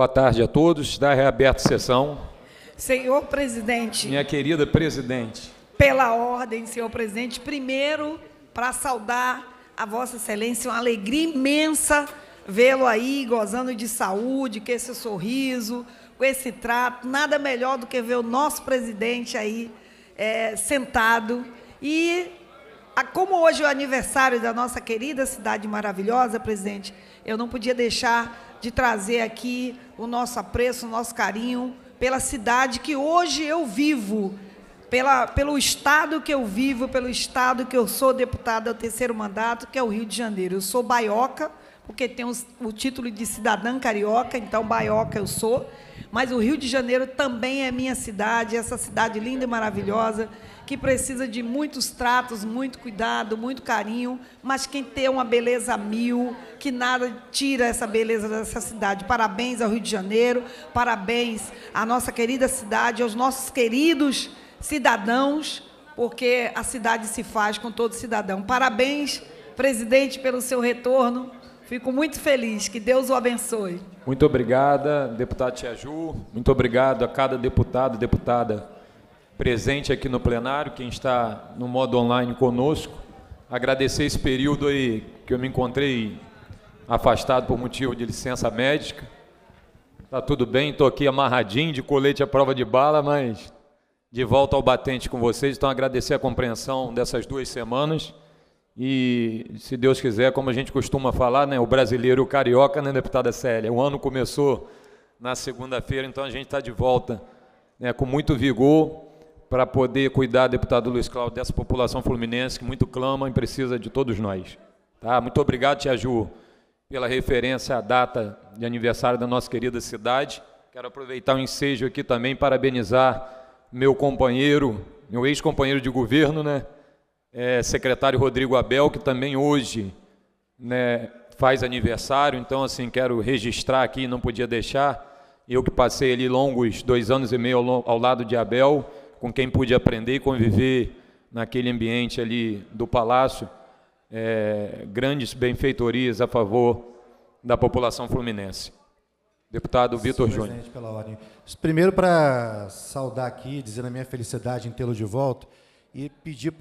Boa tarde a todos. Está reaberta a sessão. Senhor presidente. Minha querida presidente. Pela ordem, senhor presidente, primeiro para saudar a Vossa Excelência, uma alegria imensa vê-lo aí gozando de saúde, com esse sorriso, com esse trato. Nada melhor do que ver o nosso presidente aí é, sentado. E a, como hoje é o aniversário da nossa querida cidade maravilhosa, presidente, eu não podia deixar de trazer aqui o nosso apreço, o nosso carinho pela cidade que hoje eu vivo, pela, pelo estado que eu vivo, pelo estado que eu sou deputada ao é terceiro mandato, que é o Rio de Janeiro. Eu sou baioca, porque tenho o título de cidadã carioca, então baioca eu sou, mas o Rio de Janeiro também é minha cidade, essa cidade linda e maravilhosa que precisa de muitos tratos, muito cuidado, muito carinho, mas quem tem uma beleza mil, que nada tira essa beleza dessa cidade. Parabéns ao Rio de Janeiro, parabéns à nossa querida cidade, aos nossos queridos cidadãos, porque a cidade se faz com todo cidadão. Parabéns, presidente, pelo seu retorno. Fico muito feliz, que Deus o abençoe. Muito obrigada, deputado Tia Ju. Muito obrigado a cada deputado e deputada presente aqui no plenário, quem está no modo online conosco. Agradecer esse período aí que eu me encontrei afastado por motivo de licença médica. Tá tudo bem, estou aqui amarradinho, de colete à prova de bala, mas de volta ao batente com vocês. Então, agradecer a compreensão dessas duas semanas. E, se Deus quiser, como a gente costuma falar, né, o brasileiro, o carioca, né, deputada Célia? O ano começou na segunda-feira, então a gente está de volta né, com muito vigor para poder cuidar, deputado Luiz Cláudio, dessa população fluminense que muito clama e precisa de todos nós. Tá? Muito obrigado, Tia Ju, pela referência à data de aniversário da nossa querida cidade. Quero aproveitar o um ensejo aqui também parabenizar meu companheiro, meu ex-companheiro de governo, né? É, secretário Rodrigo Abel, que também hoje né, faz aniversário, então assim quero registrar aqui, não podia deixar. Eu que passei ali longos dois anos e meio ao, ao lado de Abel, com quem pude aprender e conviver naquele ambiente ali do palácio, é, grandes benfeitorias a favor da população fluminense. Deputado Vitor Júnior. pela ordem. Primeiro, para saudar aqui, dizendo a minha felicidade em tê-lo de volta, e pedir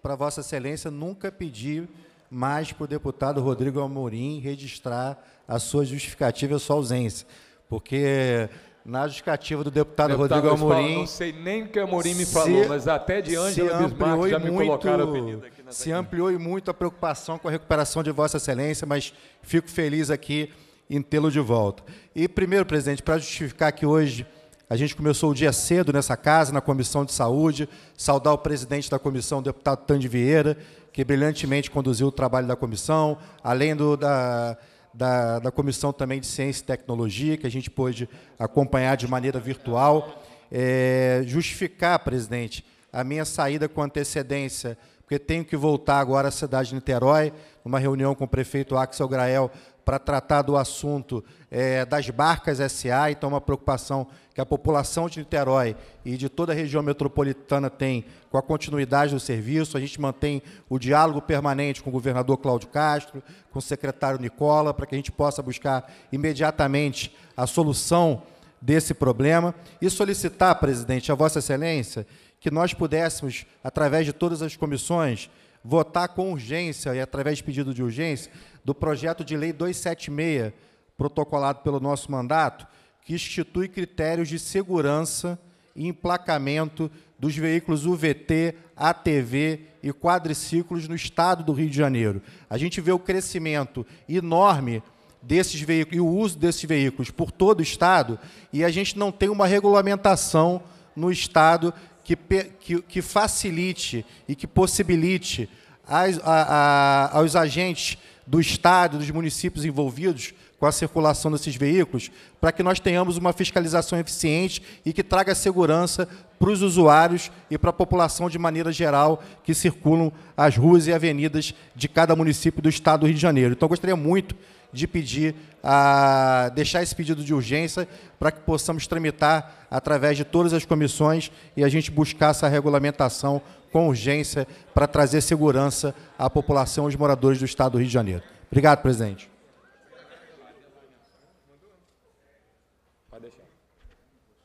para Vossa Excelência nunca pedir mais para o deputado Rodrigo Amorim registrar a sua justificativa e a sua ausência, porque na justificativa do deputado, deputado Rodrigo Amorim. não sei nem o que Amorim me falou, mas até de Ângela Bismarck já me muito, colocaram o apelido aqui Se aqui. ampliou e muito a preocupação com a recuperação de Vossa Excelência, mas fico feliz aqui em tê-lo de volta. E, primeiro, presidente, para justificar que hoje a gente começou o dia cedo nessa casa, na Comissão de Saúde, saudar o presidente da comissão, o deputado Tande Vieira, que brilhantemente conduziu o trabalho da comissão, além do, da da, da Comissão também de Ciência e Tecnologia, que a gente pôde acompanhar de maneira virtual. É, justificar, presidente, a minha saída com antecedência, porque tenho que voltar agora à cidade de Niterói, numa reunião com o prefeito Axel Grael para tratar do assunto é, das barcas SA, então é uma preocupação que a população de Niterói e de toda a região metropolitana tem com a continuidade do serviço. A gente mantém o diálogo permanente com o governador Cláudio Castro, com o secretário Nicola, para que a gente possa buscar imediatamente a solução desse problema e solicitar, presidente, a Vossa Excelência, que nós pudéssemos, através de todas as comissões, votar com urgência e através de pedido de urgência do projeto de lei 276, protocolado pelo nosso mandato, que institui critérios de segurança e emplacamento dos veículos UVT, ATV e quadriciclos no estado do Rio de Janeiro. A gente vê o crescimento enorme desses veículos e o uso desses veículos por todo o estado e a gente não tem uma regulamentação no estado que, que, que facilite e que possibilite as, a, a, aos agentes do Estado, dos municípios envolvidos com a circulação desses veículos, para que nós tenhamos uma fiscalização eficiente e que traga segurança para os usuários e para a população de maneira geral que circulam as ruas e avenidas de cada município do Estado do Rio de Janeiro. Então, gostaria muito de pedir a deixar esse pedido de urgência para que possamos tramitar através de todas as comissões e a gente buscar essa regulamentação com urgência para trazer segurança à população e aos moradores do Estado do Rio de Janeiro. Obrigado, presidente.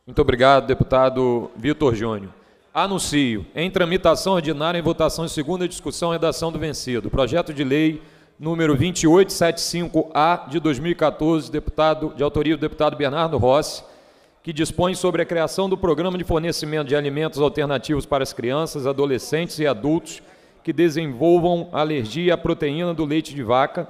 Muito obrigado, deputado Vitor Júnior. Anuncio, em tramitação ordinária, em votação em segunda discussão, redação do vencido. Projeto de lei número 2875-A de 2014, deputado, de autoria do deputado Bernardo Rossi, que dispõe sobre a criação do programa de fornecimento de alimentos alternativos para as crianças, adolescentes e adultos que desenvolvam alergia à proteína do leite de vaca,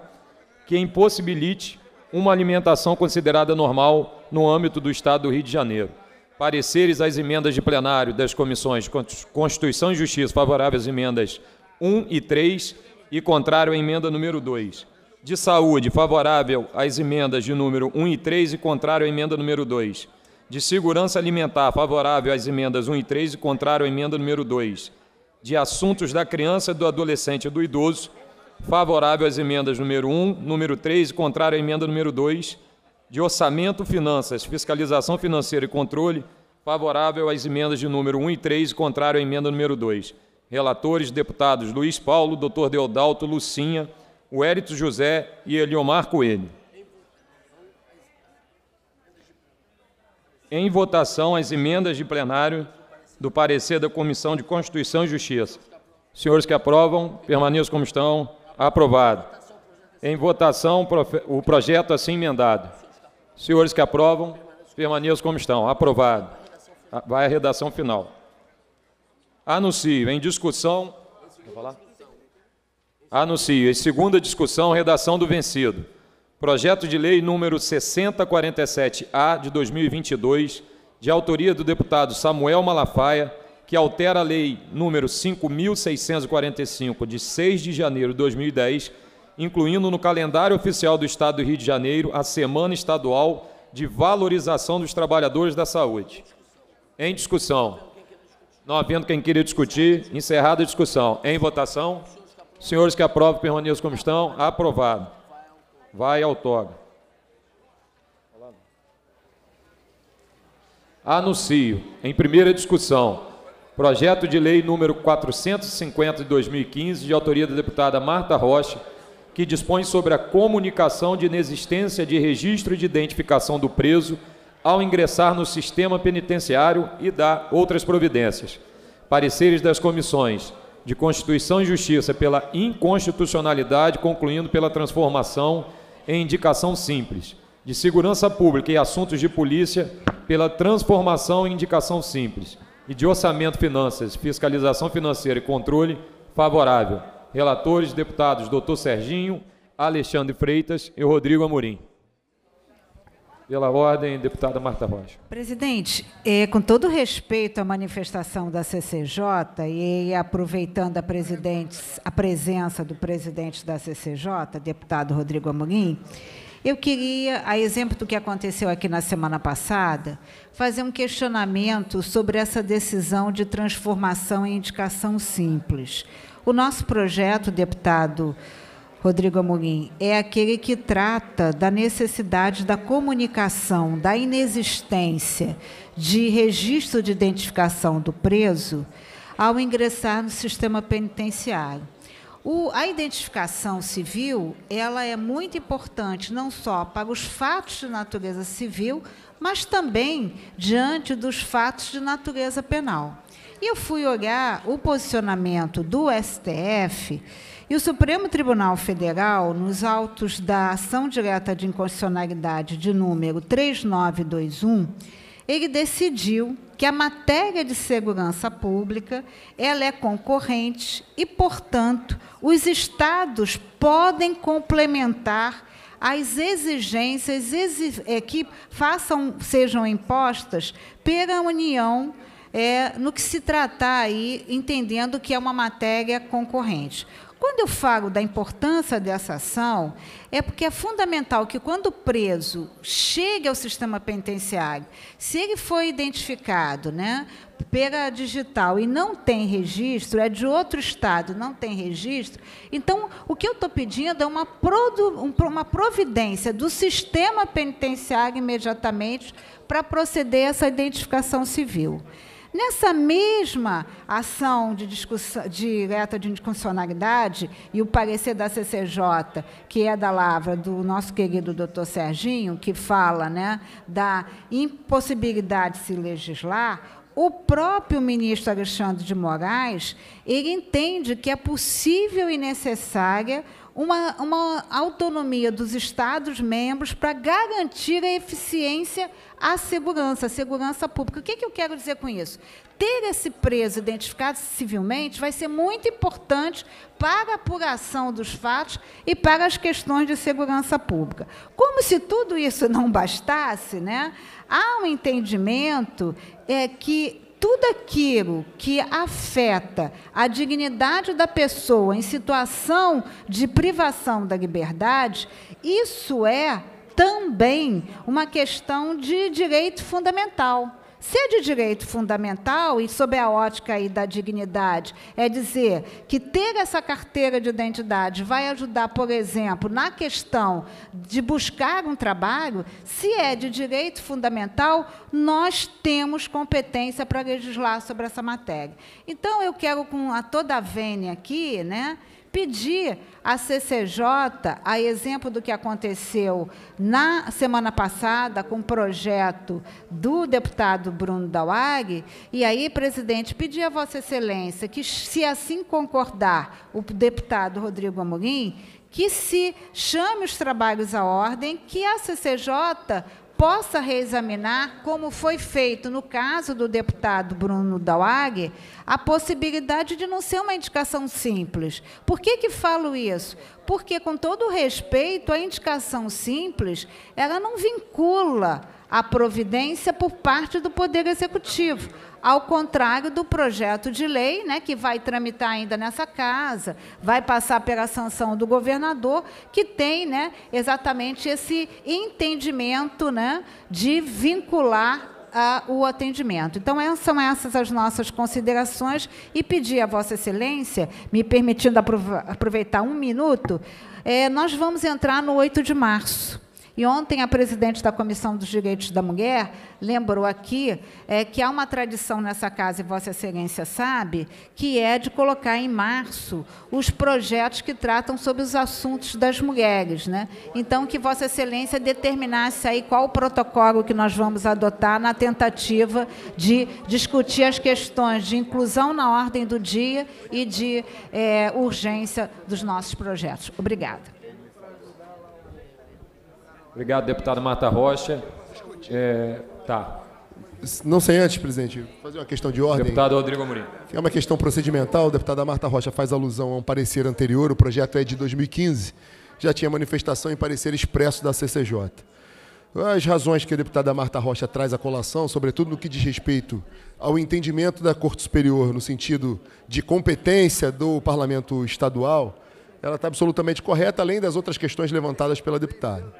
que impossibilite uma alimentação considerada normal no âmbito do Estado do Rio de Janeiro. Pareceres às emendas de plenário das comissões Constituição e Justiça favoráveis às emendas 1 e 3 e contrário à emenda número 2. De saúde, favorável às emendas de número 1 e 3 e contrário à emenda número 2. De segurança alimentar, favorável às emendas 1 e 3 e contrário à emenda número 2. De assuntos da criança, do adolescente e do idoso, favorável às emendas número 1, número 3 e contrário à emenda número 2. De orçamento, finanças, fiscalização financeira e controle, favorável às emendas de número 1 e 3 e contrário à emenda número 2 Relatores, deputados Luiz Paulo, Dr. Deodalto, Lucinha, o José e Eliomar Coelho. Em votação, as emendas de plenário do parecer da Comissão de Constituição e Justiça. Senhores que aprovam, permaneçam como estão. Aprovado. Em votação, o projeto assim emendado. Senhores que aprovam, permaneçam como estão. Aprovado. Vai à redação final. Anuncio em discussão. Anuncio em segunda discussão, redação do vencido. Projeto de lei número 6047-A de 2022, de autoria do deputado Samuel Malafaia, que altera a lei número 5645 de 6 de janeiro de 2010, incluindo no calendário oficial do Estado do Rio de Janeiro a Semana Estadual de Valorização dos Trabalhadores da Saúde. Em discussão. Não havendo quem queira discutir, encerrada a discussão. Em votação, senhores que aprovam, permaneçam como estão. Aprovado. Vai ao toga. Anuncio, em primeira discussão, projeto de lei número 450 de 2015, de autoria da deputada Marta Rocha, que dispõe sobre a comunicação de inexistência de registro de identificação do preso ao ingressar no sistema penitenciário e dá outras providências. Pareceres das comissões de Constituição e Justiça pela inconstitucionalidade, concluindo pela transformação em indicação simples. De Segurança Pública e Assuntos de Polícia pela transformação em indicação simples. E de Orçamento, Finanças, Fiscalização Financeira e Controle favorável. Relatores, deputados doutor Serginho, Alexandre Freitas e Rodrigo Amorim. Pela ordem, deputada Marta Rocha. Presidente, com todo respeito à manifestação da CCJ e aproveitando a, a presença do presidente da CCJ, deputado Rodrigo Amorim, eu queria, a exemplo do que aconteceu aqui na semana passada, fazer um questionamento sobre essa decisão de transformação em indicação simples. O nosso projeto, deputado Rodrigo Amorim, é aquele que trata da necessidade da comunicação, da inexistência de registro de identificação do preso ao ingressar no sistema penitenciário. O, a identificação civil ela é muito importante não só para os fatos de natureza civil, mas também diante dos fatos de natureza penal. E eu fui olhar o posicionamento do STF e o Supremo Tribunal Federal, nos autos da ação direta de inconstitucionalidade de número 3921, ele decidiu que a matéria de segurança pública ela é concorrente e, portanto, os estados podem complementar as exigências é, que façam, sejam impostas pela União é, no que se tratar aí, entendendo que é uma matéria concorrente. Quando eu falo da importância dessa ação, é porque é fundamental que, quando o preso chegue ao sistema penitenciário, se ele foi identificado né, pela digital e não tem registro, é de outro estado, não tem registro, então o que eu estou pedindo é uma, uma providência do sistema penitenciário imediatamente para proceder a essa identificação civil. Nessa mesma ação de discussão, direta de inconstitucionalidade e o parecer da CCJ, que é da lavra do nosso querido doutor Serginho, que fala né, da impossibilidade de se legislar, o próprio ministro Alexandre de Moraes, ele entende que é possível e necessária uma, uma autonomia dos Estados-membros para garantir a eficiência à segurança, à segurança pública. O que, é que eu quero dizer com isso? Ter esse preso identificado civilmente vai ser muito importante para a apuração dos fatos e para as questões de segurança pública. Como se tudo isso não bastasse, né, há um entendimento é, que tudo aquilo que afeta a dignidade da pessoa em situação de privação da liberdade, isso é também uma questão de direito fundamental. Se é de direito fundamental, e sob a ótica aí da dignidade, é dizer que ter essa carteira de identidade vai ajudar, por exemplo, na questão de buscar um trabalho, se é de direito fundamental, nós temos competência para legislar sobre essa matéria. Então, eu quero, com a toda a vênia aqui, né, pedir à CCJ, a exemplo do que aconteceu na semana passada com o projeto do deputado Bruno Dauag, e aí, presidente, pedir a Vossa Excelência que, se assim concordar o deputado Rodrigo Amorim, que se chame os trabalhos à ordem, que a CCJ possa reexaminar, como foi feito no caso do deputado Bruno Dauag, a possibilidade de não ser uma indicação simples. Por que, que falo isso? Porque, com todo respeito, a indicação simples ela não vincula a providência por parte do Poder Executivo, ao contrário do projeto de lei, né, que vai tramitar ainda nessa casa, vai passar pela sanção do governador, que tem, né, exatamente esse entendimento, né, de vincular a, ah, o atendimento. Então, são essas as nossas considerações e pedir a Vossa Excelência, me permitindo aproveitar um minuto, é, nós vamos entrar no 8 de março. E ontem a presidente da Comissão dos Direitos da Mulher lembrou aqui é, que há uma tradição nessa casa, e Vossa Excelência sabe, que é de colocar em março os projetos que tratam sobre os assuntos das mulheres. Né? Então, que Vossa Excelência determinasse aí qual o protocolo que nós vamos adotar na tentativa de discutir as questões de inclusão na ordem do dia e de é, urgência dos nossos projetos. Obrigada. Obrigado, deputado Marta Rocha. É, tá. Não sei antes, presidente, fazer uma questão de ordem. Deputado Rodrigo Amorim. É uma questão procedimental. A deputada Marta Rocha faz alusão a um parecer anterior. O projeto é de 2015. Já tinha manifestação e parecer expresso da CCJ. As razões que a deputada Marta Rocha traz à colação, sobretudo no que diz respeito ao entendimento da Corte Superior no sentido de competência do Parlamento Estadual, ela está absolutamente correta, além das outras questões levantadas pela deputada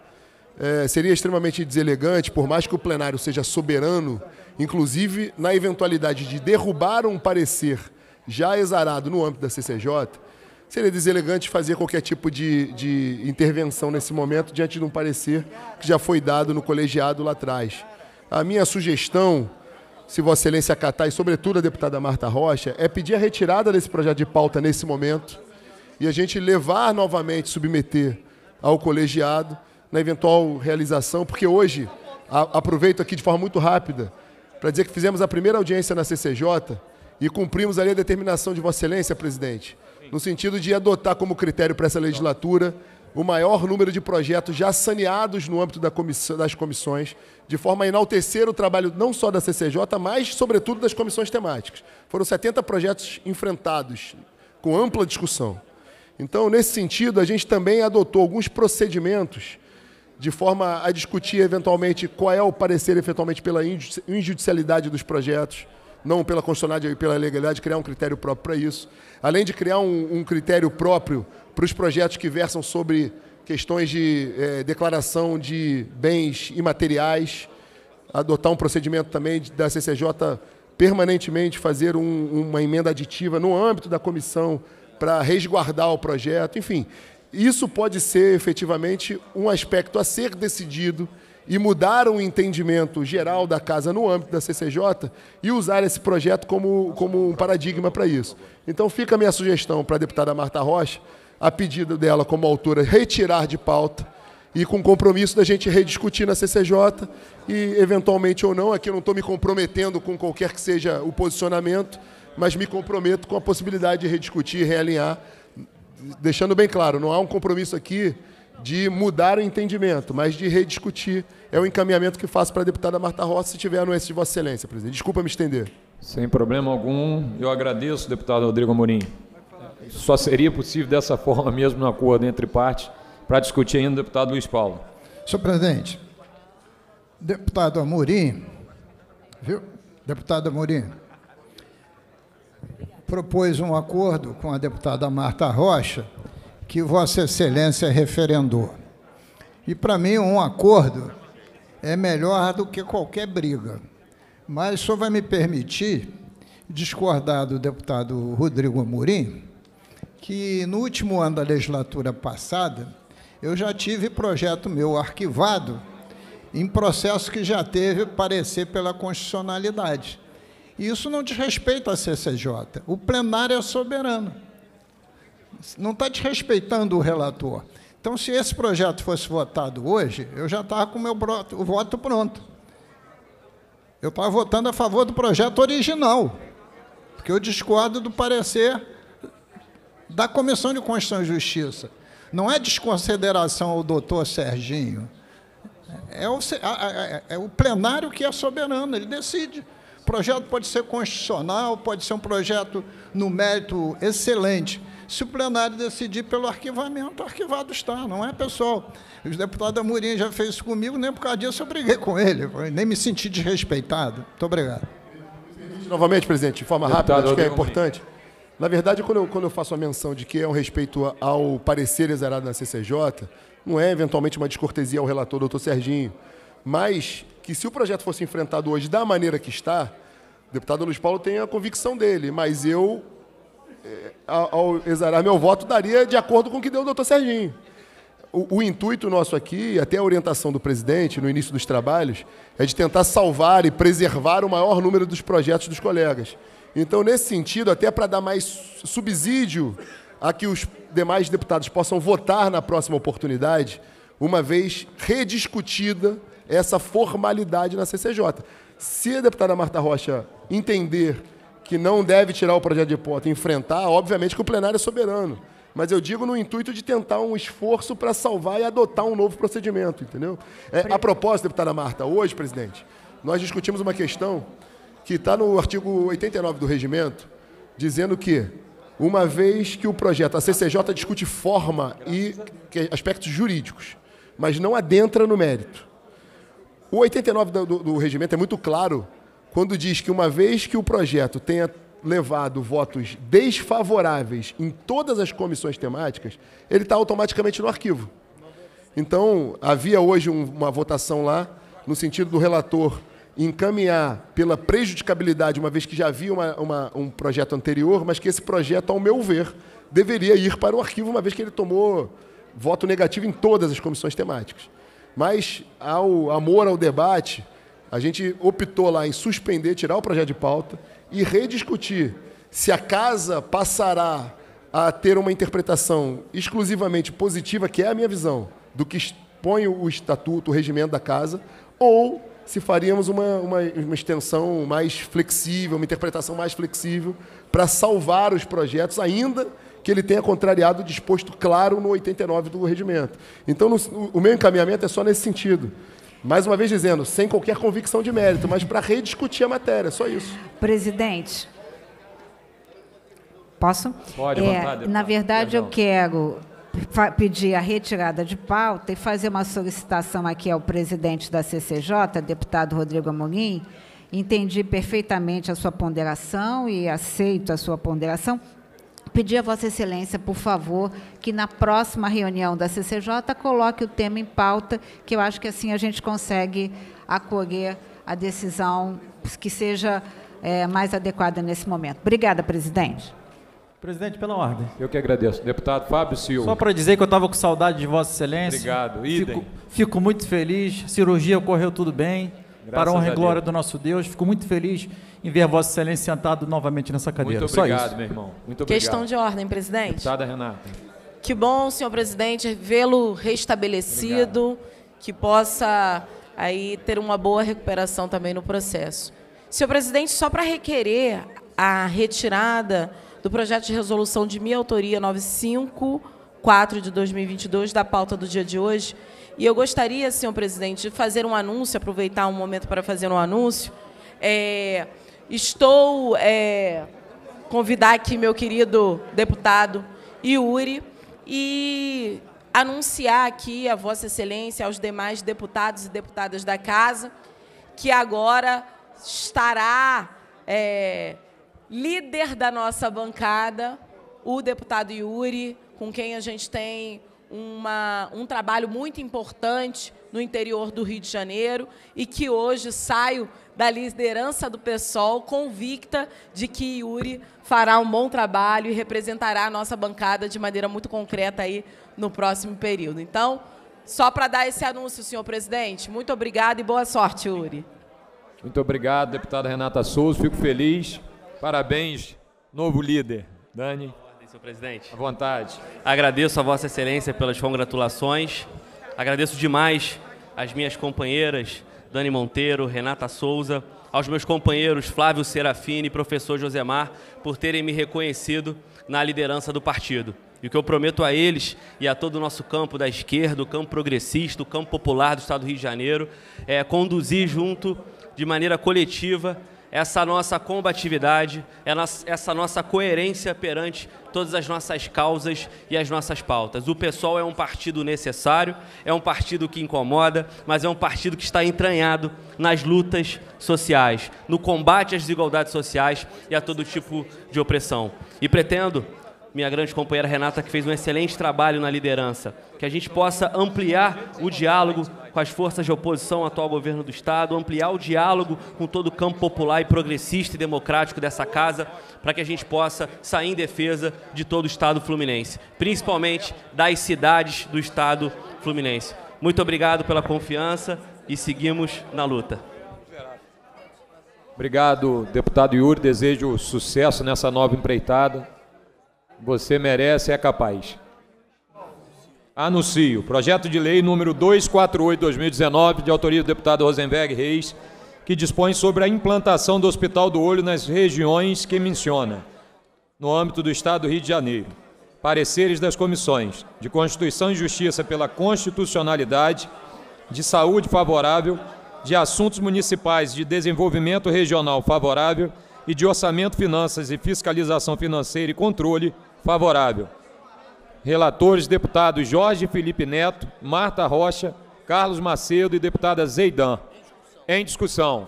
é, seria extremamente deselegante, por mais que o plenário seja soberano, inclusive na eventualidade de derrubar um parecer já exarado no âmbito da CCJ, seria deselegante fazer qualquer tipo de, de intervenção nesse momento diante de um parecer que já foi dado no colegiado lá atrás. A minha sugestão, se Vossa Excelência acatar, e sobretudo a deputada Marta Rocha, é pedir a retirada desse projeto de pauta nesse momento e a gente levar novamente, submeter ao colegiado na eventual realização, porque hoje, a, aproveito aqui de forma muito rápida, para dizer que fizemos a primeira audiência na CCJ e cumprimos ali a determinação de Vossa Excelência, presidente, no sentido de adotar como critério para essa legislatura o maior número de projetos já saneados no âmbito da comissão, das comissões, de forma a enaltecer o trabalho não só da CCJ, mas, sobretudo, das comissões temáticas. Foram 70 projetos enfrentados, com ampla discussão. Então, nesse sentido, a gente também adotou alguns procedimentos de forma a discutir eventualmente qual é o parecer efetivamente pela injudicialidade dos projetos, não pela constitucionalidade e pela legalidade, criar um critério próprio para isso. Além de criar um, um critério próprio para os projetos que versam sobre questões de é, declaração de bens imateriais, adotar um procedimento também da CCJ permanentemente fazer um, uma emenda aditiva no âmbito da comissão para resguardar o projeto, enfim. Isso pode ser efetivamente um aspecto a ser decidido e mudar o entendimento geral da casa no âmbito da CCJ e usar esse projeto como, como um paradigma para isso. Então fica a minha sugestão para a deputada Marta Rocha, a pedido dela como autora, retirar de pauta e com compromisso da gente rediscutir na CCJ e, eventualmente ou não, aqui eu não estou me comprometendo com qualquer que seja o posicionamento, mas me comprometo com a possibilidade de rediscutir, realinhar deixando bem claro, não há um compromisso aqui de mudar o entendimento, mas de rediscutir. É o encaminhamento que faço para a deputada Marta Rossi, se tiver anuência de Vossa Excelência, presidente. Desculpa me estender. Sem problema algum. Eu agradeço, deputado Rodrigo Amorim. Só seria possível dessa forma mesmo, no acordo entre partes, para discutir ainda o deputado Luiz Paulo. Senhor presidente, deputado Amorim, viu? Deputado Amorim, propôs um acordo com a deputada Marta Rocha, que Vossa Excelência é referendou. E para mim, um acordo é melhor do que qualquer briga. Mas só vai me permitir discordar do deputado Rodrigo Amorim, que no último ano da legislatura passada, eu já tive projeto meu arquivado em processo que já teve parecer pela constitucionalidade. E isso não diz respeito à CCJ. O plenário é soberano. Não está desrespeitando o relator. Então, se esse projeto fosse votado hoje, eu já estava com meu o voto pronto. Eu estava votando a favor do projeto original, porque eu discordo do parecer da Comissão de Constituição e Justiça. Não é desconsideração ao doutor Serginho. É o, é o plenário que é soberano, ele decide. O projeto pode ser constitucional, pode ser um projeto no mérito excelente. Se o plenário decidir pelo arquivamento, arquivado está, não é, pessoal? O deputado Amorim já fez isso comigo, nem por causa disso eu briguei com ele, nem me senti desrespeitado. Muito obrigado. Novamente, presidente, de forma rápida, acho que é importante. Na verdade, quando eu, quando eu faço a menção de que é um respeito ao parecer exarado na CCJ, não é eventualmente uma descortesia ao relator doutor Serginho mas que se o projeto fosse enfrentado hoje da maneira que está, o deputado Luiz Paulo tem a convicção dele, mas eu, eh, ao exarar meu voto, daria de acordo com o que deu o doutor Serginho. O, o intuito nosso aqui, até a orientação do presidente no início dos trabalhos, é de tentar salvar e preservar o maior número dos projetos dos colegas. Então, nesse sentido, até para dar mais subsídio a que os demais deputados possam votar na próxima oportunidade, uma vez rediscutida essa formalidade na CCJ. Se a deputada Marta Rocha entender que não deve tirar o projeto de pauta e enfrentar, obviamente que o plenário é soberano. Mas eu digo no intuito de tentar um esforço para salvar e adotar um novo procedimento, entendeu? É, a propósito, deputada Marta, hoje, presidente, nós discutimos uma questão que está no artigo 89 do regimento, dizendo que, uma vez que o projeto, a CCJ discute forma e aspectos jurídicos, mas não adentra no mérito. O 89 do, do, do regimento é muito claro quando diz que uma vez que o projeto tenha levado votos desfavoráveis em todas as comissões temáticas, ele está automaticamente no arquivo. Então, havia hoje um, uma votação lá, no sentido do relator encaminhar pela prejudicabilidade, uma vez que já havia uma, uma, um projeto anterior, mas que esse projeto, ao meu ver, deveria ir para o arquivo, uma vez que ele tomou voto negativo em todas as comissões temáticas. Mas ao amor ao debate, a gente optou lá em suspender, tirar o projeto de pauta e rediscutir se a casa passará a ter uma interpretação exclusivamente positiva, que é a minha visão, do que expõe o estatuto, o regimento da casa, ou se faríamos uma, uma, uma extensão mais flexível, uma interpretação mais flexível, para salvar os projetos, ainda que ele tenha contrariado o disposto claro no 89 do regimento. Então, no, o meu encaminhamento é só nesse sentido. Mais uma vez dizendo, sem qualquer convicção de mérito, mas para rediscutir a matéria, só isso. Presidente, posso? Pode, é, vontade, Na verdade, perdão. eu quero pedir a retirada de pauta e fazer uma solicitação aqui ao presidente da CCJ, deputado Rodrigo Amorim. Entendi perfeitamente a sua ponderação e aceito a sua ponderação, pedir a Vossa Excelência, por favor, que na próxima reunião da CCJ coloque o tema em pauta, que eu acho que assim a gente consegue acolher a decisão que seja é, mais adequada nesse momento. Obrigada, presidente. Presidente, pela ordem. Eu que agradeço. Deputado Fábio Silva. Só para dizer que eu estava com saudade de Vossa Excelência. Obrigado. Idem. Fico, fico muito feliz. Cirurgia ocorreu tudo bem. Graças para a honra e glória do nosso Deus. Fico muito feliz em ver Vossa Excelência sentado novamente nessa cadeira. Muito obrigado, meu irmão. Muito obrigado. Questão de ordem, presidente. Deputada Renata. Que bom, senhor presidente, vê-lo restabelecido, obrigado. que possa aí ter uma boa recuperação também no processo. Senhor presidente, só para requerer a retirada do projeto de resolução de minha autoria 954 de 2022 da pauta do dia de hoje, e eu gostaria, senhor presidente, de fazer um anúncio, aproveitar um momento para fazer um anúncio. É, estou é, convidar aqui meu querido deputado Iuri e anunciar aqui a Vossa Excelência, aos demais deputados e deputadas da Casa, que agora estará é, líder da nossa bancada, o deputado Iuri, com quem a gente tem uma, um trabalho muito importante no interior do Rio de Janeiro e que hoje saio da liderança do PSOL convicta de que Yuri fará um bom trabalho e representará a nossa bancada de maneira muito concreta aí no próximo período. Então, só para dar esse anúncio, senhor presidente, muito obrigado e boa sorte, Yuri. Muito obrigado, deputada Renata Souza, fico feliz. Parabéns, novo líder. Dani senhor presidente. À vontade. Agradeço a Vossa Excelência pelas congratulações. Agradeço demais as minhas companheiras, Dani Monteiro, Renata Souza, aos meus companheiros Flávio Serafini e professor Josemar, por terem me reconhecido na liderança do partido. E o que eu prometo a eles e a todo o nosso campo da esquerda, o campo progressista, o campo popular do Estado do Rio de Janeiro, é conduzir junto, de maneira coletiva, essa nossa combatividade, é essa nossa coerência perante todas as nossas causas e as nossas pautas. O PSOL é um partido necessário, é um partido que incomoda, mas é um partido que está entranhado nas lutas sociais, no combate às desigualdades sociais e a todo tipo de opressão. E pretendo, minha grande companheira Renata, que fez um excelente trabalho na liderança, que a gente possa ampliar o diálogo com as forças de oposição ao atual governo do Estado, ampliar o diálogo com todo o campo popular e progressista e democrático dessa casa, para que a gente possa sair em defesa de todo o Estado fluminense, principalmente das cidades do Estado fluminense. Muito obrigado pela confiança e seguimos na luta. Obrigado, deputado Yuri. Desejo sucesso nessa nova empreitada. Você merece é capaz. Anuncio. Projeto de lei número 248-2019, de autoria do deputado Rosenberg Reis, que dispõe sobre a implantação do Hospital do Olho nas regiões que menciona, no âmbito do Estado do Rio de Janeiro. Pareceres das comissões de Constituição e Justiça pela constitucionalidade, de saúde favorável, de assuntos municipais de desenvolvimento regional favorável e de orçamento, finanças e fiscalização financeira e controle favorável Relatores, deputados Jorge Felipe Neto, Marta Rocha, Carlos Macedo e deputada Zeidan. Em discussão.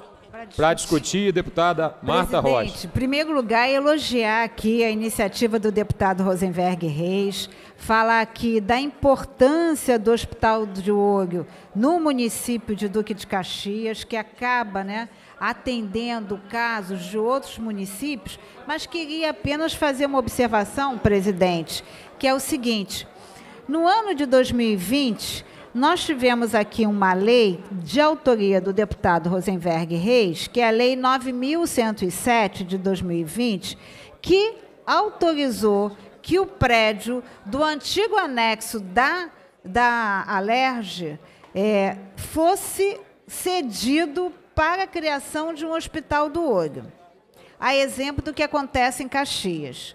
Para discutir, deputada Marta Presidente, Rocha. Em primeiro lugar, elogiar aqui a iniciativa do deputado Rosenberg Reis, falar aqui da importância do Hospital de Olho no município de Duque de Caxias, que acaba né, atendendo casos de outros municípios, mas queria apenas fazer uma observação, presidente, que é o seguinte: no ano de 2020, nós tivemos aqui uma lei de autoria do deputado Rosenberg Reis, que é a Lei 9107 de 2020, que autorizou que o prédio do antigo anexo da, da Alerge é, fosse cedido para a criação de um hospital do olho. A exemplo do que acontece em Caxias.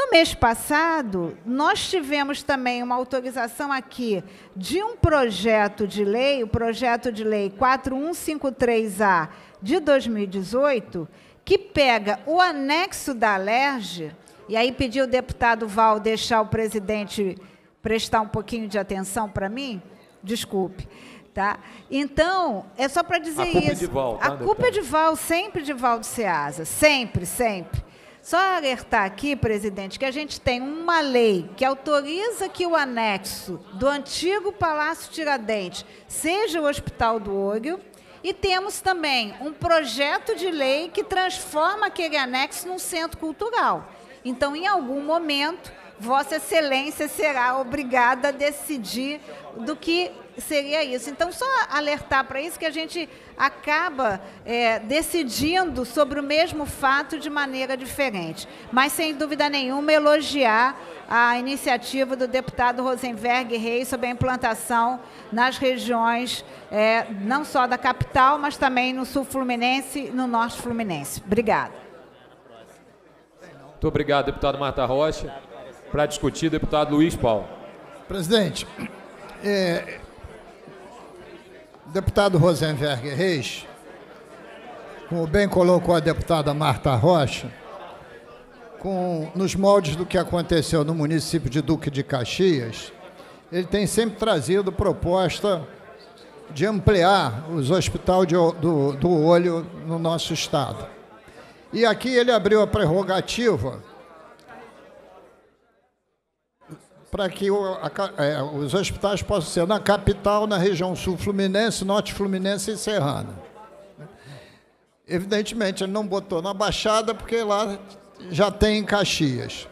No mês passado, nós tivemos também uma autorização aqui de um projeto de lei, o projeto de lei 4153A de 2018, que pega o anexo da LERJ, e aí pedi o deputado Val deixar o presidente prestar um pouquinho de atenção para mim, desculpe. Tá? Então, é só para dizer a culpa isso. É de Val, tá, a culpa é deputado? é de Val, sempre de Val de Ceasa, sempre, sempre. Só alertar aqui, presidente, que a gente tem uma lei que autoriza que o anexo do antigo Palácio Tiradentes seja o Hospital do Olho. E temos também um projeto de lei que transforma aquele anexo num centro cultural. Então, em algum momento, Vossa Excelência será obrigada a decidir do que seria isso. Então, só alertar para isso que a gente acaba é, decidindo sobre o mesmo fato de maneira diferente. Mas, sem dúvida nenhuma, elogiar a iniciativa do deputado Rosenberg Reis sobre a implantação nas regiões, é, não só da capital, mas também no sul fluminense e no norte fluminense. Obrigada. Muito obrigado, deputado Marta Rocha. Para discutir, deputado Luiz Paulo. Presidente, é, Deputado Rosenberg Reis, como bem colocou a deputada Marta Rocha, com, nos moldes do que aconteceu no município de Duque de Caxias, ele tem sempre trazido proposta de ampliar os hospital de, do, do olho no nosso estado. E aqui ele abriu a prerrogativa para que o, a, é, os hospitais possam ser na capital, na região sul fluminense, norte fluminense e serrana. Evidentemente, ele não botou na Baixada, porque lá já tem em Caxias.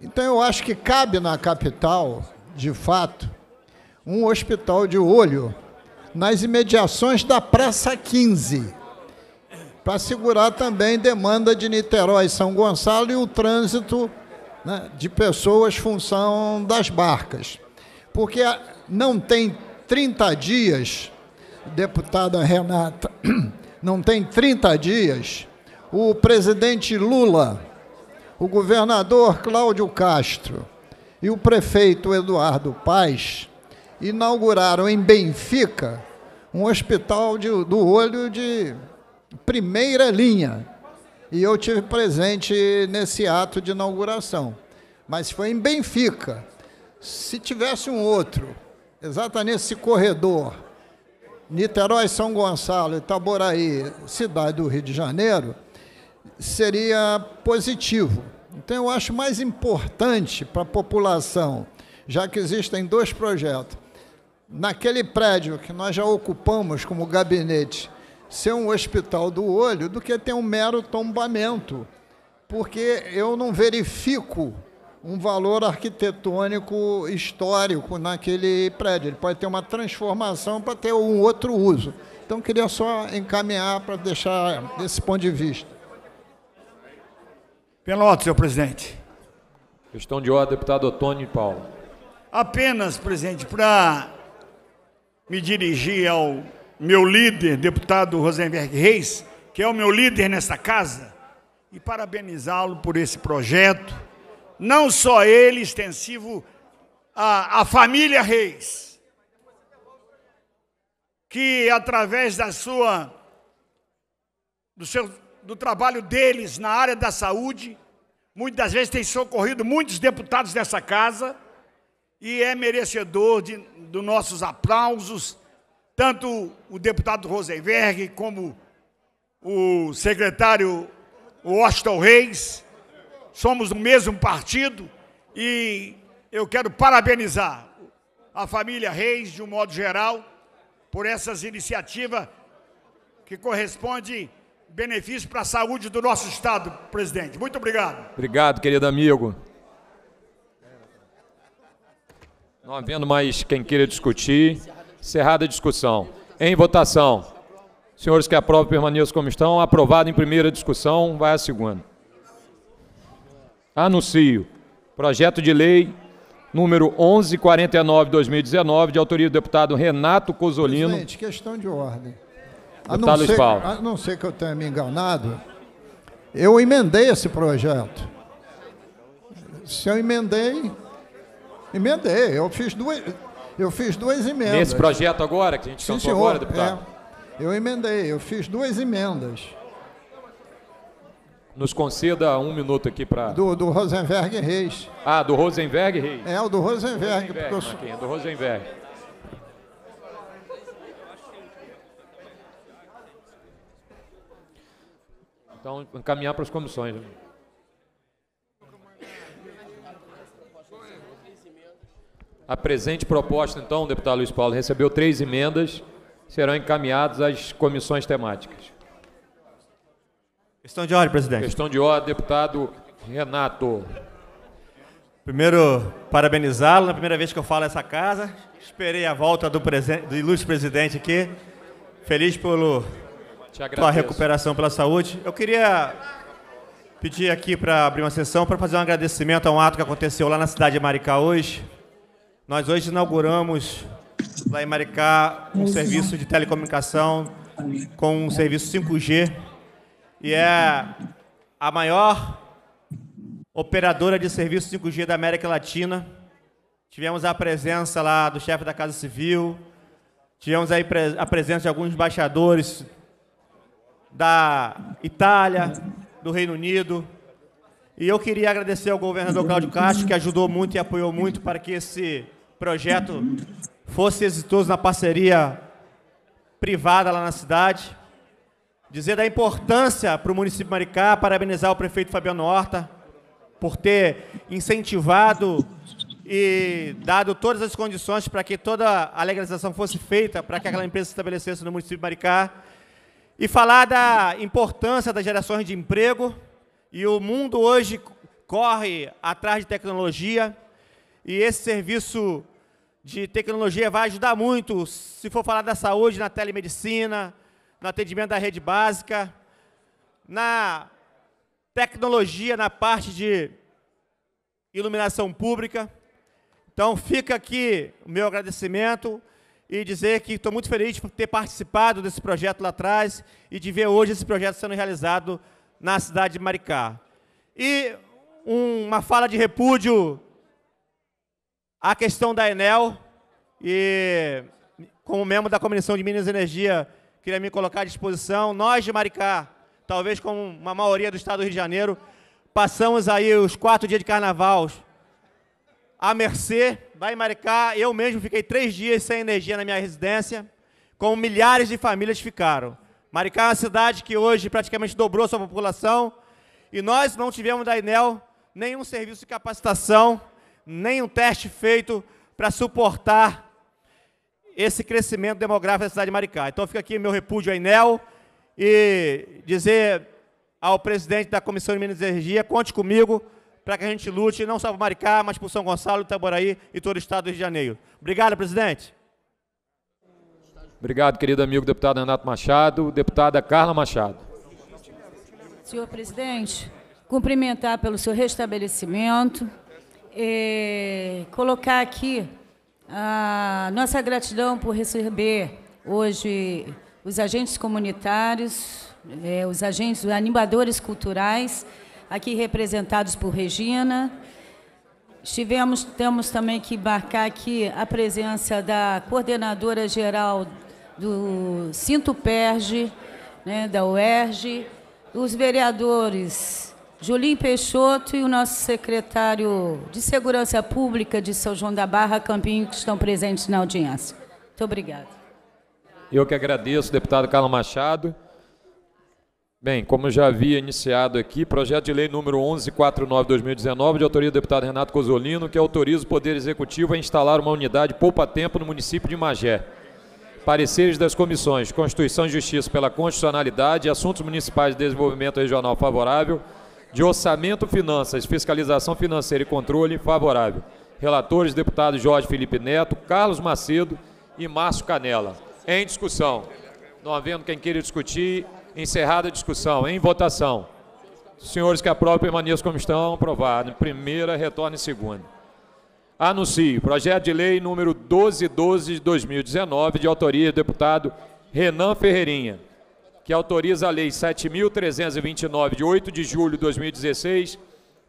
Então, eu acho que cabe na capital, de fato, um hospital de olho nas imediações da Praça 15, para segurar também demanda de Niterói e São Gonçalo e o trânsito né, de pessoas função das barcas. Porque não tem 30 dias, deputada Renata, não tem 30 dias, o presidente Lula, o governador Cláudio Castro e o prefeito Eduardo Paes inauguraram em Benfica um hospital de, do olho de primeira linha, e eu tive presente nesse ato de inauguração. Mas foi em Benfica. Se tivesse um outro, exatamente nesse corredor, Niterói, São Gonçalo, Itaboraí, cidade do Rio de Janeiro, seria positivo. Então, eu acho mais importante para a população, já que existem dois projetos. Naquele prédio que nós já ocupamos como gabinete ser um hospital do olho do que ter um mero tombamento, porque eu não verifico um valor arquitetônico histórico naquele prédio. Ele pode ter uma transformação para ter um outro uso. Então, queria só encaminhar para deixar desse ponto de vista. Pelotas, senhor presidente. Questão de ordem, deputado Otônio Paulo. Apenas, presidente, para me dirigir ao meu líder, deputado Rosenberg Reis, que é o meu líder nessa casa, e parabenizá-lo por esse projeto. Não só ele, extensivo à, à família Reis, que através da sua do, seu, do trabalho deles na área da saúde, muitas vezes tem socorrido muitos deputados dessa casa e é merecedor de, dos nossos aplausos tanto o deputado Rosenberg como o secretário Washington Reis, somos do mesmo partido e eu quero parabenizar a família Reis, de um modo geral, por essas iniciativas que correspondem benefício para a saúde do nosso Estado, presidente. Muito obrigado. Obrigado, querido amigo. Não havendo mais quem queira discutir. Cerrada a discussão. Em votação. Senhores que aprovam, permaneçam como estão. Aprovado em primeira discussão, vai à segunda. Anuncio. Projeto de lei número 1149-2019, de autoria do deputado Renato Cozolino. Presidente, questão de ordem. A não, ser, a não ser que eu tenha me enganado, eu emendei esse projeto. Se eu emendei, emendei. Eu fiz duas, eu fiz duas emendas. Nesse projeto agora, que a gente Sim, cantou agora, deputado? É. Eu emendei, eu fiz duas emendas. Nos conceda um minuto aqui para. Do, do Rosenberg Reis. Ah, do Rosenberg Reis? É, o do Rosenberg. Rosenberg porque eu... Sou... do Rosenberg. Então, encaminhar para as comissões. Né? A presente proposta, então, deputado Luiz Paulo, recebeu três emendas, serão encaminhadas às comissões temáticas. Questão de ordem, presidente. Questão de ordem, deputado Renato. Primeiro, parabenizá-lo, na primeira vez que eu falo essa casa. Esperei a volta do, do ilustre presidente aqui. Feliz pelo sua recuperação pela saúde. Eu queria pedir aqui para abrir uma sessão para fazer um agradecimento a um ato que aconteceu lá na cidade de Maricá hoje, nós hoje inauguramos lá em Maricá um serviço de telecomunicação com um serviço 5G e é a maior operadora de serviço 5G da América Latina. Tivemos a presença lá do chefe da Casa Civil, tivemos aí a presença de alguns embaixadores da Itália, do Reino Unido, e eu queria agradecer ao governador Cláudio Castro, que ajudou muito e apoiou muito para que esse projeto fosse exitoso na parceria privada lá na cidade. Dizer da importância para o município de Maricá, parabenizar o prefeito Fabiano Horta por ter incentivado e dado todas as condições para que toda a legalização fosse feita, para que aquela empresa se estabelecesse no município de Maricá. E falar da importância das gerações de emprego, e o mundo hoje corre atrás de tecnologia e esse serviço de tecnologia vai ajudar muito, se for falar da saúde, na telemedicina, no atendimento da rede básica, na tecnologia, na parte de iluminação pública. Então, fica aqui o meu agradecimento e dizer que estou muito feliz por ter participado desse projeto lá atrás e de ver hoje esse projeto sendo realizado na cidade de Maricá. E uma fala de repúdio à questão da Enel, e como membro da Comissão de Minas e Energia, queria me colocar à disposição. Nós de Maricá, talvez como uma maioria do estado do Rio de Janeiro, passamos aí os quatro dias de carnaval à mercê, vai em Maricá. Eu mesmo fiquei três dias sem energia na minha residência, como milhares de famílias ficaram. Maricá é uma cidade que hoje praticamente dobrou sua população e nós não tivemos da Inel nenhum serviço de capacitação, nenhum teste feito para suportar esse crescimento demográfico da cidade de Maricá. Então fica aqui meu repúdio à Inel e dizer ao presidente da Comissão de Minas e Energia, conte comigo para que a gente lute não só para Maricá, mas para São Gonçalo, Itaboraí e todo o estado do Rio de Janeiro. Obrigado, presidente. Obrigado, querido amigo deputado Renato Machado. Deputada Carla Machado. Senhor presidente, cumprimentar pelo seu restabelecimento, e eh, colocar aqui a nossa gratidão por receber hoje os agentes comunitários, eh, os agentes os animadores culturais, aqui representados por Regina. Estivemos, temos também que marcar aqui a presença da coordenadora geral do Cinto Perge, né, da UERJ, os vereadores Julim Peixoto e o nosso secretário de Segurança Pública de São João da Barra, Campinho, que estão presentes na audiência. Muito obrigada. Eu que agradeço, deputado Carlos Machado. Bem, como já havia iniciado aqui, projeto de lei número 1149-2019, de autoria do deputado Renato Cozolino, que autoriza o Poder Executivo a instalar uma unidade poupa-tempo no município de Magé. Pareceres das comissões Constituição e Justiça pela Constitucionalidade, Assuntos Municipais de Desenvolvimento Regional favorável, de Orçamento, Finanças, Fiscalização Financeira e Controle favorável. Relatores, deputados Jorge Felipe Neto, Carlos Macedo e Márcio Canela. Em discussão. Não havendo quem queira discutir, encerrada a discussão. Em votação. Senhores que aprovam, permaneçam como estão. Aprovado. Primeira, retorne segunda. Anuncio. Projeto de lei número 1212 de 2019, de autoria do deputado Renan Ferreirinha, que autoriza a lei 7329 de 8 de julho de 2016,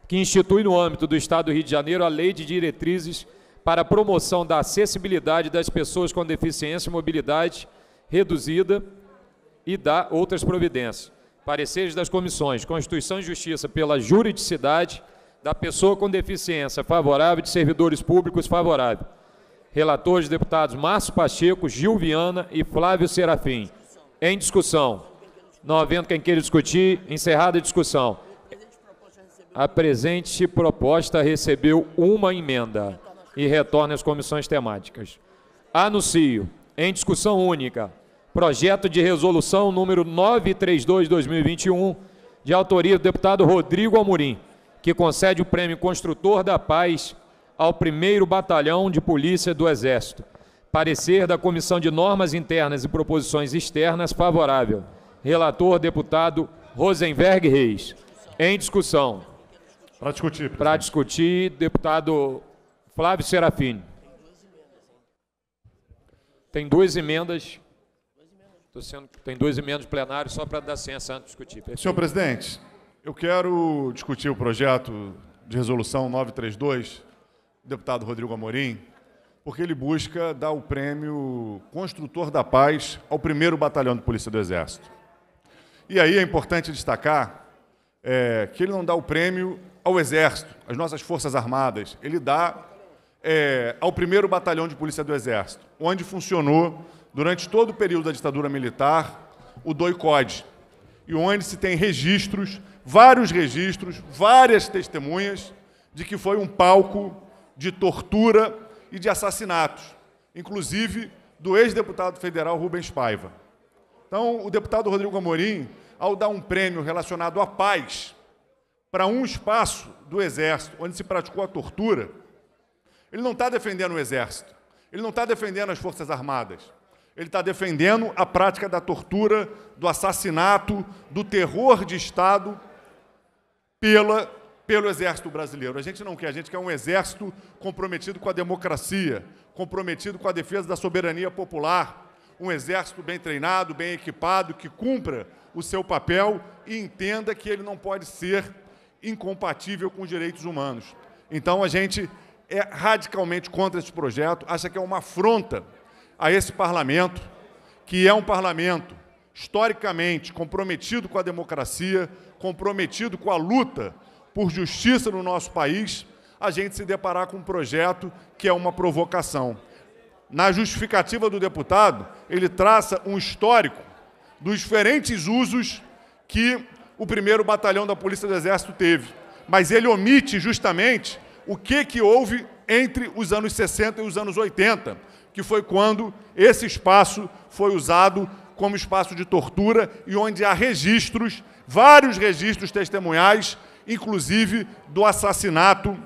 que institui no âmbito do Estado do Rio de Janeiro a Lei de Diretrizes para a promoção da acessibilidade das pessoas com deficiência e mobilidade reduzida e dá outras providências. Pareceres das comissões Constituição e Justiça pela juridicidade da pessoa com deficiência, favorável, de servidores públicos, favorável. Relatores, deputados Márcio Pacheco, Gil Viana e Flávio Serafim. Em discussão. Não havendo quem queira discutir, encerrada a discussão. A presente proposta recebeu uma emenda e retorna às comissões temáticas. Anuncio, em discussão única, projeto de resolução número 932-2021, de autoria do deputado Rodrigo Amorim, que concede o prêmio Construtor da Paz ao 1 Batalhão de Polícia do Exército. Parecer da Comissão de Normas Internas e Proposições Externas favorável. Relator, deputado Rosenberg Reis. Em discussão. Para discutir. Para discutir, deputado Flávio Serafini. Tem duas emendas. Sendo, tem duas emendas plenárias só para dar ciência antes de discutir. Perfeito. Senhor presidente, eu quero discutir o projeto de resolução 932, deputado Rodrigo Amorim, porque ele busca dar o prêmio Construtor da Paz ao primeiro batalhão de polícia do Exército. E aí é importante destacar é, que ele não dá o prêmio ao Exército, às nossas Forças Armadas, ele dá é, ao primeiro batalhão de polícia do Exército, onde funcionou durante todo o período da ditadura militar o DOI-COD, e onde se tem registros vários registros, várias testemunhas de que foi um palco de tortura e de assassinatos, inclusive do ex-deputado federal Rubens Paiva. Então, o deputado Rodrigo Amorim, ao dar um prêmio relacionado à paz para um espaço do Exército onde se praticou a tortura, ele não está defendendo o Exército, ele não está defendendo as Forças Armadas, ele está defendendo a prática da tortura, do assassinato, do terror de Estado pela, pelo Exército Brasileiro. A gente não quer, a gente quer um exército comprometido com a democracia, comprometido com a defesa da soberania popular, um exército bem treinado, bem equipado, que cumpra o seu papel e entenda que ele não pode ser incompatível com os direitos humanos. Então a gente é radicalmente contra esse projeto, acha que é uma afronta a esse parlamento, que é um parlamento historicamente comprometido com a democracia, comprometido com a luta por justiça no nosso país, a gente se deparar com um projeto que é uma provocação. Na justificativa do deputado, ele traça um histórico dos diferentes usos que o primeiro batalhão da Polícia do Exército teve, mas ele omite justamente o que, que houve entre os anos 60 e os anos 80, que foi quando esse espaço foi usado como espaço de tortura e onde há registros vários registros testemunhais, inclusive do assassinato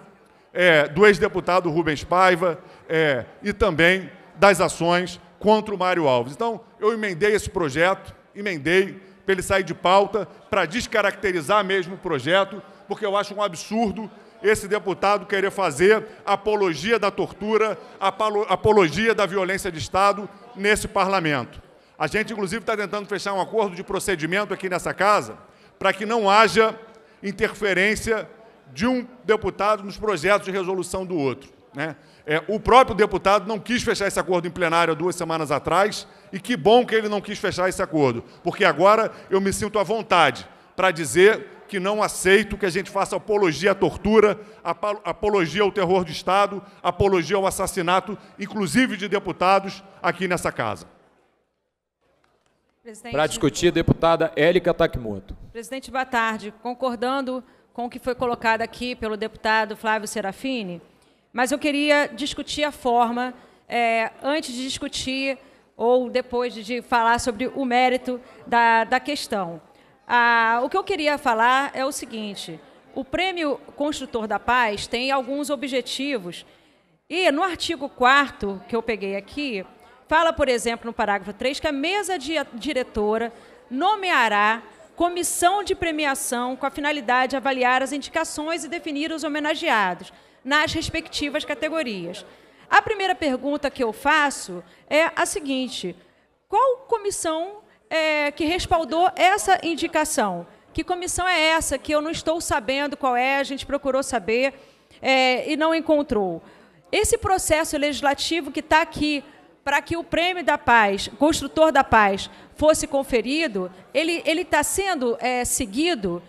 é, do ex-deputado Rubens Paiva é, e também das ações contra o Mário Alves. Então, eu emendei esse projeto, emendei para ele sair de pauta, para descaracterizar mesmo o projeto, porque eu acho um absurdo esse deputado querer fazer apologia da tortura, apologia da violência de Estado nesse parlamento. A gente, inclusive, está tentando fechar um acordo de procedimento aqui nessa casa, para que não haja interferência de um deputado nos projetos de resolução do outro. Né? É, o próprio deputado não quis fechar esse acordo em plenário há duas semanas atrás, e que bom que ele não quis fechar esse acordo, porque agora eu me sinto à vontade para dizer que não aceito que a gente faça apologia à tortura, apologia ao terror de Estado, apologia ao assassinato, inclusive de deputados, aqui nessa casa. Para discutir, deputada Élica Takimoto. Presidente, boa tarde. Concordando com o que foi colocado aqui pelo deputado Flávio Serafini, mas eu queria discutir a forma, é, antes de discutir ou depois de falar sobre o mérito da, da questão. Ah, o que eu queria falar é o seguinte: o Prêmio Construtor da Paz tem alguns objetivos, e no artigo 4 que eu peguei aqui, Fala, por exemplo, no parágrafo 3, que a mesa diretora nomeará comissão de premiação com a finalidade de avaliar as indicações e definir os homenageados nas respectivas categorias. A primeira pergunta que eu faço é a seguinte: qual comissão é, que respaldou essa indicação? Que comissão é essa que eu não estou sabendo qual é? A gente procurou saber é, e não encontrou. Esse processo legislativo que está aqui para que o prêmio da paz, construtor da paz, fosse conferido, ele está sendo é, seguido,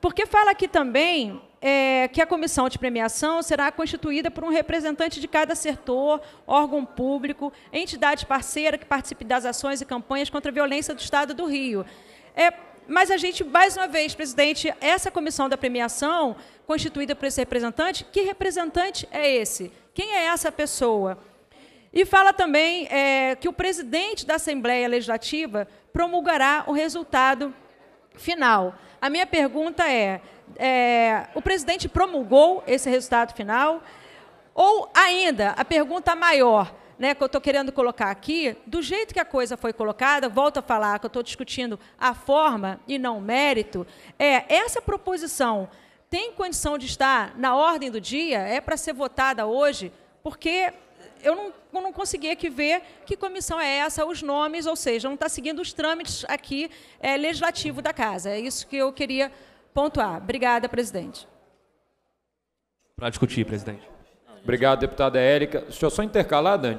porque fala aqui também é, que a comissão de premiação será constituída por um representante de cada setor, órgão público, entidade parceira que participe das ações e campanhas contra a violência do Estado do Rio. É, mas a gente, mais uma vez, presidente, essa comissão da premiação, constituída por esse representante, que representante é esse? Quem é essa pessoa? E fala também é, que o presidente da Assembleia Legislativa promulgará o resultado final. A minha pergunta é, é, o presidente promulgou esse resultado final? Ou ainda, a pergunta maior, né, que eu estou querendo colocar aqui, do jeito que a coisa foi colocada, volto a falar que eu estou discutindo a forma e não o mérito, é essa proposição tem condição de estar na ordem do dia? É para ser votada hoje? Porque eu não, eu não consegui aqui ver que comissão é essa, os nomes, ou seja, não está seguindo os trâmites aqui é, legislativo da Casa. É isso que eu queria pontuar. Obrigada, presidente. Para discutir, presidente. Obrigado, deputada Érica. Deixa eu só intercalar, Dani.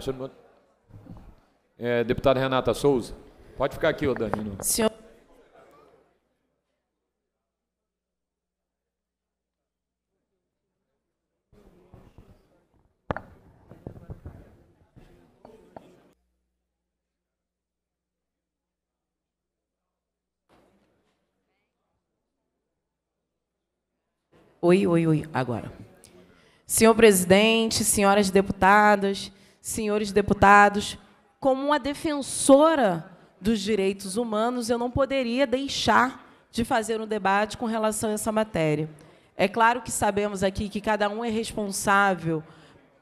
É, deputada Renata Souza. Pode ficar aqui, ô Dani. Senhor... Oi, oi, oi, agora. Senhor presidente, senhoras deputadas, senhores deputados, como uma defensora dos direitos humanos, eu não poderia deixar de fazer um debate com relação a essa matéria. É claro que sabemos aqui que cada um é responsável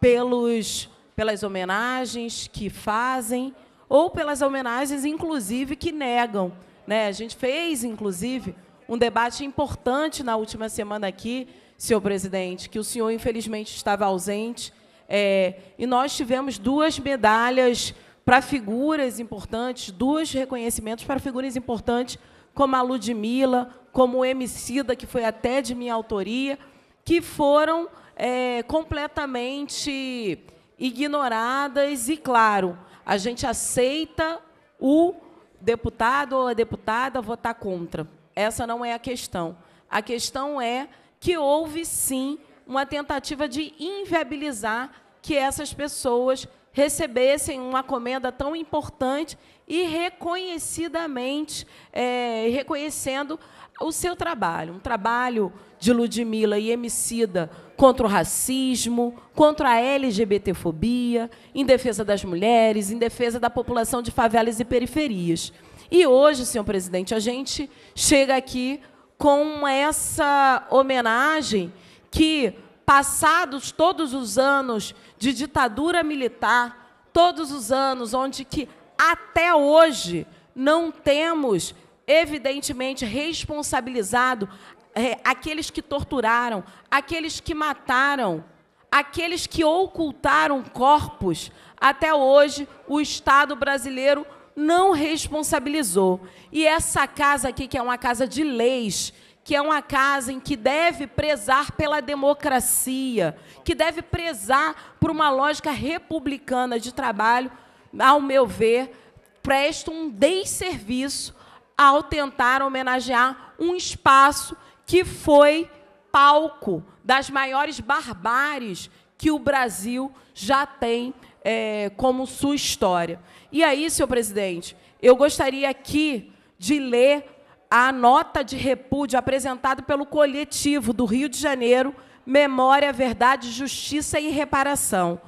pelos, pelas homenagens que fazem ou pelas homenagens, inclusive, que negam. Né? A gente fez, inclusive, um debate importante na última semana aqui, senhor presidente, que o senhor, infelizmente, estava ausente. É, e nós tivemos duas medalhas para figuras importantes, dois reconhecimentos para figuras importantes, como a Ludmilla, como o Emicida, que foi até de minha autoria, que foram é, completamente ignoradas e, claro, a gente aceita o deputado ou a deputada votar contra. Essa não é a questão. A questão é que houve sim uma tentativa de inviabilizar que essas pessoas recebessem uma comenda tão importante e reconhecidamente é, reconhecendo o seu trabalho, um trabalho de Ludmilla e Emicida contra o racismo, contra a LGBTfobia, em defesa das mulheres, em defesa da população de favelas e periferias. E hoje, senhor presidente, a gente chega aqui com essa homenagem que, passados todos os anos de ditadura militar, todos os anos onde que até hoje não temos, evidentemente, responsabilizado é, aqueles que torturaram, aqueles que mataram, aqueles que ocultaram corpos. Até hoje, o Estado brasileiro não responsabilizou. E essa casa aqui, que é uma casa de leis, que é uma casa em que deve prezar pela democracia, que deve prezar por uma lógica republicana de trabalho, ao meu ver, presta um desserviço ao tentar homenagear um espaço que foi palco das maiores barbáries que o Brasil já tem é, como sua história. E aí, senhor presidente, eu gostaria aqui de ler a nota de repúdio apresentada pelo coletivo do Rio de Janeiro, Memória, Verdade, Justiça e Reparação.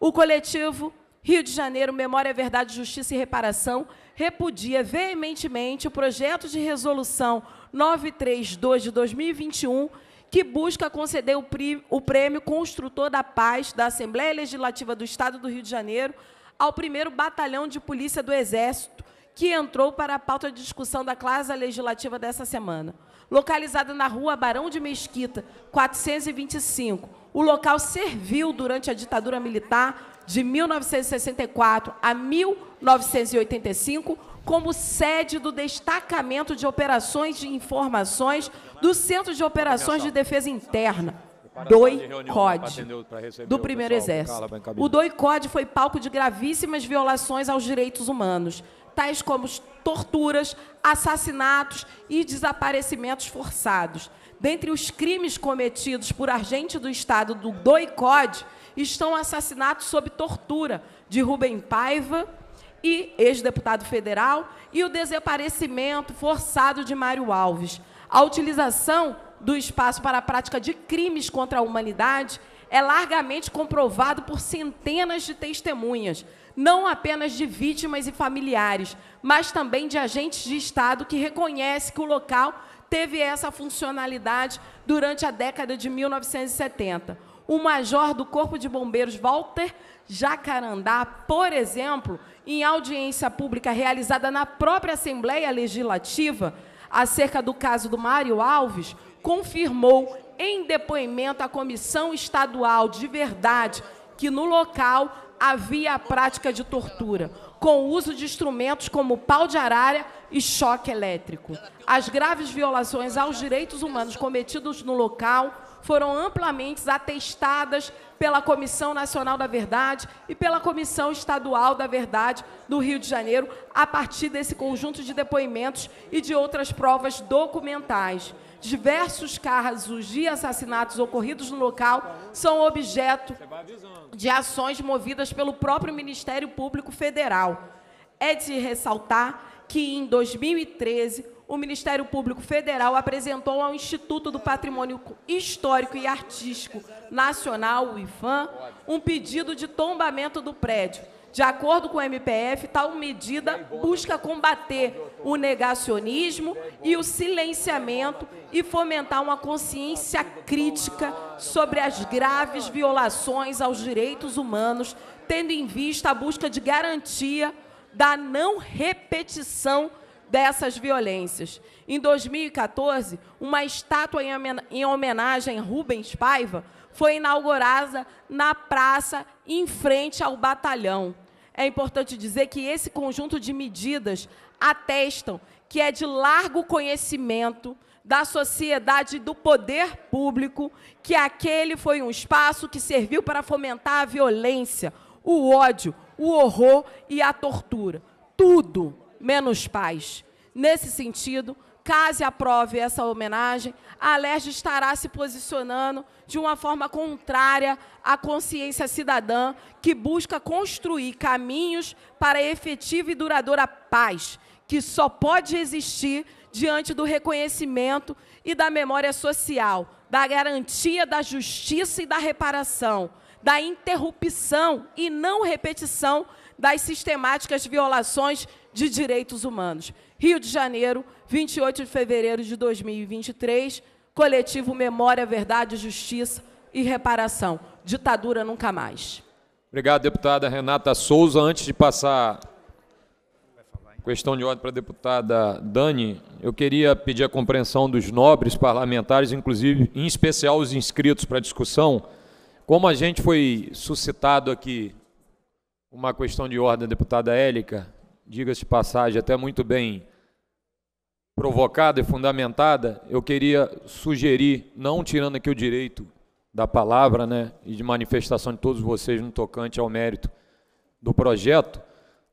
O coletivo Rio de Janeiro, Memória, Verdade, Justiça e Reparação repudia veementemente o projeto de resolução 932 de 2021 que busca conceder o prêmio Construtor da Paz da Assembleia Legislativa do Estado do Rio de Janeiro ao primeiro Batalhão de Polícia do Exército, que entrou para a pauta de discussão da classe legislativa dessa semana. Localizada na rua Barão de Mesquita, 425, o local serviu durante a ditadura militar de 1964 a 1985 como sede do destacamento de operações de informações do Centro de Operações de Defesa Interna. DOI-COD, do Primeiro Exército. O DOI-COD foi palco de gravíssimas violações aos direitos humanos, tais como torturas, assassinatos e desaparecimentos forçados. Dentre os crimes cometidos por agente do Estado do DOI-COD estão assassinatos sob tortura de Rubem Paiva, e ex-deputado federal, e o desaparecimento forçado de Mário Alves. A utilização do espaço para a prática de crimes contra a humanidade é largamente comprovado por centenas de testemunhas, não apenas de vítimas e familiares, mas também de agentes de Estado que reconhecem que o local teve essa funcionalidade durante a década de 1970. O major do Corpo de Bombeiros, Walter Jacarandá, por exemplo, em audiência pública realizada na própria Assembleia Legislativa, acerca do caso do Mário Alves, confirmou em depoimento à Comissão Estadual de Verdade que no local havia a prática de tortura, com o uso de instrumentos como pau de arara e choque elétrico. As graves violações aos direitos humanos cometidos no local foram amplamente atestadas pela Comissão Nacional da Verdade e pela Comissão Estadual da Verdade do Rio de Janeiro, a partir desse conjunto de depoimentos e de outras provas documentais. Diversos casos de assassinatos ocorridos no local são objeto de ações movidas pelo próprio Ministério Público Federal. É de ressaltar que, em 2013, o Ministério Público Federal apresentou ao Instituto do Patrimônio Histórico e Artístico Nacional, o IFAM, um pedido de tombamento do prédio. De acordo com o MPF, tal medida busca combater o negacionismo e o silenciamento e fomentar uma consciência crítica sobre as graves violações aos direitos humanos, tendo em vista a busca de garantia da não repetição dessas violências. Em 2014, uma estátua em homenagem a Rubens Paiva foi inaugurada na praça em frente ao batalhão. É importante dizer que esse conjunto de medidas atestam que é de largo conhecimento da sociedade e do poder público que aquele foi um espaço que serviu para fomentar a violência, o ódio, o horror e a tortura. Tudo menos paz. Nesse sentido, case aprove essa homenagem, a Alerj estará se posicionando de uma forma contrária à consciência cidadã que busca construir caminhos para a efetiva e duradoura paz, que só pode existir diante do reconhecimento e da memória social, da garantia da justiça e da reparação, da interrupção e não repetição das sistemáticas violações de Direitos Humanos. Rio de Janeiro, 28 de fevereiro de 2023, coletivo Memória, Verdade, Justiça e Reparação. Ditadura nunca mais. Obrigado, deputada Renata Souza. Antes de passar questão de ordem para a deputada Dani, eu queria pedir a compreensão dos nobres parlamentares, inclusive, em especial os inscritos para a discussão. Como a gente foi suscitado aqui uma questão de ordem, deputada Élica, diga-se de passagem, até muito bem provocada e fundamentada, eu queria sugerir, não tirando aqui o direito da palavra né, e de manifestação de todos vocês no tocante ao mérito do projeto,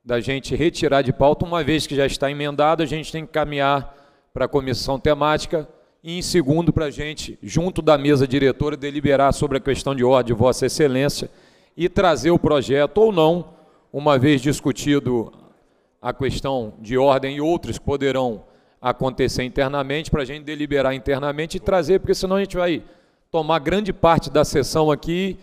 da gente retirar de pauta, uma vez que já está emendado, a gente tem que caminhar para a comissão temática e, em segundo, para a gente, junto da mesa diretora, deliberar sobre a questão de ordem Vossa Excelência e trazer o projeto ou não, uma vez discutido a questão de ordem e outros poderão acontecer internamente, para a gente deliberar internamente e trazer, porque senão a gente vai tomar grande parte da sessão aqui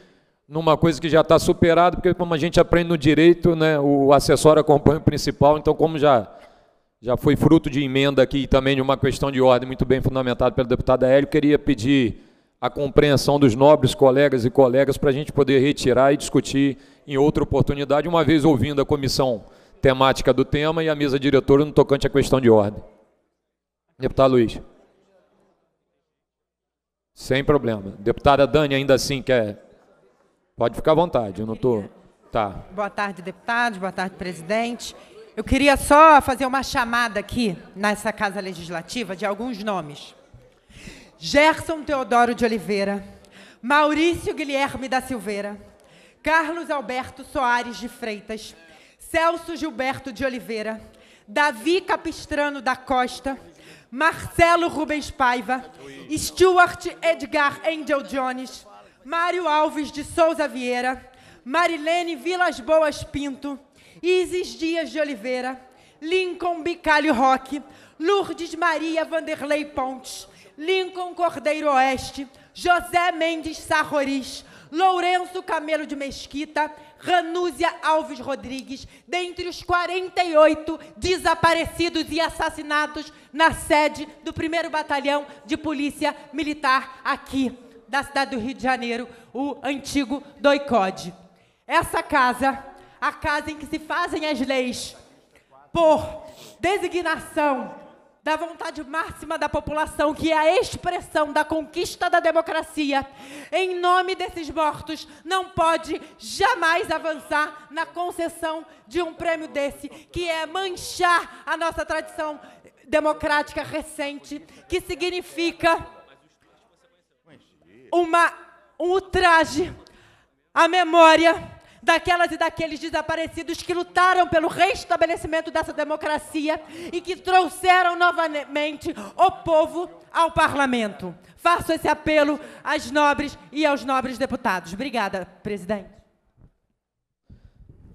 numa coisa que já está superada, porque como a gente aprende no direito, né, o acessório acompanha o principal, então como já, já foi fruto de emenda aqui e também de uma questão de ordem muito bem fundamentada pelo deputado Hélio, queria pedir a compreensão dos nobres colegas e colegas para a gente poder retirar e discutir em outra oportunidade, uma vez ouvindo a comissão temática do tema e a mesa diretora no tocante à questão de ordem. Deputado Luiz. Sem problema. Deputada Dani, ainda assim, quer. Pode ficar à vontade, eu não estou. Tô... Tá. Boa tarde, deputados, boa tarde, presidente. Eu queria só fazer uma chamada aqui, nessa Casa Legislativa, de alguns nomes: Gerson Teodoro de Oliveira, Maurício Guilherme da Silveira, Carlos Alberto Soares de Freitas, Celso Gilberto de Oliveira, Davi Capistrano da Costa, Marcelo Rubens Paiva, Stuart Edgar Angel Jones, Mário Alves de Souza Vieira, Marilene Vilas Boas Pinto, Isis Dias de Oliveira, Lincoln Bicalho Roque, Lourdes Maria Vanderlei Pontes, Lincoln Cordeiro Oeste, José Mendes Sarroris, Lourenço Camelo de Mesquita, Ranúzia Alves Rodrigues, dentre os 48 desaparecidos e assassinados na sede do 1 Batalhão de Polícia Militar aqui da cidade do Rio de Janeiro, o antigo DOICOD. Essa casa, a casa em que se fazem as leis por designação da vontade máxima da população, que é a expressão da conquista da democracia, em nome desses mortos, não pode jamais avançar na concessão de um prêmio desse, que é manchar a nossa tradição democrática recente, que significa uma, um ultraje à memória daquelas e daqueles desaparecidos que lutaram pelo restabelecimento dessa democracia e que trouxeram novamente o povo ao parlamento. Faço esse apelo às nobres e aos nobres deputados. Obrigada, presidente.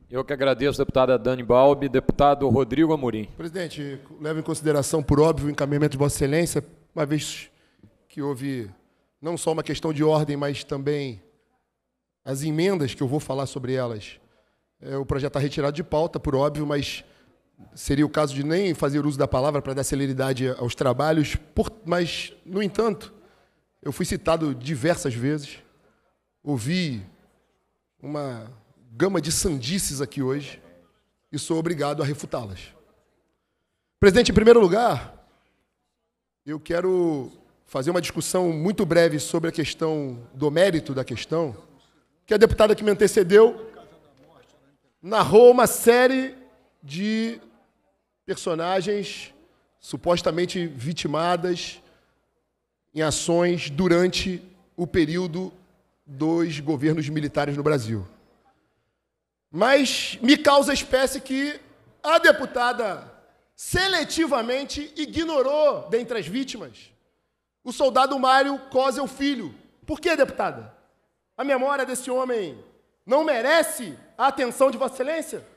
Eu que agradeço, deputada Dani Balbi. Deputado Rodrigo Amorim. Presidente, levo em consideração, por óbvio, o encaminhamento de Vossa Excelência, uma vez que houve não só uma questão de ordem, mas também as emendas, que eu vou falar sobre elas, é, o projeto está retirado de pauta, por óbvio, mas seria o caso de nem fazer uso da palavra para dar celeridade aos trabalhos, por, mas, no entanto, eu fui citado diversas vezes, ouvi uma gama de sandices aqui hoje e sou obrigado a refutá-las. Presidente, em primeiro lugar, eu quero fazer uma discussão muito breve sobre a questão do mérito da questão que a deputada que me antecedeu narrou uma série de personagens supostamente vitimadas em ações durante o período dos governos militares no Brasil. Mas me causa espécie que a deputada seletivamente ignorou dentre as vítimas o soldado Mário Cosel Filho. Por que, deputada? A memória desse homem não merece a atenção de Vossa Excelência?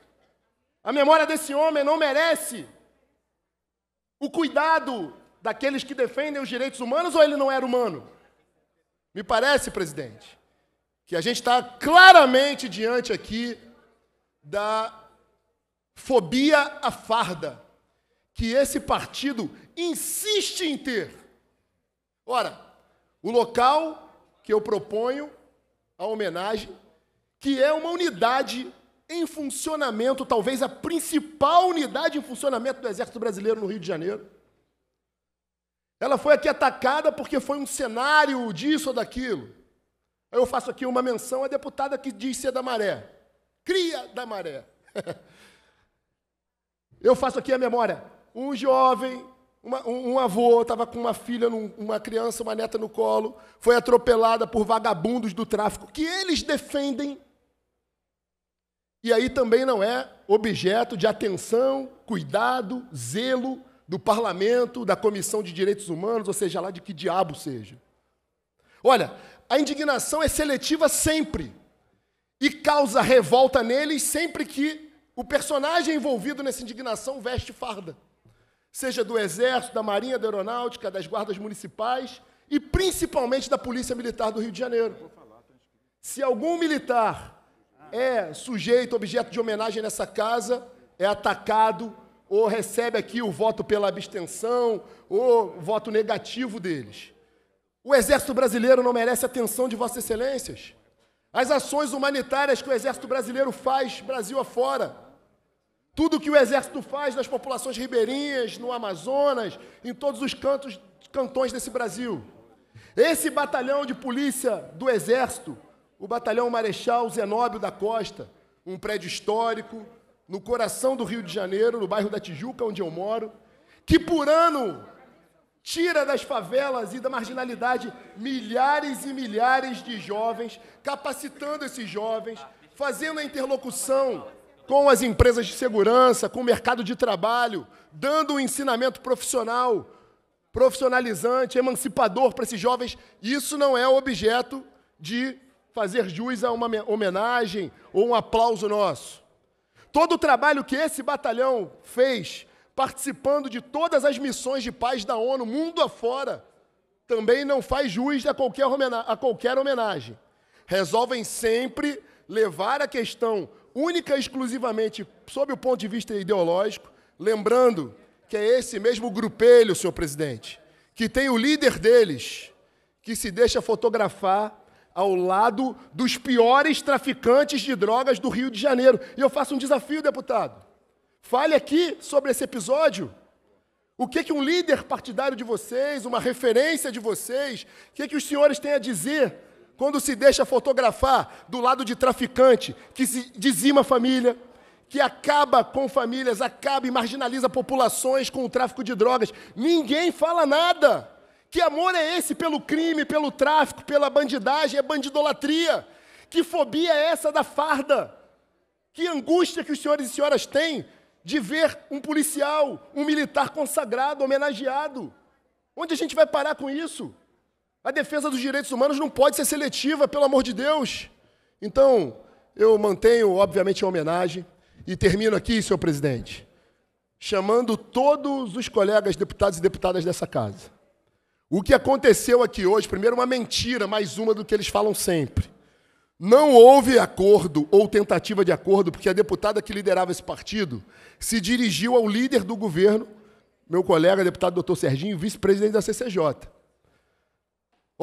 A memória desse homem não merece o cuidado daqueles que defendem os direitos humanos ou ele não era humano? Me parece, presidente, que a gente está claramente diante aqui da fobia à farda que esse partido insiste em ter. Ora, o local que eu proponho a homenagem, que é uma unidade em funcionamento, talvez a principal unidade em funcionamento do Exército Brasileiro no Rio de Janeiro. Ela foi aqui atacada porque foi um cenário disso ou daquilo. Eu faço aqui uma menção à deputada que diz ser da maré. Cria da maré. Eu faço aqui a memória. Um jovem uma, um, um, avô estava com uma filha, num, uma criança, uma neta no colo, foi atropelada por vagabundos do tráfico, que eles defendem. E aí também não é objeto de atenção, cuidado, zelo do parlamento, da comissão de direitos humanos, ou seja lá de que diabo seja. Olha, a indignação é seletiva sempre e causa revolta neles sempre que o personagem envolvido nessa indignação veste farda seja do Exército, da Marinha, da Aeronáutica, das Guardas Municipais e principalmente da Polícia Militar do Rio de Janeiro. Se algum militar é sujeito, objeto de homenagem nessa casa, é atacado ou recebe aqui o voto pela abstenção ou voto negativo deles. O Exército Brasileiro não merece atenção de Vossas Excelências. As ações humanitárias que o Exército Brasileiro faz Brasil afora tudo que o exército faz nas populações ribeirinhas, no Amazonas, em todos os cantos, cantões desse Brasil. Esse batalhão de polícia do exército, o batalhão Marechal Zenóbio da Costa, um prédio histórico no coração do Rio de Janeiro, no bairro da Tijuca, onde eu moro, que por ano tira das favelas e da marginalidade milhares e milhares de jovens, capacitando esses jovens, fazendo a interlocução com as empresas de segurança, com o mercado de trabalho, dando um ensinamento profissional, profissionalizante, emancipador para esses jovens. Isso não é objeto de fazer jus a uma homenagem ou um aplauso nosso. Todo o trabalho que esse batalhão fez, participando de todas as missões de paz da ONU, mundo afora, também não faz jus a qualquer, a qualquer homenagem. Resolvem sempre levar a questão única e exclusivamente sob o ponto de vista ideológico, lembrando que é esse mesmo grupelho, senhor presidente, que tem o líder deles, que se deixa fotografar ao lado dos piores traficantes de drogas do Rio de Janeiro. E eu faço um desafio, deputado. Fale aqui sobre esse episódio. O que, que um líder partidário de vocês, uma referência de vocês, o que, que os senhores têm a dizer quando se deixa fotografar do lado de traficante, que se dizima a família, que acaba com famílias, acaba e marginaliza populações com o tráfico de drogas. Ninguém fala nada. Que amor é esse pelo crime, pelo tráfico, pela bandidagem, é bandidolatria? Que fobia é essa da farda? Que angústia que os senhores e senhoras têm de ver um policial, um militar consagrado, homenageado? Onde a gente vai parar com isso? A defesa dos direitos humanos não pode ser seletiva, pelo amor de Deus. Então, eu mantenho, obviamente, a homenagem e termino aqui, senhor presidente, chamando todos os colegas deputados e deputadas dessa casa. O que aconteceu aqui hoje, primeiro, uma mentira, mais uma do que eles falam sempre. Não houve acordo ou tentativa de acordo, porque a deputada que liderava esse partido se dirigiu ao líder do governo, meu colega deputado doutor Serginho, vice-presidente da CCJ.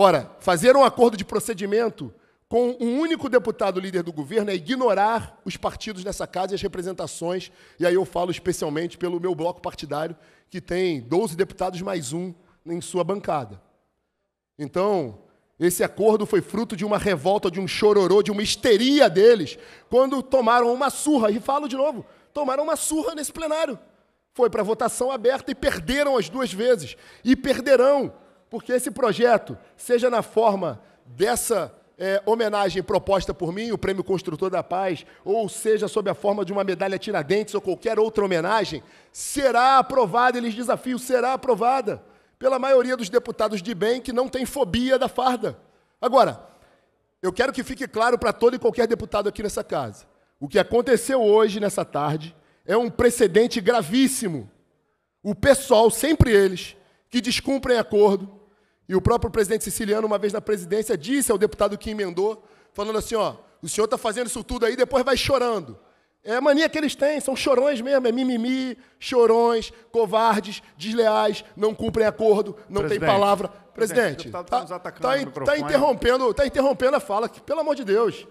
Ora, fazer um acordo de procedimento com um único deputado líder do governo é ignorar os partidos nessa casa e as representações, e aí eu falo especialmente pelo meu bloco partidário, que tem 12 deputados mais um em sua bancada. Então, esse acordo foi fruto de uma revolta, de um chororô, de uma histeria deles, quando tomaram uma surra, e falo de novo, tomaram uma surra nesse plenário. Foi para votação aberta e perderam as duas vezes. E perderão porque esse projeto, seja na forma dessa é, homenagem proposta por mim, o Prêmio Construtor da Paz, ou seja sob a forma de uma medalha Tiradentes ou qualquer outra homenagem, será aprovada, eles desafiam, será aprovada pela maioria dos deputados de bem que não tem fobia da farda. Agora, eu quero que fique claro para todo e qualquer deputado aqui nessa casa. O que aconteceu hoje, nessa tarde, é um precedente gravíssimo. O pessoal, sempre eles, que descumprem acordo, e o próprio presidente siciliano, uma vez na presidência, disse ao deputado que emendou, falando assim: ó, o senhor está fazendo isso tudo aí, depois vai chorando. É a mania que eles têm, são chorões mesmo, é mimimi, chorões, covardes, desleais, não cumprem acordo, não presidente, tem palavra. Presidente, está tá, tá, tá, tá interrompendo, tá interrompendo a fala, que, pelo amor de Deus.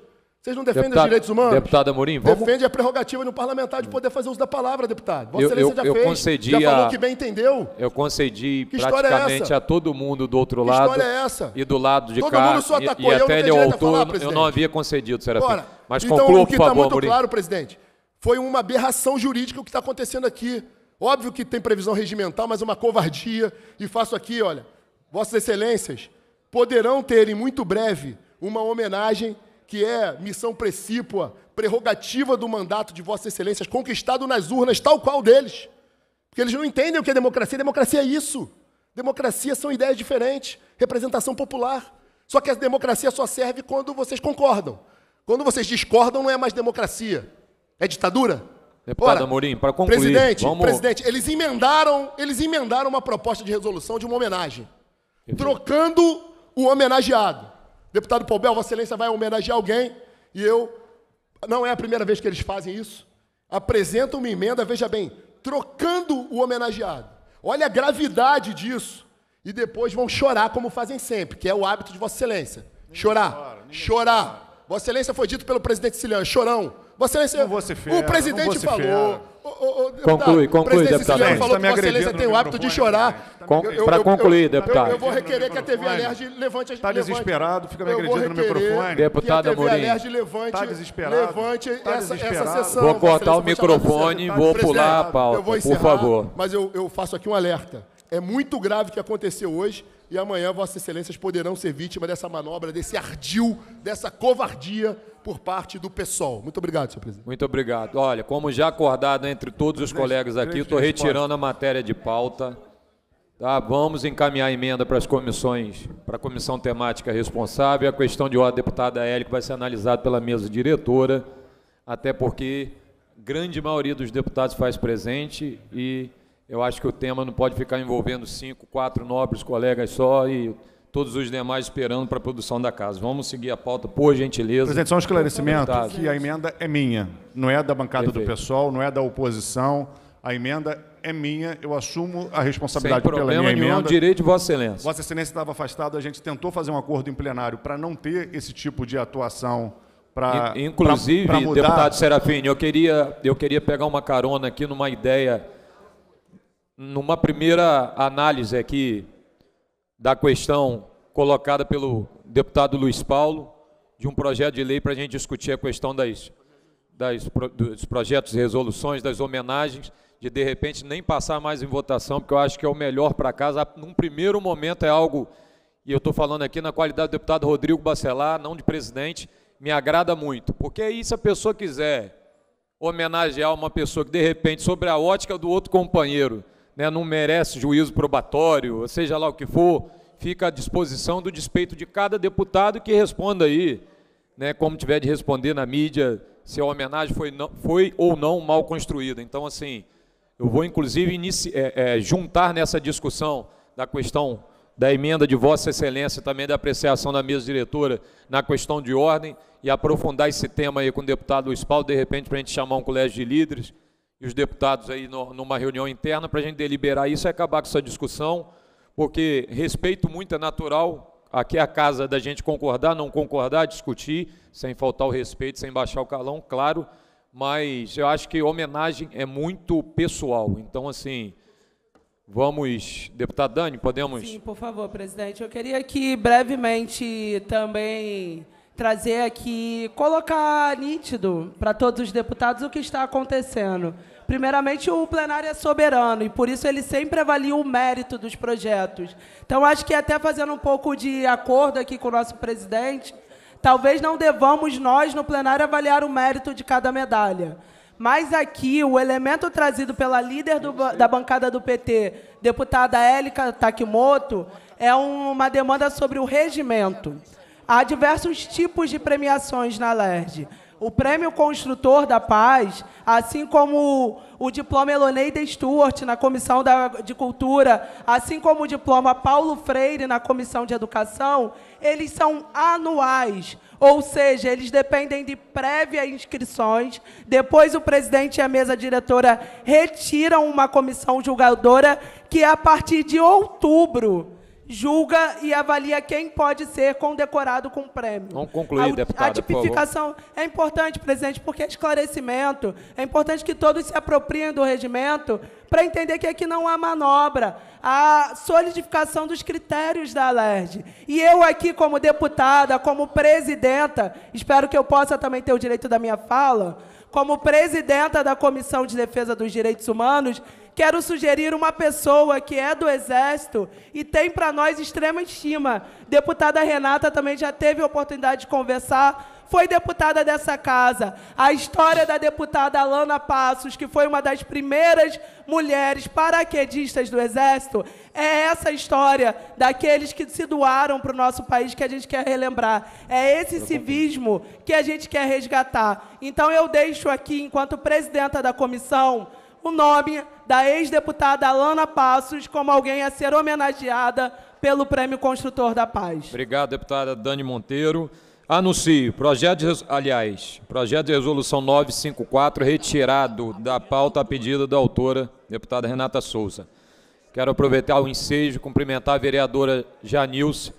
Vocês não defendem deputado, os direitos humanos? Deputado Amorim, vamos... Defende a prerrogativa do parlamentar de poder fazer uso da palavra, deputado. Vossa eu, Excelência já eu fez, concedi já falou a... que bem entendeu. Eu concedi que é praticamente é a todo mundo do outro lado. Que história é essa? E do lado de todo cá. Todo mundo só atacou, e, e até ele o autor, falar, eu não havia concedido, Serafim. Ora, Mas então, conclua, o que está muito claro, presidente, foi uma aberração jurídica o que está acontecendo aqui. Óbvio que tem previsão regimental, mas é uma covardia. E faço aqui, olha, Vossas Excelências poderão ter em muito breve uma homenagem que é missão precípua, prerrogativa do mandato de Vossa Excelência, conquistado nas urnas, tal qual deles. Porque eles não entendem o que é democracia. Democracia é isso. Democracia são ideias diferentes, representação popular. Só que a democracia só serve quando vocês concordam. Quando vocês discordam, não é mais democracia. É ditadura? Deputado Amorim, para concluir. Presidente, vamos... presidente, eles emendaram, eles emendaram uma proposta de resolução de uma homenagem, trocando o homenageado. Deputado Poubel, Vossa Excelência vai homenagear alguém e eu. Não é a primeira vez que eles fazem isso. Apresentam uma emenda, veja bem, trocando o homenageado. Olha a gravidade disso. E depois vão chorar como fazem sempre, que é o hábito de Vossa Excelência. Chorar. Chora, chorar. Chora. Vossa Excelência foi dito pelo presidente Ciliano, chorão. Vossa Excelência, fera, o presidente falou conclui, conclui, presidente deputado. Siciliano falou tá que Vossa Excelência tem o hábito de chorar. Né? Para concluir, deputado. Eu, vou requerer que a TV Alerj levante Está desesperado, fica me agredindo no microfone. Deputado Amorim. Alerj tá desesperado. levante tá essa, sessão. Vou cortar o microfone, vou pular a pauta, por favor. Mas eu, eu faço aqui um alerta. É muito grave o que aconteceu hoje e amanhã Vossas Excelências poderão ser vítima dessa manobra, desse ardil, dessa covardia por parte do PSOL. Muito obrigado, senhor presidente. Muito obrigado. Olha, como já acordado entre todos os colegas aqui, estou retirando a matéria de pauta. Tá, vamos encaminhar a emenda para as comissões, para a comissão temática responsável. A questão de ordem deputada Élico vai ser analisada pela mesa diretora, até porque grande maioria dos deputados faz presente e eu acho que o tema não pode ficar envolvendo cinco, quatro nobres colegas só e todos os demais esperando para a produção da casa. Vamos seguir a pauta, por gentileza. Presidente, só um esclarecimento que a emenda é minha, não é da bancada Perfeito. do pessoal, não é da oposição. A emenda é minha, eu assumo a responsabilidade Sem problema pela minha nenhum, emenda. direito de Vossa Excelência. Vossa Excelência estava afastado, a gente tentou fazer um acordo em plenário para não ter esse tipo de atuação para Inclusive, pra, pra deputado Serafim, eu queria, eu queria pegar uma carona aqui numa ideia, numa primeira análise aqui da questão colocada pelo deputado Luiz Paulo, de um projeto de lei para a gente discutir a questão das, das, dos projetos e resoluções, das homenagens, de de repente nem passar mais em votação, porque eu acho que é o melhor para casa. Num primeiro momento é algo, e eu estou falando aqui na qualidade do deputado Rodrigo Bacelar, não de presidente, me agrada muito. Porque aí, se a pessoa quiser homenagear uma pessoa que, de repente, sobre a ótica do outro companheiro, né, não merece juízo probatório, seja lá o que for, fica à disposição do despeito de cada deputado que responda aí, né, como tiver de responder na mídia, se a homenagem foi, não, foi ou não mal construída. Então, assim, eu vou inclusive inici, é, é, juntar nessa discussão da questão da emenda de Vossa Excelência, também da apreciação da mesa diretora na questão de ordem e aprofundar esse tema aí com o deputado Luiz Paulo, de repente, para a gente chamar um colégio de líderes e os deputados aí no, numa reunião interna para a gente deliberar isso e acabar com essa discussão, porque respeito muito é natural. Aqui é a casa da gente concordar, não concordar, discutir, sem faltar o respeito, sem baixar o calão, claro. Mas eu acho que homenagem é muito pessoal. Então, assim, vamos. Deputado Dani, podemos. Sim, por favor, presidente. Eu queria que brevemente também trazer aqui, colocar nítido para todos os deputados o que está acontecendo. Primeiramente, o plenário é soberano e, por isso, ele sempre avalia o mérito dos projetos. Então, acho que, até fazendo um pouco de acordo aqui com o nosso presidente, talvez não devamos nós, no plenário, avaliar o mérito de cada medalha. Mas aqui, o elemento trazido pela líder do, da bancada do PT, deputada Élica Takimoto, é uma demanda sobre o regimento há diversos tipos de premiações na LERD. O Prêmio Construtor da Paz, assim como o diploma Eloneida Stuart na Comissão de Cultura, assim como o diploma Paulo Freire na Comissão de Educação, eles são anuais, ou seja, eles dependem de prévias inscrições. Depois, o presidente e a mesa diretora retiram uma comissão julgadora que, é a partir de outubro, julga e avalia quem pode ser condecorado com o prêmio. Vamos concluir, a, deputada, A tipificação é importante, presidente, porque é esclarecimento. É importante que todos se apropriem do regimento para entender que aqui não há manobra, há solidificação dos critérios da LERJ. E eu aqui, como deputada, como presidenta, espero que eu possa também ter o direito da minha fala, como presidenta da Comissão de Defesa dos Direitos Humanos, quero sugerir uma pessoa que é do Exército e tem para nós extrema estima. Deputada Renata também já teve a oportunidade de conversar foi deputada dessa casa. A história da deputada Alana Passos, que foi uma das primeiras mulheres paraquedistas do Exército, é essa história daqueles que se doaram para o nosso país que a gente quer relembrar. É esse civismo que a gente quer resgatar. Então, eu deixo aqui, enquanto presidenta da comissão, o nome da ex-deputada Alana Passos como alguém a ser homenageada pelo Prêmio Construtor da Paz. Obrigado, deputada Dani Monteiro. Anuncio, projeto de, aliás, projeto de resolução 954 retirado da pauta a pedido da autora, deputada Renata Souza. Quero aproveitar o ensejo, cumprimentar a vereadora Janilce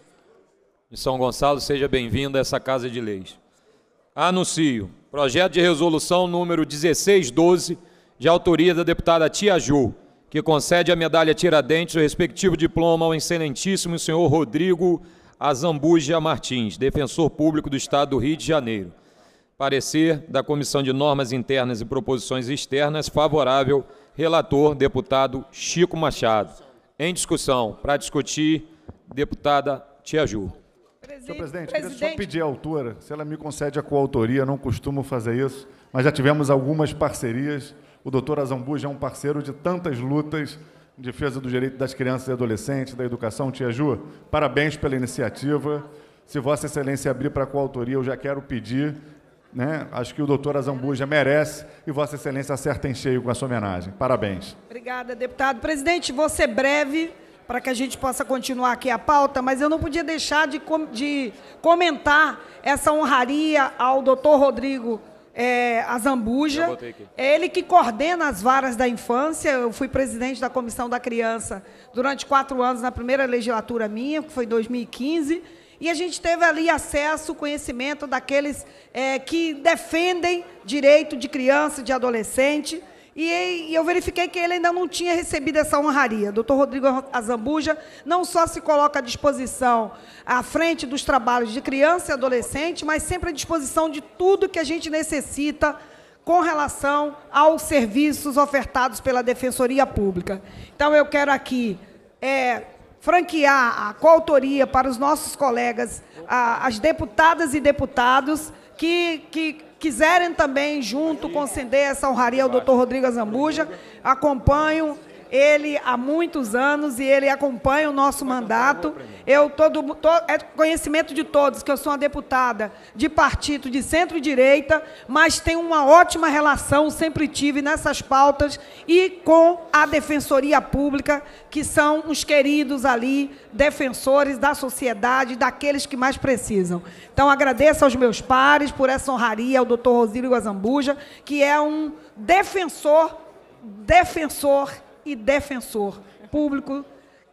de São Gonçalo, seja bem-vinda a essa Casa de Leis. Anuncio, projeto de resolução número 1612 de autoria da deputada Tia Ju, que concede a medalha Tiradentes o respectivo diploma ao excelentíssimo senhor Rodrigo Azambuja Martins, defensor público do Estado do Rio de Janeiro. Parecer da Comissão de Normas Internas e Proposições Externas favorável, relator deputado Chico Machado. Em discussão, para discutir, deputada Tia Ju. Presidente, Senhor presidente, presidente. queria só pedir a autora, se ela me concede a coautoria, não costumo fazer isso, mas já tivemos algumas parcerias o doutor Azambuja é um parceiro de tantas lutas em defesa do direito das crianças e adolescentes, da educação. Tia Ju, parabéns pela iniciativa. Se Vossa Excelência abrir para a coautoria, eu já quero pedir. Né? Acho que o doutor Azambuja merece e Vossa Excelência acerta em cheio com essa homenagem. Parabéns. Obrigada, deputado. Presidente, vou ser breve para que a gente possa continuar aqui a pauta, mas eu não podia deixar de, com de comentar essa honraria ao doutor Rodrigo é, a Zambuja. É ele que coordena as varas da infância. Eu fui presidente da Comissão da Criança durante quatro anos, na primeira legislatura minha, que foi em 2015. E a gente teve ali acesso, conhecimento daqueles é, que defendem direito de criança, de adolescente. E, eu verifiquei que ele ainda não tinha recebido essa honraria. Dr. Rodrigo Azambuja não só se coloca à disposição à frente dos trabalhos de criança e adolescente, mas sempre à disposição de tudo que a gente necessita com relação aos serviços ofertados pela Defensoria Pública. Então, eu quero aqui é, franquear a coautoria para os nossos colegas, a, as deputadas e deputados que, que quiserem também, junto, conceder essa honraria ao doutor Rodrigo Zambuja, acompanham ele há muitos anos e ele acompanha o nosso mandato. Eu todo, todo, é conhecimento de todos que eu sou uma deputada de partido de centro-direita, mas tenho uma ótima relação, sempre tive nessas pautas e com a Defensoria Pública, que são os queridos ali defensores da sociedade, daqueles que mais precisam. Então agradeço aos meus pares por essa honraria, ao doutor Rosílio Gazambuja, que é um defensor defensor e defensor público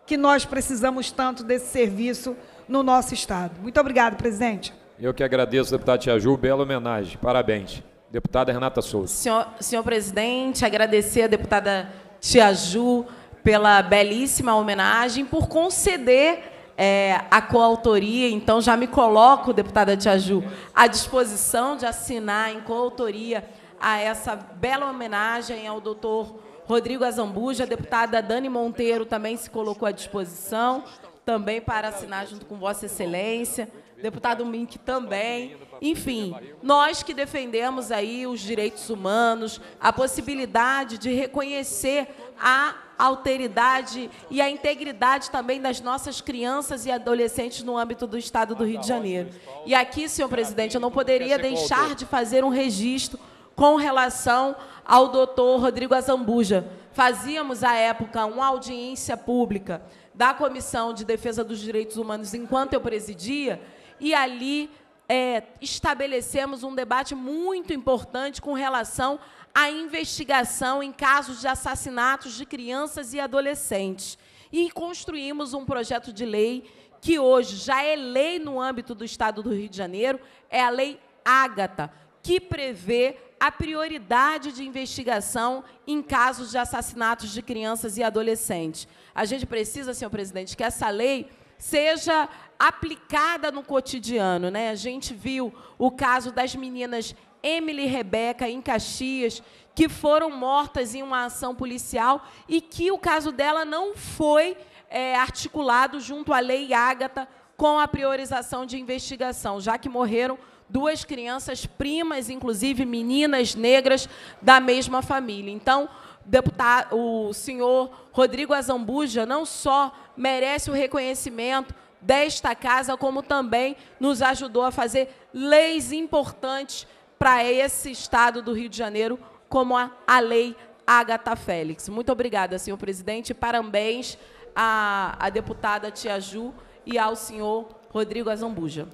que nós precisamos tanto desse serviço no nosso Estado. Muito obrigado, presidente. Eu que agradeço, deputado Tiaju, bela homenagem. Parabéns. Deputada Renata Souza. Senhor, senhor presidente, agradecer à deputada Tiaju pela belíssima homenagem, por conceder é, a coautoria. Então, já me coloco, deputada Tiaju, à disposição de assinar em coautoria a essa bela homenagem ao doutor Rodrigo Azambuja, a deputada Dani Monteiro também se colocou à disposição, também para assinar junto com Vossa Excelência, deputado Mink também. Enfim, nós que defendemos aí os direitos humanos, a possibilidade de reconhecer a alteridade e a integridade também das nossas crianças e adolescentes no âmbito do Estado do Rio de Janeiro. E aqui, senhor presidente, eu não poderia deixar de fazer um registro com relação ao doutor Rodrigo Azambuja. Fazíamos, à época, uma audiência pública da Comissão de Defesa dos Direitos Humanos, enquanto eu presidia, e ali é, estabelecemos um debate muito importante com relação à investigação em casos de assassinatos de crianças e adolescentes. E construímos um projeto de lei que hoje já é lei no âmbito do Estado do Rio de Janeiro, é a Lei Ágata, que prevê a prioridade de investigação em casos de assassinatos de crianças e adolescentes. A gente precisa, senhor presidente, que essa lei seja aplicada no cotidiano. Né? A gente viu o caso das meninas Emily e Rebeca, em Caxias, que foram mortas em uma ação policial e que o caso dela não foi é, articulado junto à Lei Ágata com a priorização de investigação, já que morreram duas crianças primas, inclusive meninas negras da mesma família. Então, deputado, o senhor Rodrigo Azambuja não só merece o reconhecimento desta casa, como também nos ajudou a fazer leis importantes para esse estado do Rio de Janeiro, como a, a lei Agatha Félix. Muito obrigada, senhor presidente. Parabéns à, à deputada Tia Ju e ao senhor Rodrigo Azambuja.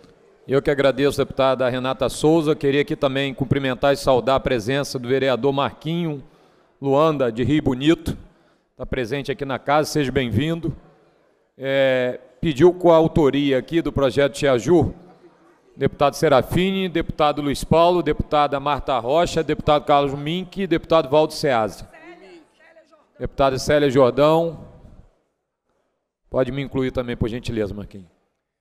Eu que agradeço deputada Renata Souza, queria aqui também cumprimentar e saudar a presença do vereador Marquinho Luanda, de Rio Bonito, está presente aqui na casa, seja bem-vindo. É, pediu com a autoria aqui do projeto Ju, deputado Serafini, deputado Luiz Paulo, deputada Marta Rocha, deputado Carlos Mink, deputado Valdo Seasa. Deputada Célia Jordão. Pode me incluir também, por gentileza, Marquinhos.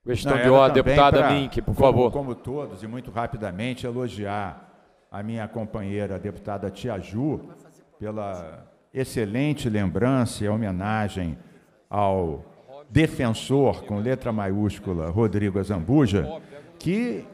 Questão Não, de ordem, deputada Mink, Link, por como, favor. Como todos, e muito rapidamente, elogiar a minha companheira, a deputada Tia Ju, pela excelente lembrança e homenagem ao defensor, com letra maiúscula, Rodrigo Azambuja, que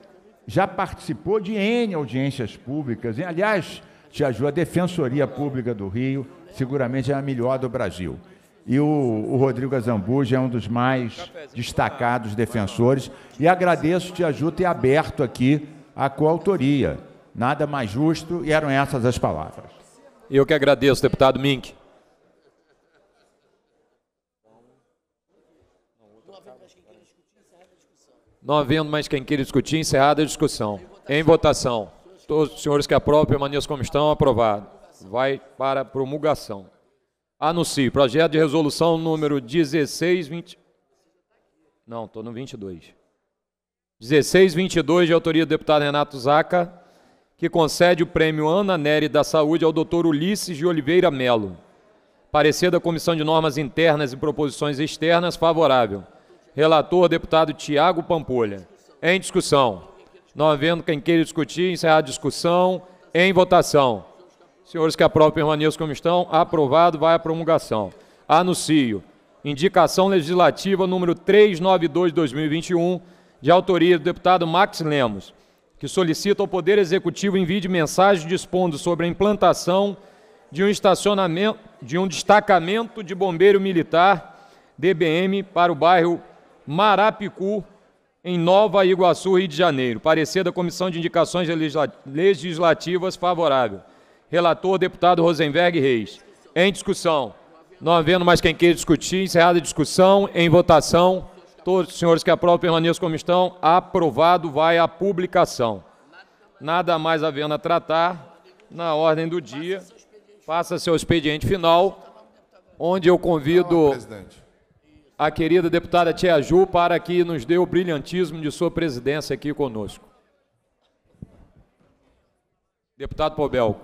já participou de N audiências públicas. Aliás, Tia Ju, a Defensoria Pública do Rio seguramente é a melhor do Brasil. E o, o Rodrigo Azambuja é um dos mais destacados defensores. E agradeço-te a Ju ter aberto aqui a coautoria. Nada mais justo, e eram essas as palavras. Eu que agradeço, deputado Mink. Não havendo mais quem queira discutir, encerrada a discussão. Em votação. Todos os senhores que aprovam permaneçam como estão, aprovado. Vai para promulgação. Anuncio. Projeto de resolução número 1620. Não, estou no 22. 1622, de autoria do deputado Renato Zaca, que concede o prêmio Ana Nery da Saúde ao doutor Ulisses de Oliveira Melo. Parecer da Comissão de Normas Internas e Proposições Externas favorável. Relator, deputado Tiago Pampolha. Em discussão. Não havendo quem queira discutir, encerrar a discussão. Em votação. Senhores que aprovam, permaneçam como estão. Aprovado, vai à promulgação. Anuncio. Indicação legislativa número 392-2021, de autoria do deputado Max Lemos, que solicita ao Poder Executivo envio mensagem dispondo sobre a implantação de um estacionamento, de um destacamento de bombeiro militar DBM para o bairro Marapicu, em Nova Iguaçu, Rio de Janeiro. Parecer da Comissão de Indicações Legislativas favorável. Relator, deputado Rosenberg Reis. Em discussão. Não havendo mais quem queira discutir, encerrada a discussão, em votação. Todos os senhores que aprovam permaneçam como estão. Aprovado vai à publicação. Nada mais havendo a tratar, na ordem do dia, Faça seu expediente final, onde eu convido a querida deputada Tia Ju para que nos dê o brilhantismo de sua presidência aqui conosco. Deputado Pobel,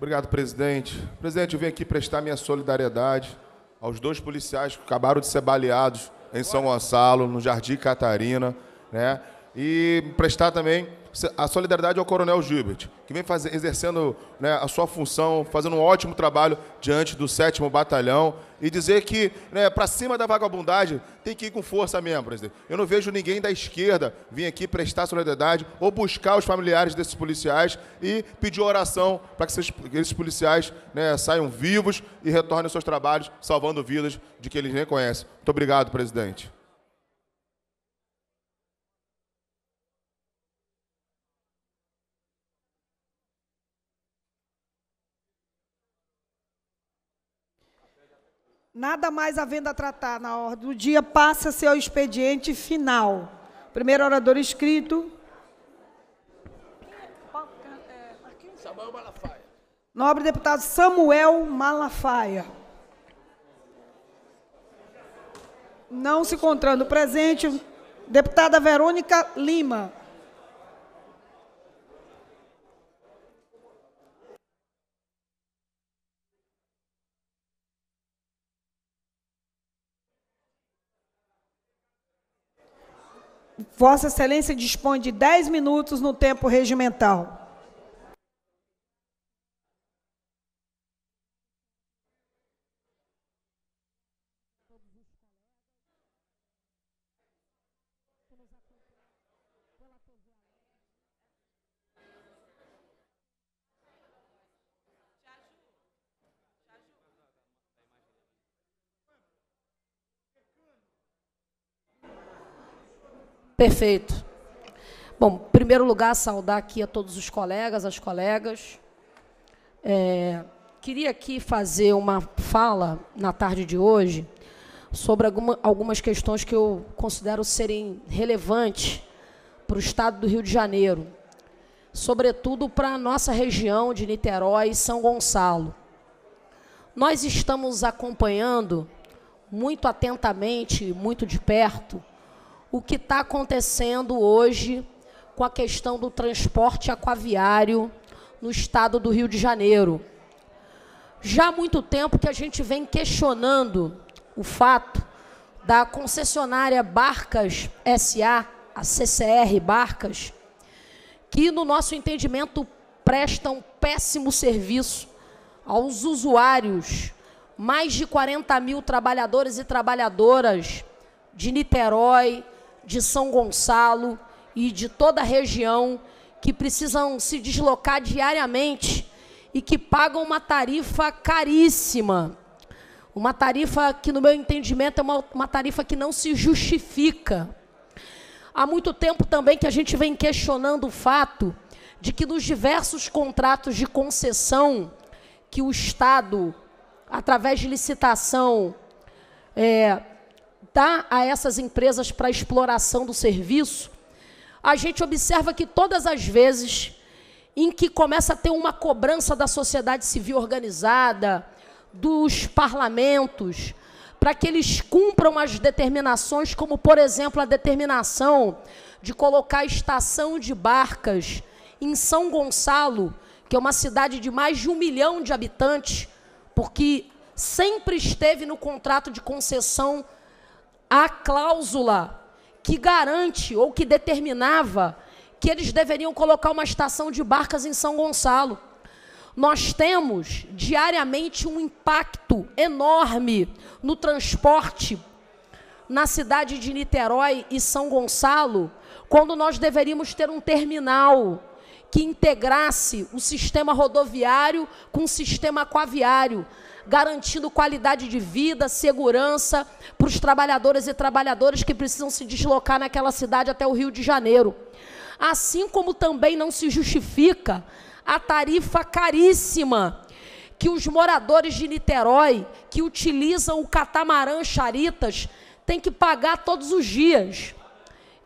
Obrigado, presidente. Presidente, eu vim aqui prestar minha solidariedade aos dois policiais que acabaram de ser baleados em São Gonçalo, no Jardim Catarina, né? E prestar também a solidariedade ao Coronel Gilbert, que vem fazer, exercendo né, a sua função, fazendo um ótimo trabalho diante do 7 Batalhão, e dizer que né, para cima da vagabundagem tem que ir com força mesmo, presidente. Eu não vejo ninguém da esquerda vir aqui prestar solidariedade ou buscar os familiares desses policiais e pedir oração para que esses, policiais né, saiam vivos e retornem aos seus trabalhos, salvando vidas de que eles reconhecem. Muito obrigado, presidente. Nada mais havendo a tratar na ordem do dia passa a ser o expediente final. Primeiro orador escrito. Samuel Malafaia. Nobre deputado Samuel Malafaia. Não se encontrando presente, deputada Verônica Lima. Vossa Excelência dispõe de 10 minutos no tempo regimental. pela TV Perfeito. Bom, em primeiro lugar, saudar aqui a todos os colegas, as colegas. É, queria aqui fazer uma fala na tarde de hoje sobre alguma, algumas questões que eu considero serem relevantes para o estado do Rio de Janeiro, sobretudo para a nossa região de Niterói e São Gonçalo. Nós estamos acompanhando muito atentamente, muito de perto, o que está acontecendo hoje com a questão do transporte aquaviário no estado do Rio de Janeiro. Já há muito tempo que a gente vem questionando o fato da concessionária Barcas SA, a CCR Barcas, que, no nosso entendimento, presta um péssimo serviço aos usuários, mais de 40 mil trabalhadores e trabalhadoras de Niterói, de São Gonçalo e de toda a região que precisam se deslocar diariamente e que pagam uma tarifa caríssima. Uma tarifa que, no meu entendimento, é uma, uma tarifa que não se justifica. Há muito tempo também que a gente vem questionando o fato de que nos diversos contratos de concessão que o Estado, através de licitação, é, dá a essas empresas para exploração do serviço, a gente observa que todas as vezes em que começa a ter uma cobrança da sociedade civil organizada, dos parlamentos, para que eles cumpram as determinações, como, por exemplo, a determinação de colocar a estação de barcas em São Gonçalo, que é uma cidade de mais de um milhão de habitantes, porque sempre esteve no contrato de concessão a cláusula que garante ou que determinava que eles deveriam colocar uma estação de barcas em São Gonçalo. Nós temos diariamente um impacto enorme no transporte na cidade de Niterói e São Gonçalo, quando nós deveríamos ter um terminal que integrasse o sistema rodoviário com o sistema aquaviário garantindo qualidade de vida, segurança para os trabalhadores e trabalhadoras que precisam se deslocar naquela cidade até o Rio de Janeiro. Assim como também não se justifica a tarifa caríssima que os moradores de Niterói, que utilizam o catamarã Charitas, têm que pagar todos os dias.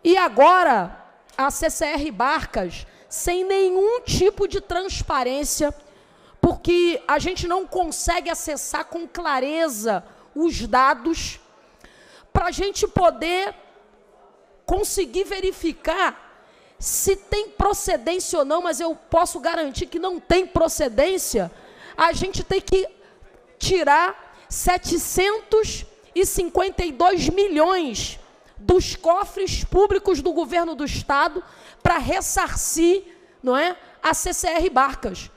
E agora, a CCR Barcas, sem nenhum tipo de transparência, porque a gente não consegue acessar com clareza os dados para a gente poder conseguir verificar se tem procedência ou não, mas eu posso garantir que não tem procedência. A gente tem que tirar 752 milhões dos cofres públicos do governo do estado para ressarcir, não é, a CCR Barcas.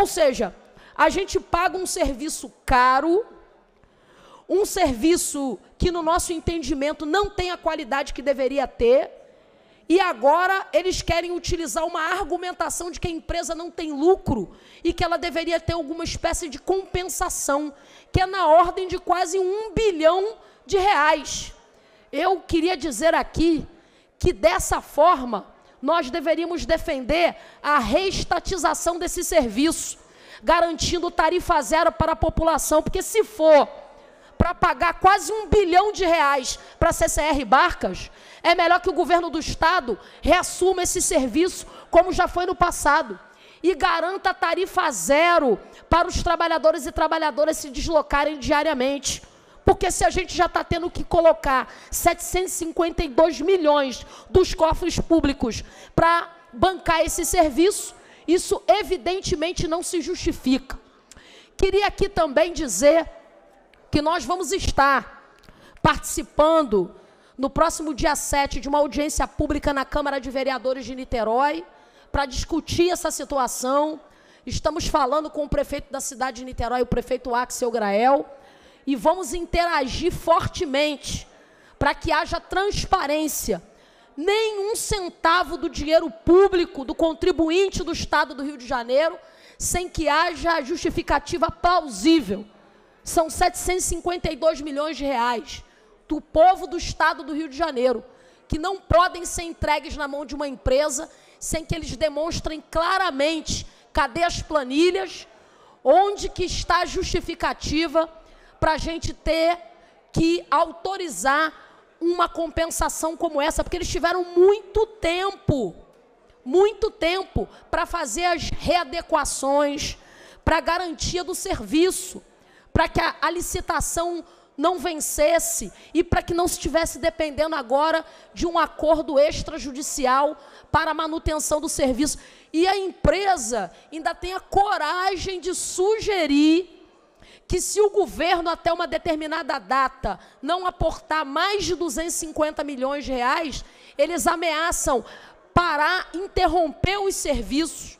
Ou seja, a gente paga um serviço caro, um serviço que no nosso entendimento não tem a qualidade que deveria ter, e agora eles querem utilizar uma argumentação de que a empresa não tem lucro e que ela deveria ter alguma espécie de compensação, que é na ordem de quase um bilhão de reais. Eu queria dizer aqui que dessa forma nós deveríamos defender a reestatização desse serviço, garantindo tarifa zero para a população, porque se for para pagar quase um bilhão de reais para a CCR Barcas, é melhor que o governo do Estado reassuma esse serviço, como já foi no passado, e garanta tarifa zero para os trabalhadores e trabalhadoras se deslocarem diariamente. Porque se a gente já está tendo que colocar 752 milhões dos cofres públicos para bancar esse serviço, isso evidentemente não se justifica. Queria aqui também dizer que nós vamos estar participando no próximo dia 7 de uma audiência pública na Câmara de Vereadores de Niterói para discutir essa situação. Estamos falando com o prefeito da cidade de Niterói, o prefeito Axel Grael e vamos interagir fortemente para que haja transparência. Nenhum centavo do dinheiro público do contribuinte do Estado do Rio de Janeiro sem que haja justificativa plausível. São 752 milhões de reais do povo do Estado do Rio de Janeiro que não podem ser entregues na mão de uma empresa sem que eles demonstrem claramente cadê as planilhas, onde que está a justificativa para a gente ter que autorizar uma compensação como essa, porque eles tiveram muito tempo, muito tempo para fazer as readequações, para garantia do serviço, para que a, a licitação não vencesse e para que não estivesse dependendo agora de um acordo extrajudicial para a manutenção do serviço. E a empresa ainda tem a coragem de sugerir que se o governo até uma determinada data não aportar mais de 250 milhões de reais, eles ameaçam parar, interromper os serviços,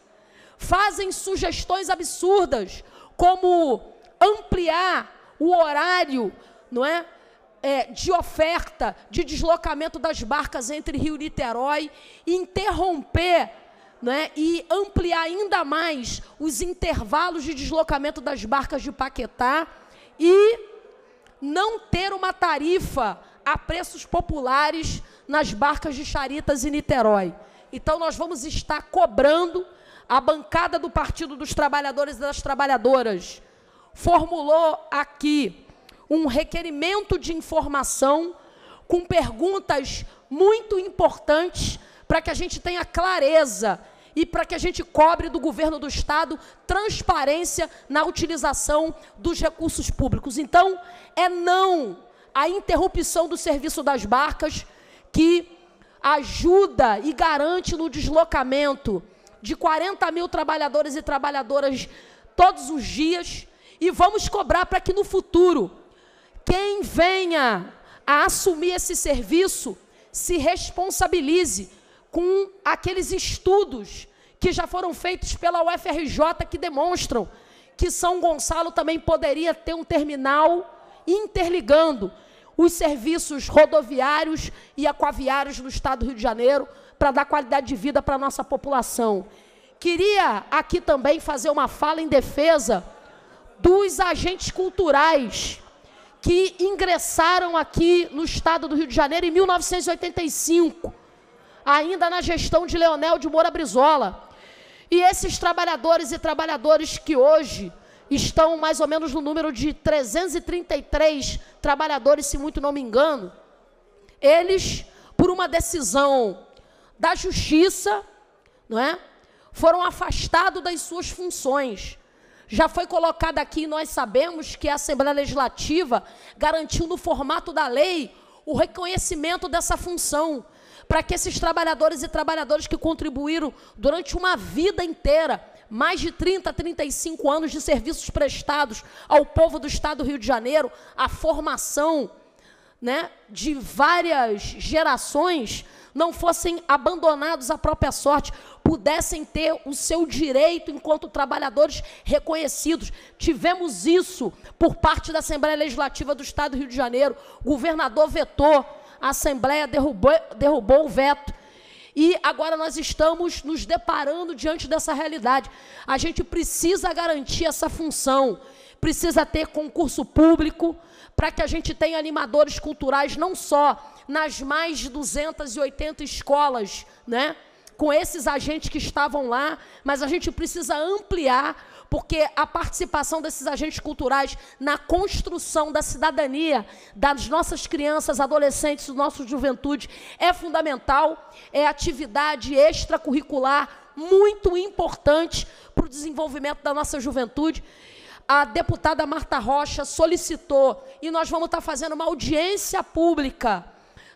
fazem sugestões absurdas, como ampliar o horário, não é? É, de oferta, de deslocamento das barcas entre Rio e Niterói, interromper né, e ampliar ainda mais os intervalos de deslocamento das barcas de Paquetá e não ter uma tarifa a preços populares nas barcas de Charitas e Niterói. Então, nós vamos estar cobrando a bancada do Partido dos Trabalhadores e das Trabalhadoras. Formulou aqui um requerimento de informação com perguntas muito importantes para que a gente tenha clareza e para que a gente cobre do governo do Estado transparência na utilização dos recursos públicos. Então, é não a interrupção do serviço das barcas que ajuda e garante no deslocamento de 40 mil trabalhadores e trabalhadoras todos os dias e vamos cobrar para que no futuro quem venha a assumir esse serviço se responsabilize com aqueles estudos que já foram feitos pela UFRJ que demonstram que São Gonçalo também poderia ter um terminal interligando os serviços rodoviários e aquaviários do Estado do Rio de Janeiro para dar qualidade de vida para a nossa população. Queria aqui também fazer uma fala em defesa dos agentes culturais que ingressaram aqui no Estado do Rio de Janeiro em 1985 ainda na gestão de Leonel de Moura Brizola. E esses trabalhadores e trabalhadoras que hoje estão mais ou menos no número de 333 trabalhadores, se muito não me engano, eles, por uma decisão da justiça, não é? foram afastados das suas funções. Já foi colocado aqui, nós sabemos que a Assembleia Legislativa garantiu no formato da lei o reconhecimento dessa função para que esses trabalhadores e trabalhadoras que contribuíram durante uma vida inteira, mais de 30, 35 anos de serviços prestados ao povo do estado do Rio de Janeiro, a formação né, de várias gerações, não fossem abandonados à própria sorte, pudessem ter o seu direito enquanto trabalhadores reconhecidos. Tivemos isso por parte da Assembleia Legislativa do Estado do Rio de Janeiro. O governador vetou a Assembleia derrubou, derrubou o veto. E agora nós estamos nos deparando diante dessa realidade. A gente precisa garantir essa função, precisa ter concurso público para que a gente tenha animadores culturais não só nas mais de 280 escolas, né? Com esses agentes que estavam lá, mas a gente precisa ampliar porque a participação desses agentes culturais na construção da cidadania das nossas crianças, adolescentes, do nosso juventude é fundamental, é atividade extracurricular muito importante para o desenvolvimento da nossa juventude a deputada Marta Rocha solicitou, e nós vamos estar tá fazendo uma audiência pública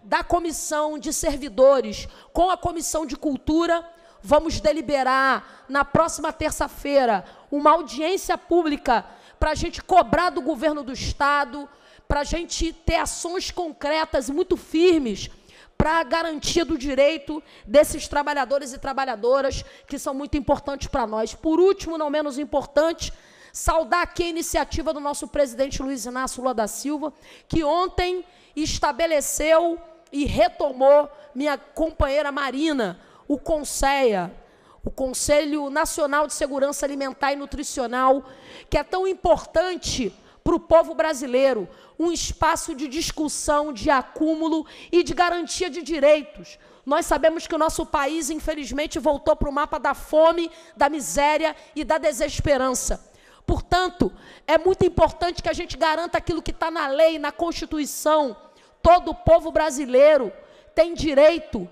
da comissão de servidores com a comissão de cultura vamos deliberar na próxima terça-feira uma audiência pública para a gente cobrar do governo do Estado, para a gente ter ações concretas muito firmes para a garantia do direito desses trabalhadores e trabalhadoras que são muito importantes para nós. Por último, não menos importante, saudar aqui a iniciativa do nosso presidente Luiz Inácio Lula da Silva, que ontem estabeleceu e retomou minha companheira Marina o CONSEA, o Conselho Nacional de Segurança Alimentar e Nutricional, que é tão importante para o povo brasileiro, um espaço de discussão, de acúmulo e de garantia de direitos. Nós sabemos que o nosso país, infelizmente, voltou para o mapa da fome, da miséria e da desesperança. Portanto, é muito importante que a gente garanta aquilo que está na lei, na Constituição. Todo o povo brasileiro tem direito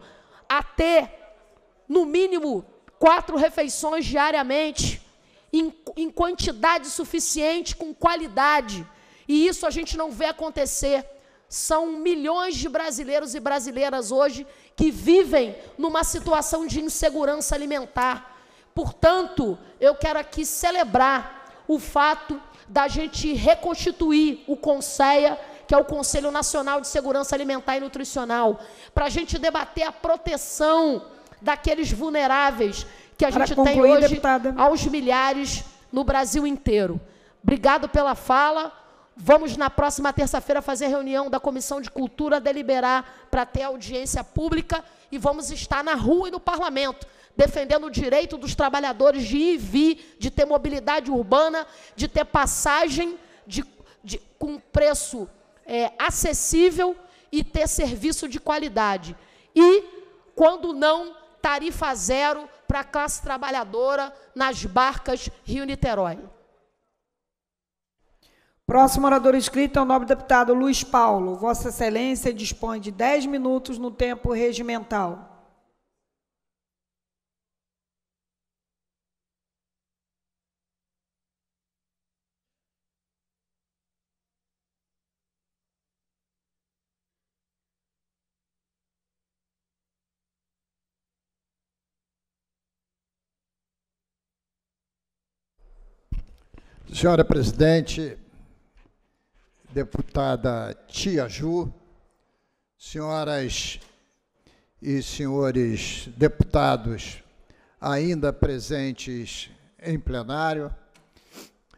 a ter no mínimo quatro refeições diariamente, em, em quantidade suficiente, com qualidade. E isso a gente não vê acontecer. São milhões de brasileiros e brasileiras hoje que vivem numa situação de insegurança alimentar. Portanto, eu quero aqui celebrar o fato da gente reconstituir o CONSEA, que é o Conselho Nacional de Segurança Alimentar e Nutricional, para a gente debater a proteção daqueles vulneráveis que a Para gente concluir, tem hoje deputada. aos milhares no Brasil inteiro. Obrigado pela fala. Vamos, na próxima terça-feira, fazer reunião da Comissão de Cultura, deliberar para ter audiência pública e vamos estar na rua e no parlamento, defendendo o direito dos trabalhadores de ir e vir, de ter mobilidade urbana, de ter passagem de, de com preço é, acessível e ter serviço de qualidade. E, quando não, tarifa zero para a classe trabalhadora nas barcas Rio-Niterói. Próximo orador inscrito é o nobre deputado Luiz Paulo. Vossa Excelência dispõe de 10 minutos no tempo regimental. Senhora presidente, deputada Tia Ju, senhoras e senhores deputados ainda presentes em plenário,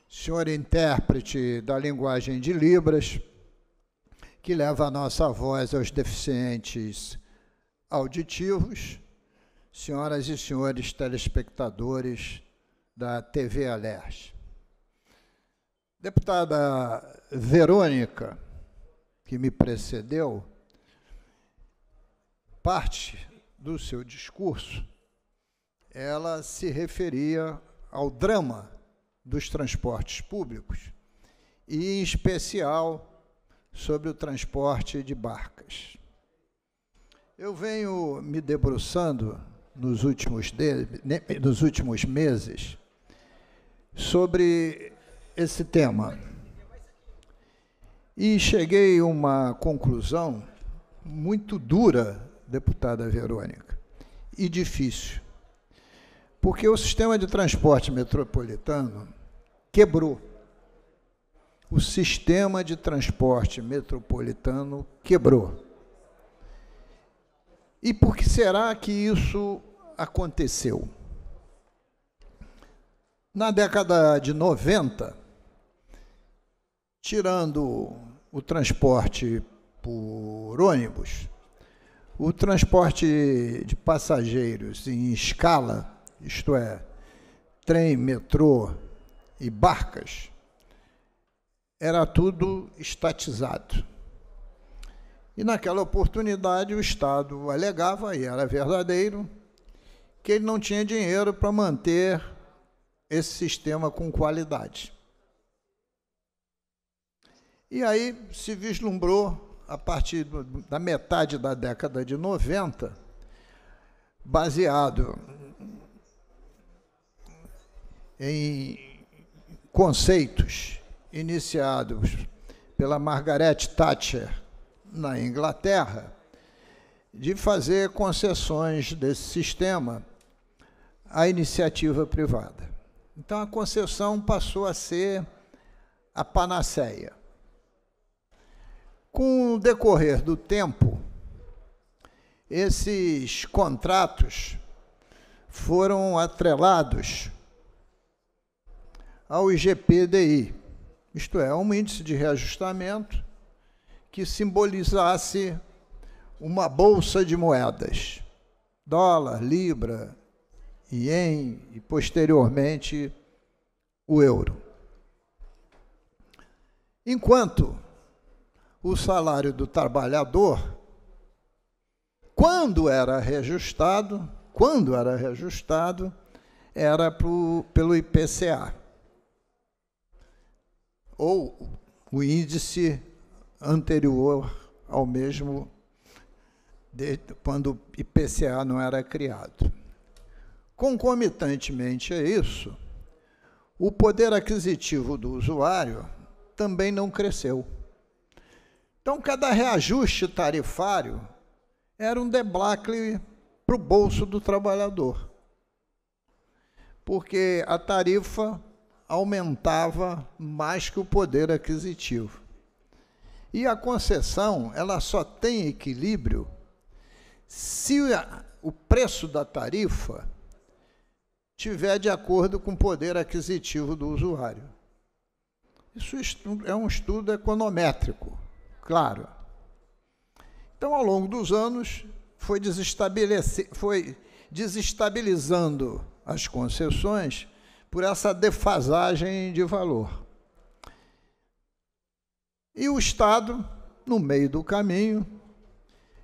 senhor intérprete da linguagem de Libras, que leva a nossa voz aos deficientes auditivos, senhoras e senhores telespectadores da TV Alerj. Deputada Verônica, que me precedeu, parte do seu discurso ela se referia ao drama dos transportes públicos e, em especial, sobre o transporte de barcas. Eu venho me debruçando nos últimos, de, nos últimos meses sobre esse tema. E cheguei a uma conclusão muito dura, deputada Verônica, e difícil. Porque o sistema de transporte metropolitano quebrou. O sistema de transporte metropolitano quebrou. E por que será que isso aconteceu? Na década de 90, tirando o transporte por ônibus, o transporte de passageiros em escala, isto é, trem, metrô e barcas, era tudo estatizado. E naquela oportunidade o Estado alegava, e era verdadeiro, que ele não tinha dinheiro para manter esse sistema com qualidade. E aí se vislumbrou, a partir da metade da década de 90, baseado em conceitos iniciados pela Margaret Thatcher na Inglaterra, de fazer concessões desse sistema à iniciativa privada. Então a concessão passou a ser a panaceia. Com o decorrer do tempo, esses contratos foram atrelados ao IGPDI, isto é, um índice de reajustamento que simbolizasse uma bolsa de moedas, dólar, libra, ien e posteriormente o euro. Enquanto o salário do trabalhador, quando era reajustado, quando era reajustado, era pro, pelo IPCA, ou o índice anterior ao mesmo, quando o IPCA não era criado. Concomitantemente a isso, o poder aquisitivo do usuário também não cresceu. Então, cada reajuste tarifário era um deblacle para o bolso do trabalhador, porque a tarifa aumentava mais que o poder aquisitivo. E a concessão, ela só tem equilíbrio se o preço da tarifa tiver de acordo com o poder aquisitivo do usuário. Isso é um estudo econométrico claro. Então, ao longo dos anos, foi, foi desestabilizando as concessões por essa defasagem de valor. E o Estado, no meio do caminho,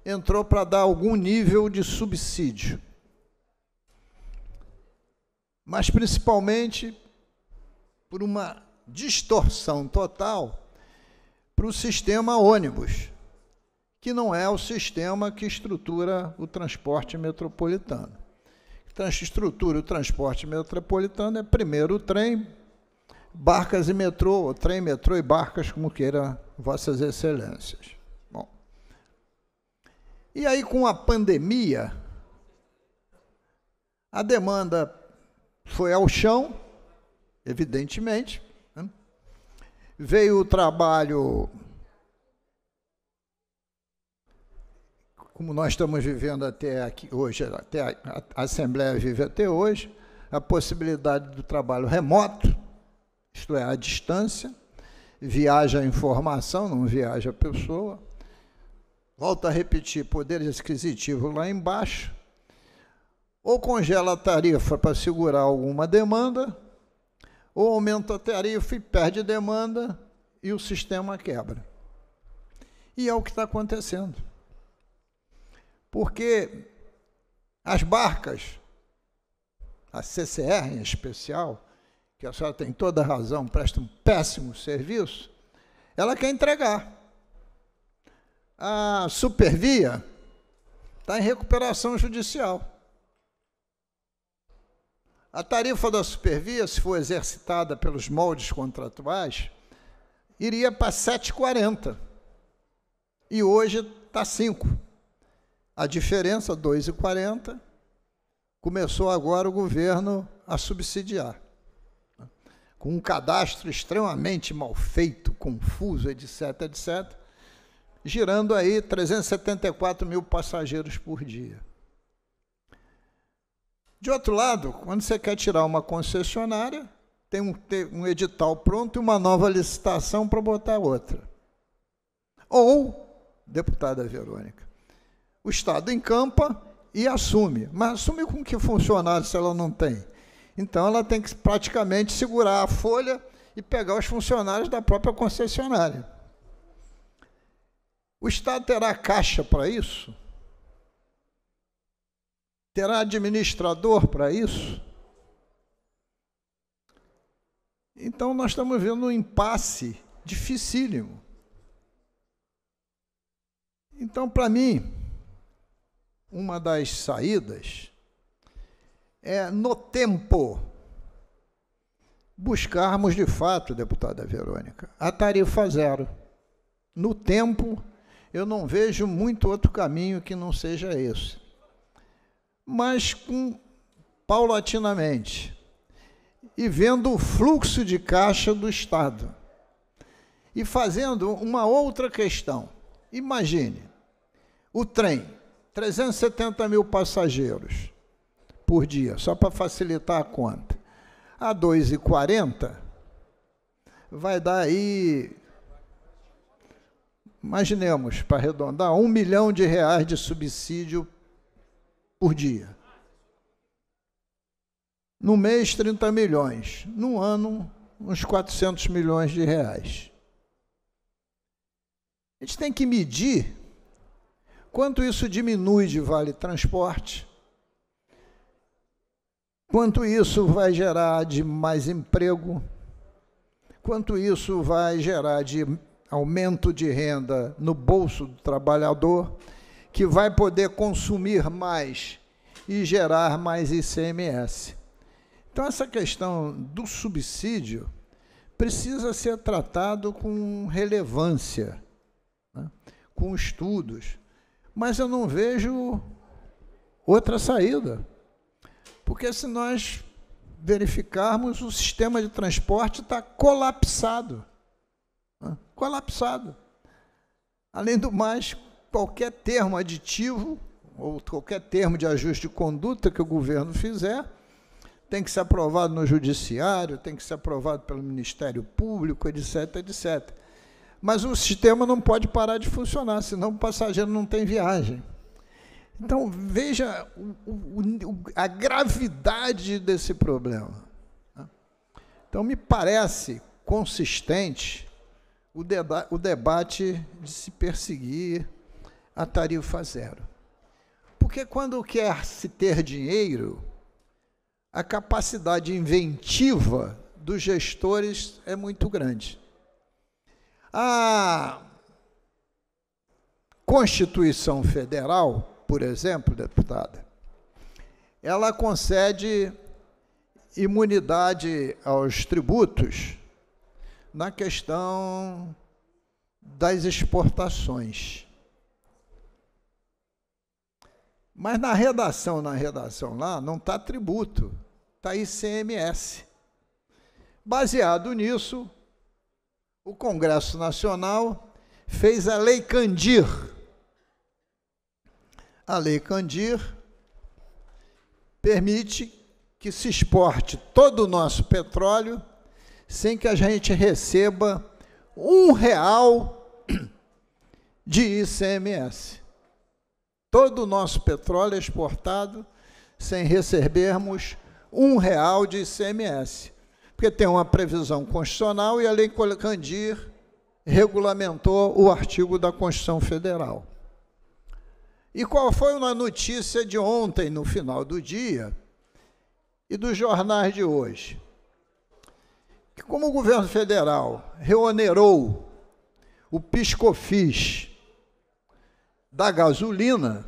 entrou para dar algum nível de subsídio. Mas principalmente por uma distorção total para o sistema ônibus, que não é o sistema que estrutura o transporte metropolitano. Então, estrutura o transporte metropolitano é primeiro o trem, barcas e metrô, ou trem, metrô e barcas, como queira vossas excelências. Bom. E aí, com a pandemia, a demanda foi ao chão, evidentemente, veio o trabalho. Como nós estamos vivendo até aqui hoje, até a Assembleia vive até hoje, a possibilidade do trabalho remoto, isto é, à distância, viaja a informação, não viaja a pessoa. Volto a repetir, poder aquisitivo lá embaixo. Ou congela a tarifa para segurar alguma demanda, ou aumenta a tarifa e perde demanda e o sistema quebra. E é o que está acontecendo. Porque as barcas, a CCR em especial, que a senhora tem toda a razão, presta um péssimo serviço, ela quer entregar. A Supervia está em recuperação judicial. A tarifa da supervia, se for exercitada pelos moldes contratuais, iria para 7,40. E hoje está 5. A diferença, 2,40, começou agora o governo a subsidiar. Com um cadastro extremamente mal feito, confuso, etc., etc., girando aí 374 mil passageiros por dia. De outro lado, quando você quer tirar uma concessionária, tem um, tem um edital pronto e uma nova licitação para botar outra. Ou, deputada Verônica, o Estado encampa e assume. Mas assume com que funcionário se ela não tem? Então ela tem que praticamente segurar a folha e pegar os funcionários da própria concessionária. O Estado terá caixa para isso? Terá administrador para isso? Então, nós estamos vendo um impasse dificílimo. Então, para mim, uma das saídas é, no tempo, buscarmos de fato, deputada Verônica, a tarifa zero. No tempo, eu não vejo muito outro caminho que não seja esse mas com paulatinamente e vendo o fluxo de caixa do Estado. E fazendo uma outra questão. Imagine o trem, 370 mil passageiros por dia, só para facilitar a conta. A 2,40 vai dar aí, imaginemos, para arredondar, um milhão de reais de subsídio por dia. No mês, 30 milhões. No ano, uns 400 milhões de reais. A gente tem que medir quanto isso diminui de vale transporte, quanto isso vai gerar de mais emprego, quanto isso vai gerar de aumento de renda no bolso do trabalhador, que vai poder consumir mais e gerar mais ICMS. Então, essa questão do subsídio precisa ser tratado com relevância, né? com estudos. Mas eu não vejo outra saída. Porque se nós verificarmos, o sistema de transporte está colapsado. Né? Colapsado. Além do mais, qualquer termo aditivo ou qualquer termo de ajuste de conduta que o governo fizer, tem que ser aprovado no judiciário, tem que ser aprovado pelo Ministério Público, etc, etc. Mas o sistema não pode parar de funcionar, senão o passageiro não tem viagem. Então, veja o, o, a gravidade desse problema. Né? Então, me parece consistente o, deba o debate de se perseguir a tarifa zero. Porque quando quer se ter dinheiro, a capacidade inventiva dos gestores é muito grande. A Constituição Federal, por exemplo, deputada, ela concede imunidade aos tributos na questão das exportações. Mas na redação, na redação lá, não está tributo, está ICMS. Baseado nisso, o Congresso Nacional fez a Lei Candir. A Lei Candir permite que se exporte todo o nosso petróleo sem que a gente receba um real de ICMS. Todo o nosso petróleo exportado sem recebermos um real de ICMS, porque tem uma previsão constitucional e a Lei Candir regulamentou o artigo da Constituição Federal. E qual foi uma notícia de ontem, no final do dia, e dos jornais de hoje? Que como o governo federal reonerou o piscofis da gasolina,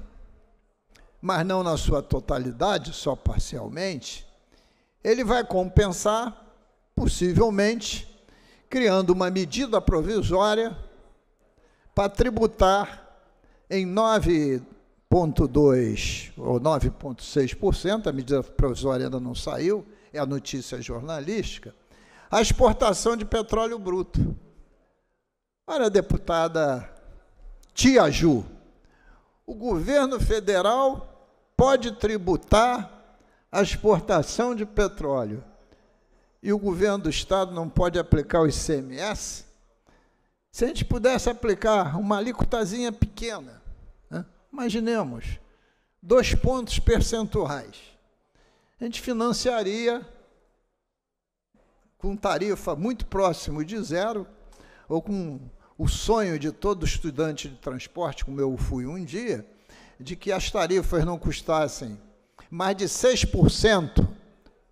mas não na sua totalidade, só parcialmente, ele vai compensar, possivelmente, criando uma medida provisória para tributar em 9,2% ou 9,6%, a medida provisória ainda não saiu, é a notícia jornalística, a exportação de petróleo bruto. Olha, deputada Tia Ju, o governo federal pode tributar a exportação de petróleo e o governo do estado não pode aplicar o ICMS? Se a gente pudesse aplicar uma alíquotazinha pequena, né? imaginemos, dois pontos percentuais, a gente financiaria com tarifa muito próximo de zero, ou com o sonho de todo estudante de transporte, como eu fui um dia, de que as tarifas não custassem mais de 6%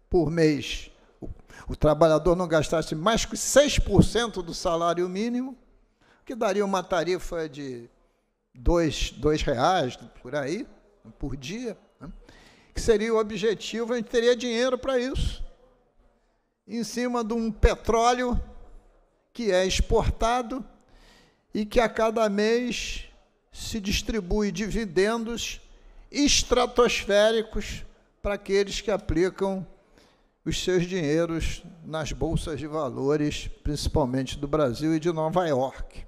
por mês, o, o trabalhador não gastasse mais que 6% do salário mínimo, que daria uma tarifa de dois, dois reais por aí, por dia, né? que seria o objetivo, a gente teria dinheiro para isso. Em cima de um petróleo que é exportado e que a cada mês se distribui dividendos estratosféricos para aqueles que aplicam os seus dinheiros nas bolsas de valores, principalmente do Brasil e de Nova York.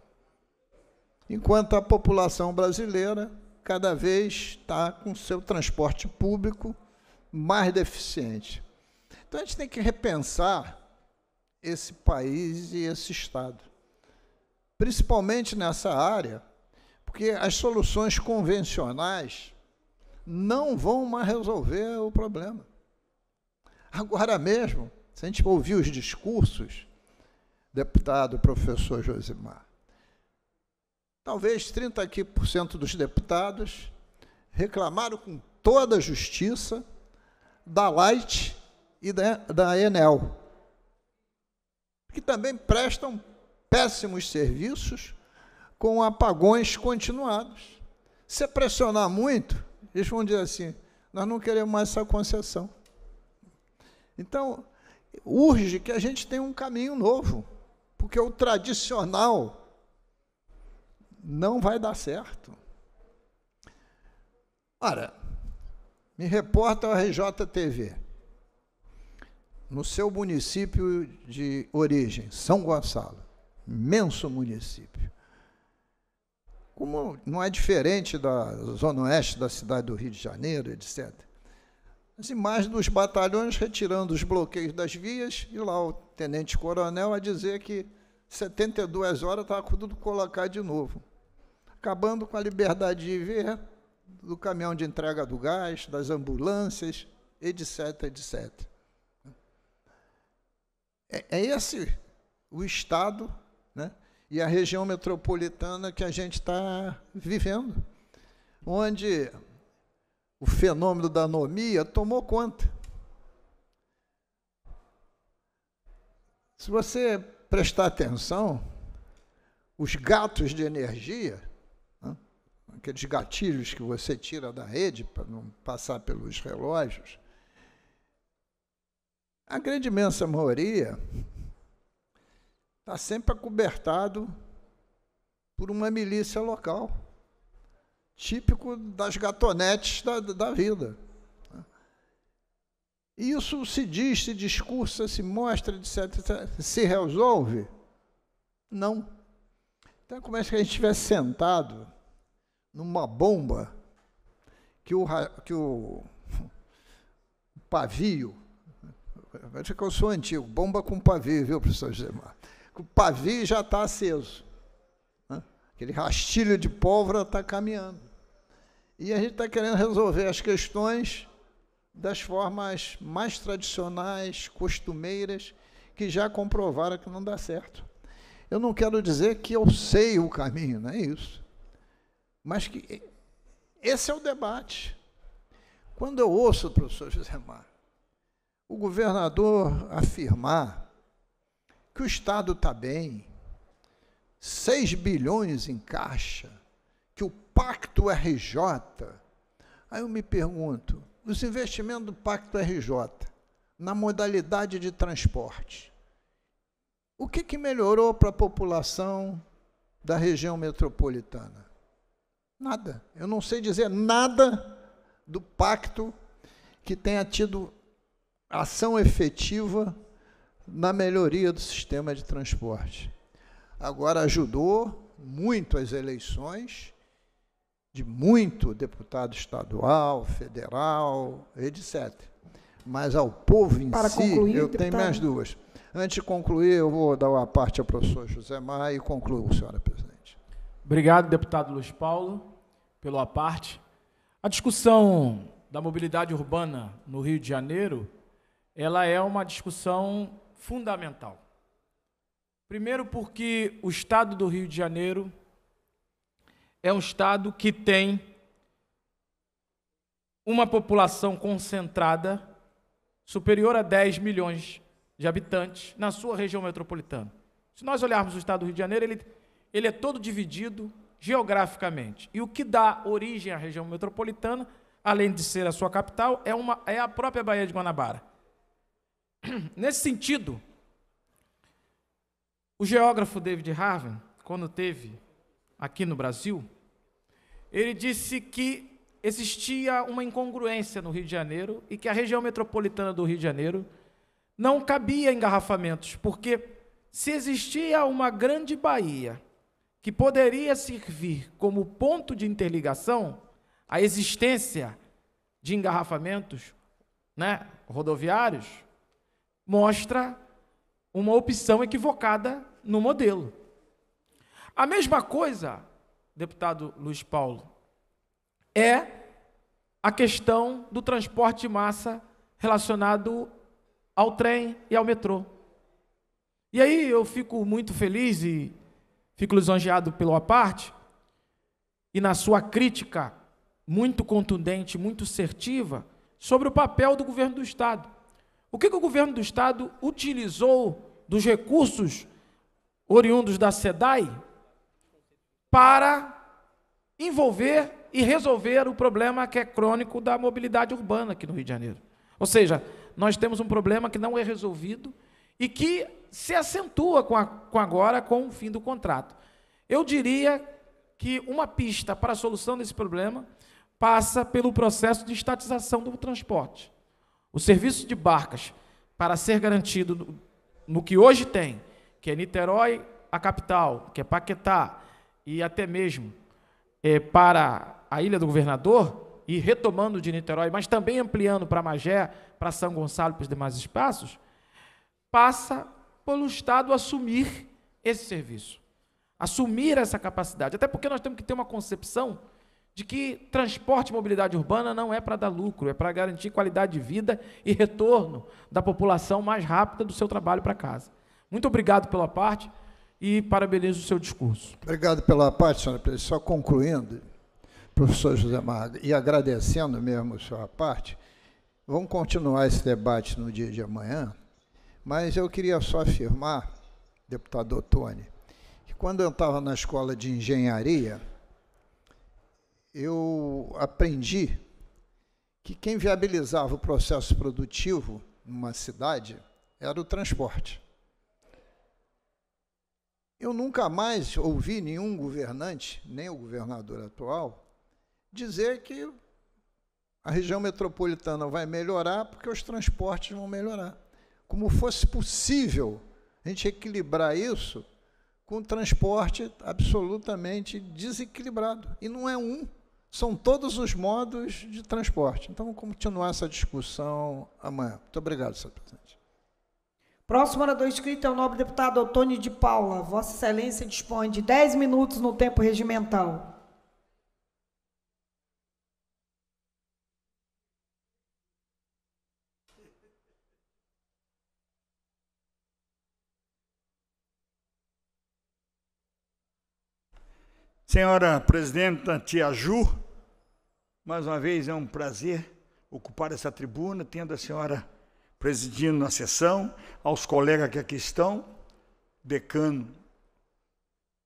Enquanto a população brasileira cada vez está com seu transporte público mais deficiente. Então a gente tem que repensar esse país e esse Estado principalmente nessa área, porque as soluções convencionais não vão mais resolver o problema. Agora mesmo, se a gente ouvir os discursos, deputado professor Josimar, talvez 30% dos deputados reclamaram com toda a justiça da Light e da, da Enel, que também prestam péssimos serviços com apagões continuados. Se pressionar muito, eles vão dizer assim: nós não queremos mais essa concessão. Então, urge que a gente tenha um caminho novo, porque o tradicional não vai dar certo. Ora, me reporta a RJTV. No seu município de origem, São Gonçalo, imenso município. Como não é diferente da zona oeste da cidade do Rio de Janeiro, etc. As imagens dos batalhões retirando os bloqueios das vias e lá o tenente-coronel a dizer que 72 horas estava tudo colocar de novo, acabando com a liberdade de ver do caminhão de entrega do gás, das ambulâncias, etc, etc. É, é esse o Estado né? e a região metropolitana que a gente está vivendo, onde o fenômeno da anomia tomou conta. Se você prestar atenção, os gatos de energia, né? aqueles gatilhos que você tira da rede para não passar pelos relógios, a grande imensa maioria está sempre acobertado por uma milícia local, típico das gatonetes da, da vida. E isso se diz, se discursa, se mostra, etc, etc. Se resolve? Não. Então, é como é que a gente estivesse sentado numa bomba que o, que o pavio. Veja né? que eu sou antigo, bomba com pavio, viu, professor Gemar? o pavio já está aceso. Né? Aquele rastilho de pólvora está caminhando. E a gente está querendo resolver as questões das formas mais tradicionais, costumeiras, que já comprovaram que não dá certo. Eu não quero dizer que eu sei o caminho, não é isso. Mas que esse é o debate. Quando eu ouço o professor José Mar, o governador afirmar que o Estado está bem, 6 bilhões em caixa, que o Pacto RJ. Aí eu me pergunto, os investimentos do Pacto RJ na modalidade de transporte, o que, que melhorou para a população da região metropolitana? Nada. Eu não sei dizer nada do pacto que tenha tido ação efetiva na melhoria do sistema de transporte. Agora ajudou muito as eleições de muito deputado estadual, federal, etc. Mas ao povo em Para si, concluir, eu tenho minhas duas. Antes de concluir, eu vou dar uma parte ao professor José Maia e concluo, senhora presidente. Obrigado, deputado Luiz Paulo, pelo a parte. A discussão da mobilidade urbana no Rio de Janeiro, ela é uma discussão fundamental. Primeiro, porque o estado do Rio de Janeiro é um estado que tem uma população concentrada superior a 10 milhões de habitantes na sua região metropolitana. Se nós olharmos o estado do Rio de Janeiro, ele, ele é todo dividido geograficamente. E o que dá origem à região metropolitana, além de ser a sua capital, é, uma, é a própria Baía de Guanabara. Nesse sentido, o geógrafo David Harvin, quando teve aqui no Brasil, ele disse que existia uma incongruência no Rio de Janeiro e que a região metropolitana do Rio de Janeiro não cabia engarrafamentos, porque se existia uma grande baía que poderia servir como ponto de interligação, a existência de engarrafamentos né, rodoviários mostra uma opção equivocada no modelo. A mesma coisa, deputado Luiz Paulo, é a questão do transporte de massa relacionado ao trem e ao metrô. E aí eu fico muito feliz e fico lisonjeado pela parte e na sua crítica muito contundente, muito assertiva sobre o papel do governo do estado. O que, que o governo do estado utilizou dos recursos oriundos da SEDAI para envolver e resolver o problema que é crônico da mobilidade urbana aqui no Rio de Janeiro. Ou seja, nós temos um problema que não é resolvido e que se acentua com, a, com agora com o fim do contrato. Eu diria que uma pista para a solução desse problema passa pelo processo de estatização do transporte. O serviço de barcas, para ser garantido no que hoje tem, que é Niterói, a capital, que é Paquetá, e até mesmo é, para a Ilha do Governador, e retomando de Niterói, mas também ampliando para Magé, para São Gonçalo, para os demais espaços, passa pelo Estado assumir esse serviço, assumir essa capacidade. Até porque nós temos que ter uma concepção de que transporte e mobilidade urbana não é para dar lucro, é para garantir qualidade de vida e retorno da população mais rápida do seu trabalho para casa. Muito obrigado pela parte e parabenizo o seu discurso. Obrigado pela parte, senhora presidente. Só concluindo, professor José Marga, e agradecendo mesmo a sua parte, vamos continuar esse debate no dia de amanhã, mas eu queria só afirmar, deputado Otone, que quando eu estava na escola de engenharia, eu aprendi que quem viabilizava o processo produtivo numa cidade era o transporte. Eu nunca mais ouvi nenhum governante, nem o governador atual, dizer que a região metropolitana vai melhorar porque os transportes vão melhorar. Como fosse possível a gente equilibrar isso com transporte absolutamente desequilibrado. E não é um, são todos os modos de transporte. Então, vamos continuar essa discussão amanhã. Muito obrigado, senhor presidente. Próximo orador inscrito é o nobre deputado Antônio de Paula. Vossa Excelência dispõe de 10 minutos no tempo regimental. Senhora presidenta Tia Ju, mais uma vez é um prazer ocupar essa tribuna, tendo a senhora presidindo a sessão, aos colegas que aqui estão, decano,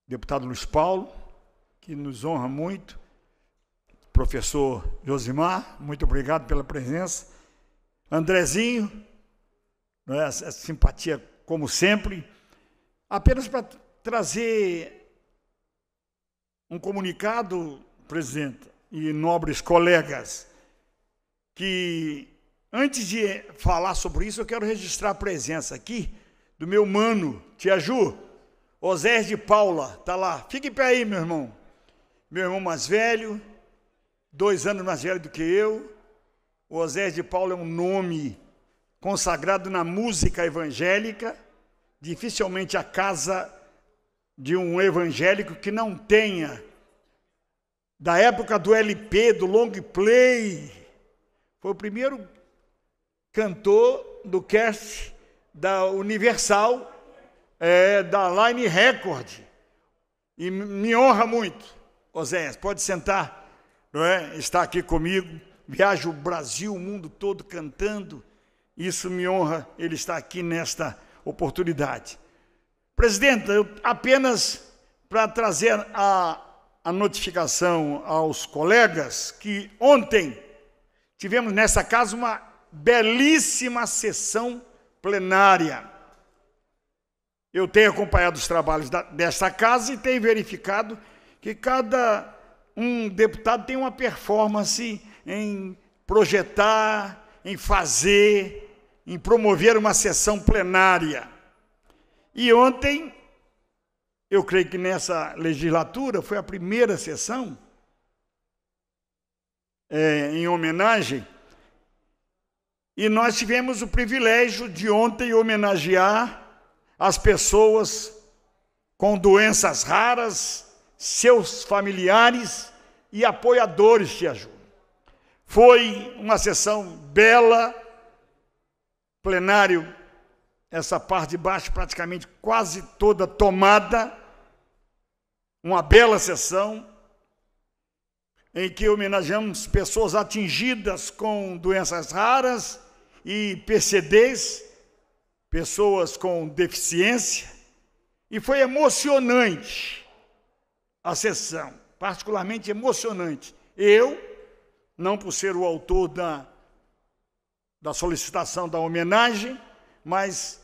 deputado Luiz Paulo, que nos honra muito, professor Josimar, muito obrigado pela presença, Andrezinho, né, a simpatia como sempre, apenas para trazer um comunicado, presidente e nobres colegas, que antes de falar sobre isso, eu quero registrar a presença aqui do meu mano, Tia Ju, Osés de Paula, tá lá. Fique em pé aí, meu irmão. Meu irmão mais velho, dois anos mais velho do que eu. O Osés de Paula é um nome consagrado na música evangélica. Dificilmente a casa de um evangélico que não tenha, da época do LP, do long play, foi o primeiro cantor do cast da Universal, é, da Line Record. E me honra muito, Oséias, pode sentar, não é? está aqui comigo, viaja o Brasil, o mundo todo cantando, isso me honra, ele está aqui nesta oportunidade. Presidente, eu, apenas para trazer a, a notificação aos colegas que ontem tivemos nessa casa uma belíssima sessão plenária. Eu tenho acompanhado os trabalhos da, dessa casa e tenho verificado que cada um deputado tem uma performance em projetar, em fazer, em promover uma sessão plenária. E ontem, eu creio que nessa legislatura foi a primeira sessão, é, em homenagem, e nós tivemos o privilégio de ontem homenagear as pessoas com doenças raras, seus familiares e apoiadores de ajuda Foi uma sessão bela, plenário essa parte de baixo praticamente quase toda tomada, uma bela sessão em que homenageamos pessoas atingidas com doenças raras e PCDs, pessoas com deficiência, e foi emocionante a sessão, particularmente emocionante. Eu, não por ser o autor da, da solicitação da homenagem, mas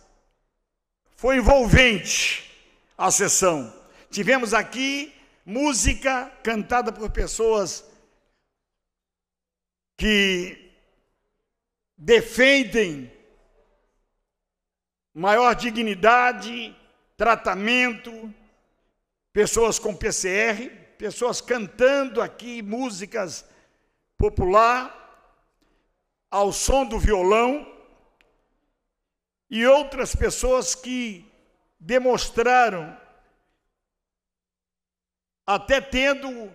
foi envolvente a sessão. Tivemos aqui música cantada por pessoas que defendem maior dignidade, tratamento, pessoas com PCR, pessoas cantando aqui músicas popular ao som do violão e outras pessoas que demonstraram, até tendo,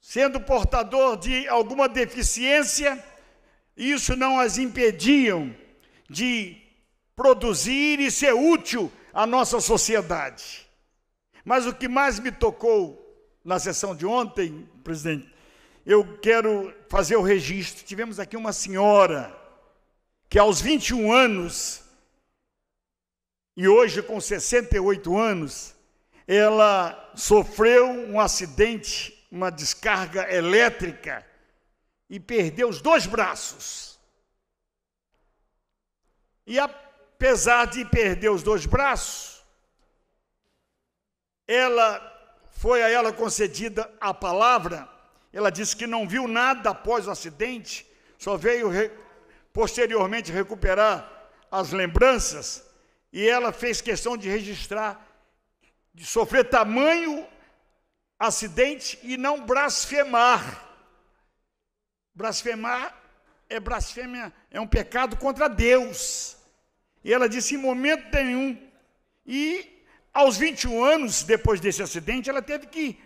sendo portador de alguma deficiência, isso não as impediam de produzir e ser útil à nossa sociedade. Mas o que mais me tocou na sessão de ontem, presidente, eu quero fazer o registro. Tivemos aqui uma senhora que aos 21 anos e hoje com 68 anos, ela sofreu um acidente, uma descarga elétrica e perdeu os dois braços. E apesar de perder os dois braços, ela foi a ela concedida a palavra. Ela disse que não viu nada após o acidente, só veio re posteriormente recuperar as lembranças e ela fez questão de registrar, de sofrer tamanho acidente e não blasfemar. Blasfemar é blasfêmia, é um pecado contra Deus. E ela disse em momento nenhum. E aos 21 anos depois desse acidente, ela teve que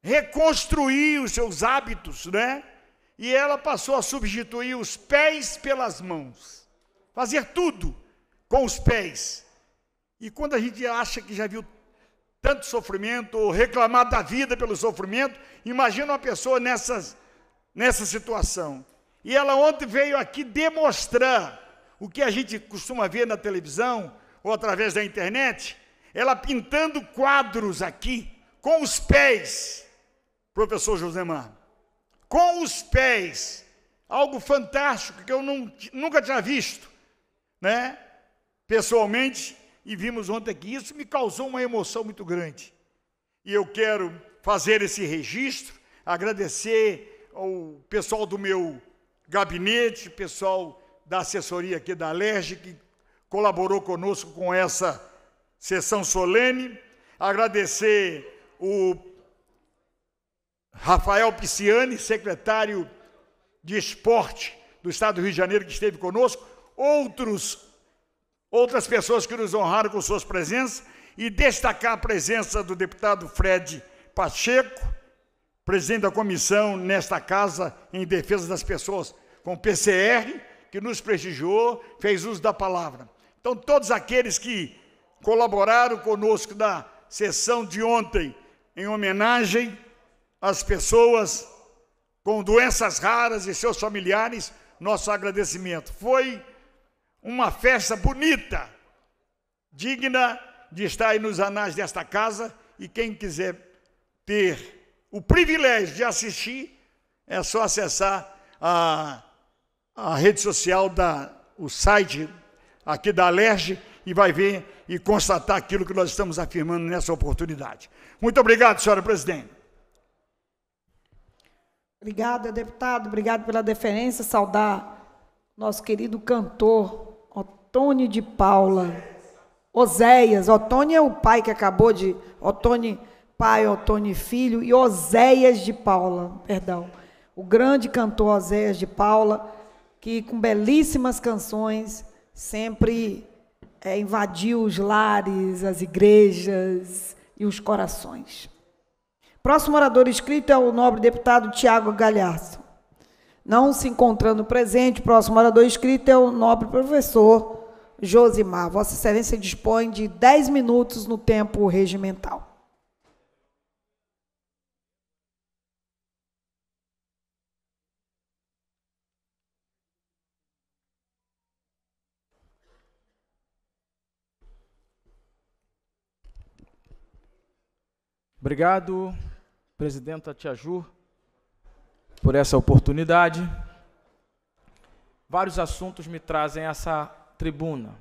reconstruir os seus hábitos, né? E ela passou a substituir os pés pelas mãos. Fazer tudo com os pés. E quando a gente acha que já viu tanto sofrimento, ou reclamar da vida pelo sofrimento, imagina uma pessoa nessas, nessa situação. E ela ontem veio aqui demonstrar o que a gente costuma ver na televisão ou através da internet, ela pintando quadros aqui com os pés, professor Josemar, com os pés, algo fantástico que eu não, nunca tinha visto, né? pessoalmente e vimos ontem que isso me causou uma emoção muito grande. E eu quero fazer esse registro, agradecer ao pessoal do meu gabinete, pessoal da assessoria aqui da Alerj, que colaborou conosco com essa sessão solene, agradecer o Rafael Pisciani, secretário de Esporte do Estado do Rio de Janeiro, que esteve conosco, outros outras pessoas que nos honraram com suas presenças e destacar a presença do deputado Fred Pacheco, presidente da comissão nesta casa em defesa das pessoas com PCR, que nos prestigiou, fez uso da palavra. Então, todos aqueles que colaboraram conosco na sessão de ontem, em homenagem às pessoas com doenças raras e seus familiares, nosso agradecimento. Foi uma festa bonita, digna de estar aí nos anais desta casa. E quem quiser ter o privilégio de assistir, é só acessar a, a rede social, da, o site aqui da Alerj e vai ver e constatar aquilo que nós estamos afirmando nessa oportunidade. Muito obrigado, senhora presidente. Obrigada, deputado. Obrigado pela deferência. Saudar nosso querido cantor Otone de Paula. Oséias. Otone é o pai que acabou de. Otone, pai, Otone, filho. E Oséias de Paula, perdão. O grande cantor Oséias de Paula, que com belíssimas canções sempre é, invadiu os lares, as igrejas e os corações. Próximo orador escrito é o nobre deputado Tiago Galhaço. Não se encontrando presente, próximo orador escrito é o nobre professor Josimar. Vossa Excelência dispõe de 10 minutos no tempo regimental. Obrigado, presidenta Tiaju, por essa oportunidade. Vários assuntos me trazem essa tribuna.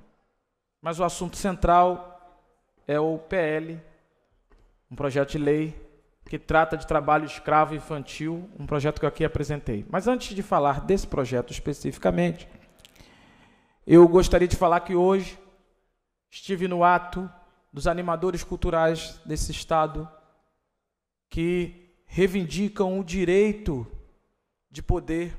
Mas o assunto central é o PL, um projeto de lei que trata de trabalho escravo infantil, um projeto que eu aqui apresentei. Mas antes de falar desse projeto especificamente, eu gostaria de falar que hoje estive no ato dos animadores culturais desse estado que reivindicam o direito de poder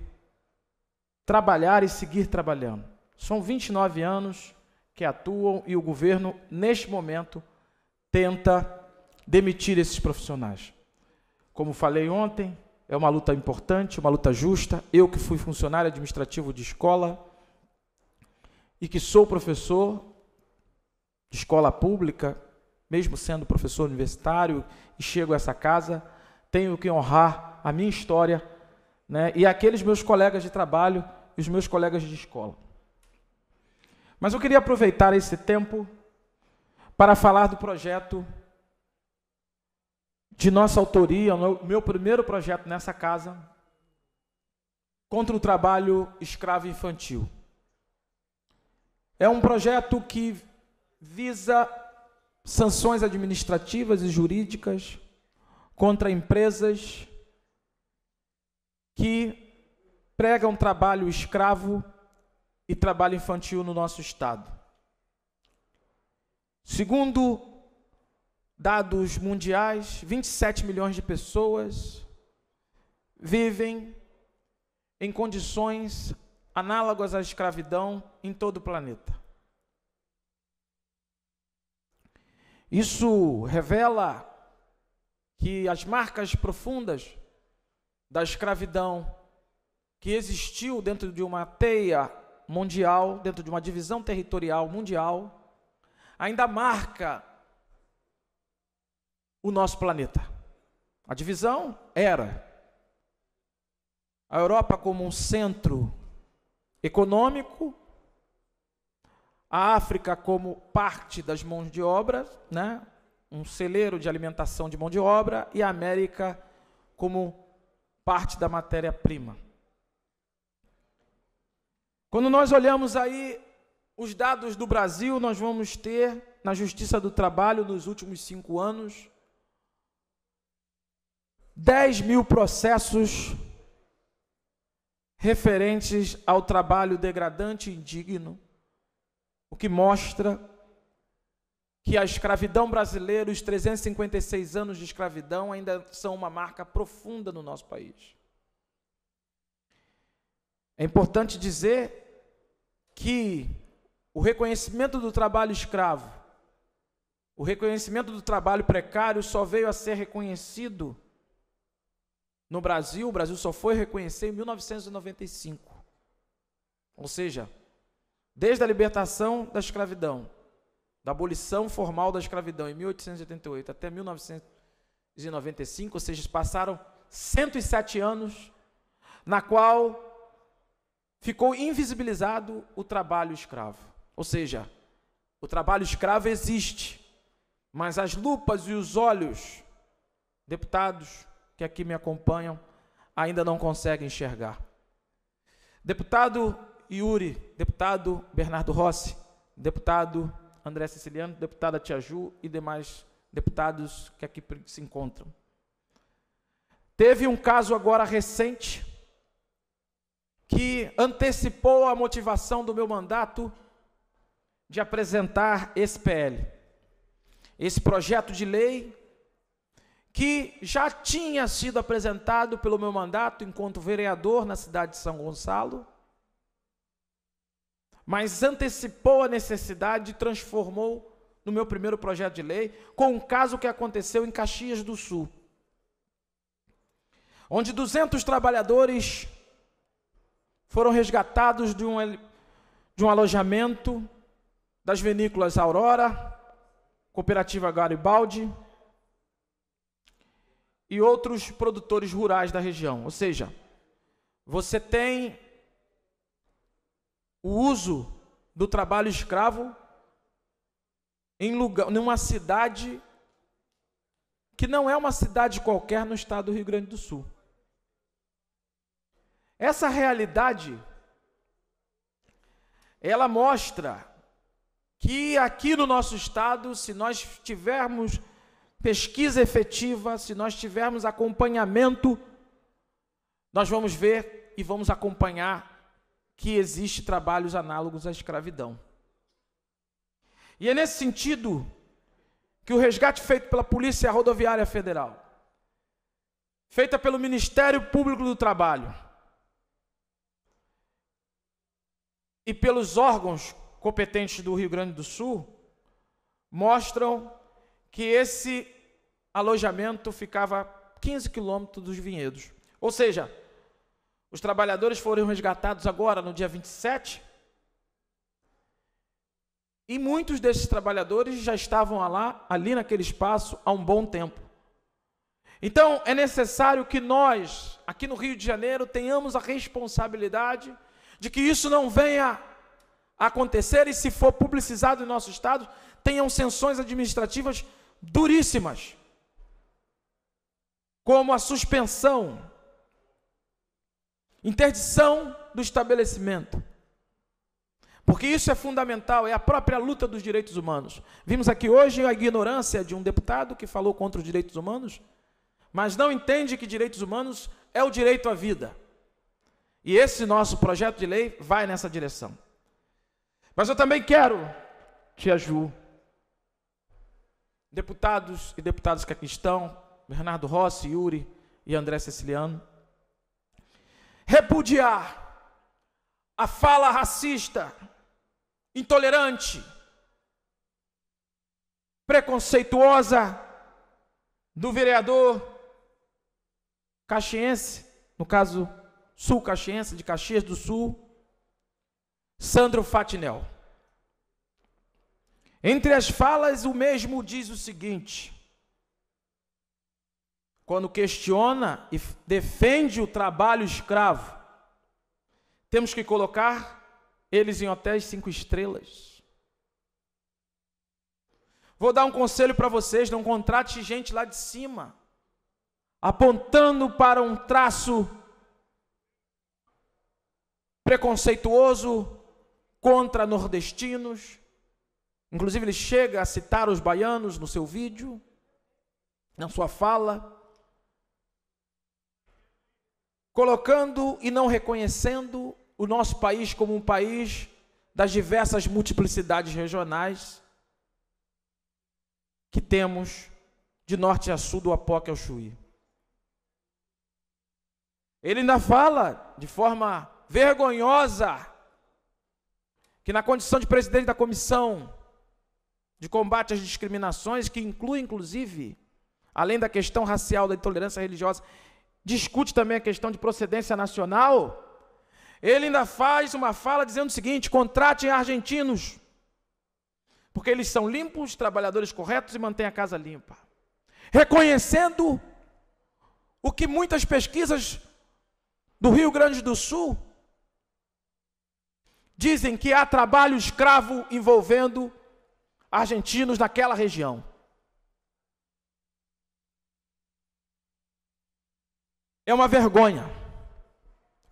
trabalhar e seguir trabalhando. São 29 anos que atuam e o governo, neste momento, tenta demitir esses profissionais. Como falei ontem, é uma luta importante, uma luta justa. Eu que fui funcionário administrativo de escola e que sou professor de escola pública, mesmo sendo professor universitário e chego a essa casa, tenho que honrar a minha história né, e aqueles meus colegas de trabalho e os meus colegas de escola. Mas eu queria aproveitar esse tempo para falar do projeto de nossa autoria, meu primeiro projeto nessa casa, contra o trabalho escravo infantil. É um projeto que visa sanções administrativas e jurídicas contra empresas que pregam trabalho escravo e trabalho infantil no nosso estado. Segundo dados mundiais, 27 milhões de pessoas vivem em condições análogas à escravidão em todo o planeta. Isso revela que as marcas profundas da escravidão que existiu dentro de uma teia mundial, dentro de uma divisão territorial mundial, ainda marca o nosso planeta. A divisão era a Europa como um centro econômico, a África como parte das mãos de obra, né? um celeiro de alimentação de mão de obra, e a América como parte da matéria-prima. Quando nós olhamos aí os dados do Brasil, nós vamos ter na Justiça do Trabalho nos últimos cinco anos 10 mil processos referentes ao trabalho degradante e indigno, o que mostra que a escravidão brasileira, os 356 anos de escravidão, ainda são uma marca profunda no nosso país. É importante dizer que o reconhecimento do trabalho escravo, o reconhecimento do trabalho precário só veio a ser reconhecido no Brasil, o Brasil só foi reconhecer em 1995. Ou seja, desde a libertação da escravidão, da abolição formal da escravidão em 1888 até 1995, ou seja, passaram 107 anos, na qual ficou invisibilizado o trabalho escravo. Ou seja, o trabalho escravo existe, mas as lupas e os olhos, deputados que aqui me acompanham, ainda não conseguem enxergar. Deputado Yuri, deputado Bernardo Rossi, deputado André Siciliano, deputada Tiaju e demais deputados que aqui se encontram. Teve um caso agora recente que antecipou a motivação do meu mandato de apresentar esse PL, esse projeto de lei que já tinha sido apresentado pelo meu mandato enquanto vereador na cidade de São Gonçalo, mas antecipou a necessidade e transformou no meu primeiro projeto de lei com um caso que aconteceu em Caxias do Sul, onde 200 trabalhadores foram resgatados de um, de um alojamento das vinícolas Aurora, Cooperativa Garibaldi e outros produtores rurais da região. Ou seja, você tem o uso do trabalho escravo em lugar, numa cidade que não é uma cidade qualquer no estado do Rio Grande do Sul. Essa realidade ela mostra que aqui no nosso estado, se nós tivermos pesquisa efetiva, se nós tivermos acompanhamento, nós vamos ver e vamos acompanhar que existe trabalhos análogos à escravidão. E é nesse sentido que o resgate feito pela Polícia Rodoviária Federal, feita pelo Ministério Público do Trabalho, e pelos órgãos competentes do Rio Grande do Sul mostram que esse alojamento ficava 15 quilômetros dos vinhedos. Ou seja, os trabalhadores foram resgatados agora no dia 27 e muitos desses trabalhadores já estavam lá, ali naquele espaço há um bom tempo. Então é necessário que nós, aqui no Rio de Janeiro, tenhamos a responsabilidade de que isso não venha a acontecer e se for publicizado em nosso estado, tenham sanções administrativas duríssimas, como a suspensão, interdição do estabelecimento. Porque isso é fundamental, é a própria luta dos direitos humanos. Vimos aqui hoje a ignorância de um deputado que falou contra os direitos humanos, mas não entende que direitos humanos é o direito à vida. E esse nosso projeto de lei vai nessa direção. Mas eu também quero, Tia Ju, deputados e deputadas que aqui estão, Bernardo Rossi, Yuri e André Ceciliano, repudiar a fala racista, intolerante, preconceituosa do vereador caxiense, no caso Sul Caxiense, de Caxias do Sul, Sandro Fatinel. Entre as falas, o mesmo diz o seguinte: quando questiona e defende o trabalho escravo, temos que colocar eles em hotéis cinco estrelas. Vou dar um conselho para vocês: não contrate gente lá de cima, apontando para um traço preconceituoso contra nordestinos. Inclusive, ele chega a citar os baianos no seu vídeo, na sua fala, colocando e não reconhecendo o nosso país como um país das diversas multiplicidades regionais que temos de norte a sul do Apoque ao Chuí. Ele ainda fala de forma vergonhosa, que na condição de presidente da comissão de combate às discriminações, que inclui inclusive, além da questão racial, da intolerância religiosa, discute também a questão de procedência nacional, ele ainda faz uma fala dizendo o seguinte: contratem argentinos, porque eles são limpos, trabalhadores corretos e mantêm a casa limpa. Reconhecendo o que muitas pesquisas do Rio Grande do Sul dizem que há trabalho escravo envolvendo argentinos naquela região. É uma vergonha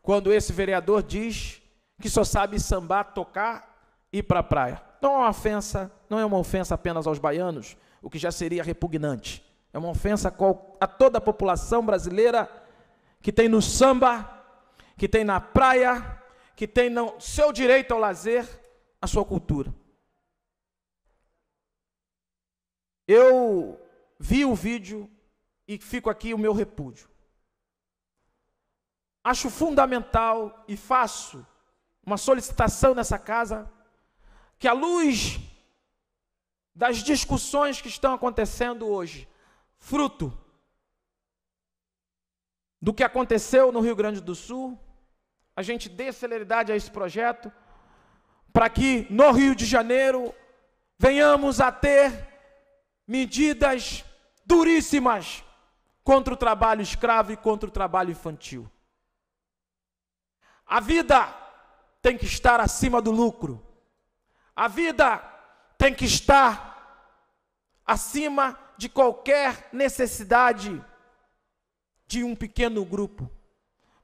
quando esse vereador diz que só sabe sambar, tocar e ir para a praia. Não é uma ofensa, não é uma ofensa apenas aos baianos, o que já seria repugnante. É uma ofensa a toda a população brasileira que tem no samba, que tem na praia, que tem não seu direito ao lazer a sua cultura. Eu vi o vídeo e fico aqui o meu repúdio. Acho fundamental e faço uma solicitação nessa casa que, à luz das discussões que estão acontecendo hoje, fruto do que aconteceu no Rio Grande do Sul, a gente dê celeridade a esse projeto, para que no Rio de Janeiro venhamos a ter medidas duríssimas contra o trabalho escravo e contra o trabalho infantil. A vida tem que estar acima do lucro. A vida tem que estar acima de qualquer necessidade de um pequeno grupo.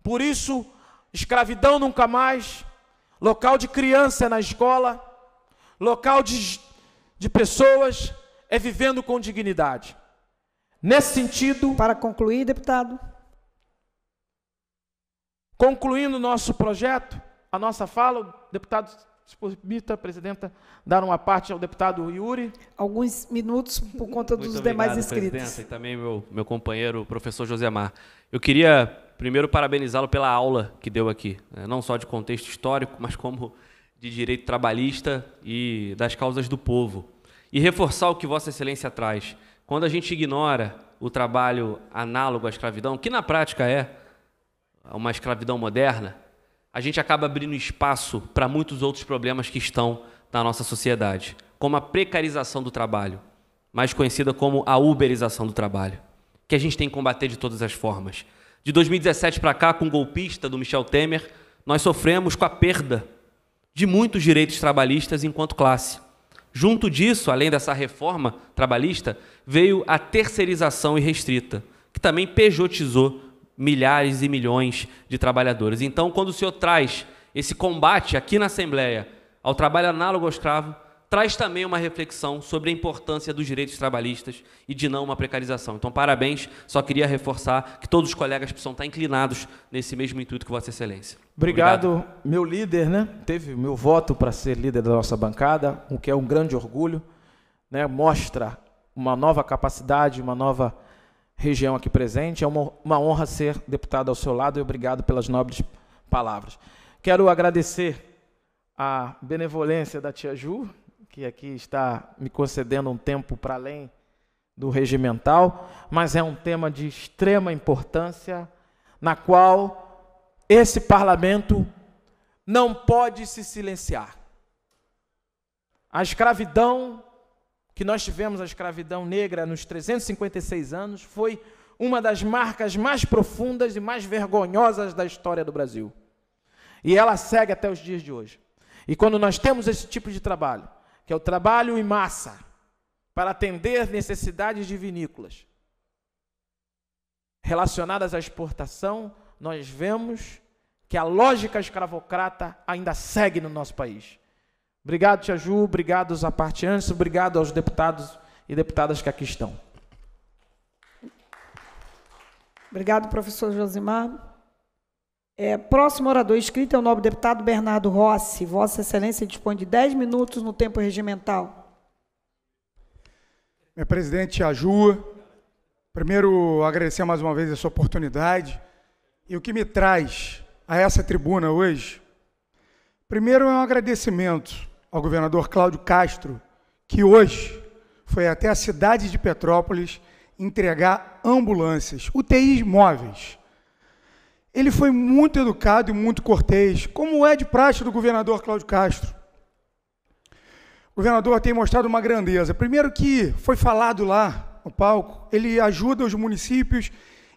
Por isso, escravidão nunca mais, local de criança na escola, local de, de pessoas é vivendo com dignidade. Nesse sentido. Para concluir, deputado. Concluindo o nosso projeto, a nossa fala, deputado, se permita, presidenta, dar uma parte ao deputado Yuri. Alguns minutos por conta Muito dos obrigado, demais inscritos. Presidenta, e também meu, meu companheiro, professor Josemar. Eu queria primeiro parabenizá-lo pela aula que deu aqui, né? não só de contexto histórico, mas como de direito trabalhista e das causas do povo. E reforçar o que Vossa Excelência traz. Quando a gente ignora o trabalho análogo à escravidão, que na prática é uma escravidão moderna, a gente acaba abrindo espaço para muitos outros problemas que estão na nossa sociedade, como a precarização do trabalho, mais conhecida como a uberização do trabalho, que a gente tem que combater de todas as formas. De 2017 para cá, com o golpista do Michel Temer, nós sofremos com a perda de muitos direitos trabalhistas enquanto classe. Junto disso, além dessa reforma trabalhista, veio a terceirização irrestrita, que também pejotizou milhares e milhões de trabalhadores. Então, quando o senhor traz esse combate aqui na Assembleia ao trabalho análogo ao escravo, traz também uma reflexão sobre a importância dos direitos trabalhistas e de não uma precarização. Então, parabéns, só queria reforçar que todos os colegas precisam estar inclinados nesse mesmo intuito que Vossa Excelência. Obrigado, Obrigado. meu líder, né? Teve meu voto para ser líder da nossa bancada, o que é um grande orgulho, né? Mostra uma nova capacidade, uma nova região aqui presente. É uma, uma honra ser deputado ao seu lado e obrigado pelas nobres palavras. Quero agradecer a benevolência da tia Ju, que aqui está me concedendo um tempo para além do regimental, mas é um tema de extrema importância, na qual esse parlamento não pode se silenciar. A escravidão que nós tivemos, a escravidão negra, nos 356 anos, foi uma das marcas mais profundas e mais vergonhosas da história do Brasil. E ela segue até os dias de hoje. E quando nós temos esse tipo de trabalho, que é o trabalho em massa para atender necessidades de vinícolas relacionadas à exportação, nós vemos que a lógica escravocrata ainda segue no nosso país. Obrigado, Tia Ju, obrigado aos apartiantes, obrigado aos deputados e deputadas que aqui estão. Obrigado, professor Josimar. É, próximo orador inscrito é o nobre deputado Bernardo Rossi. Vossa Excelência dispõe de 10 minutos no tempo regimental. presidente, a primeiro agradecer mais uma vez essa oportunidade. E o que me traz a essa tribuna hoje, primeiro é um agradecimento ao governador Cláudio Castro, que hoje foi até a cidade de Petrópolis entregar ambulâncias, UTIs móveis, ele foi muito educado e muito cortês, como é de praxe do governador Cláudio Castro. O governador tem mostrado uma grandeza. Primeiro que foi falado lá no palco, ele ajuda os municípios,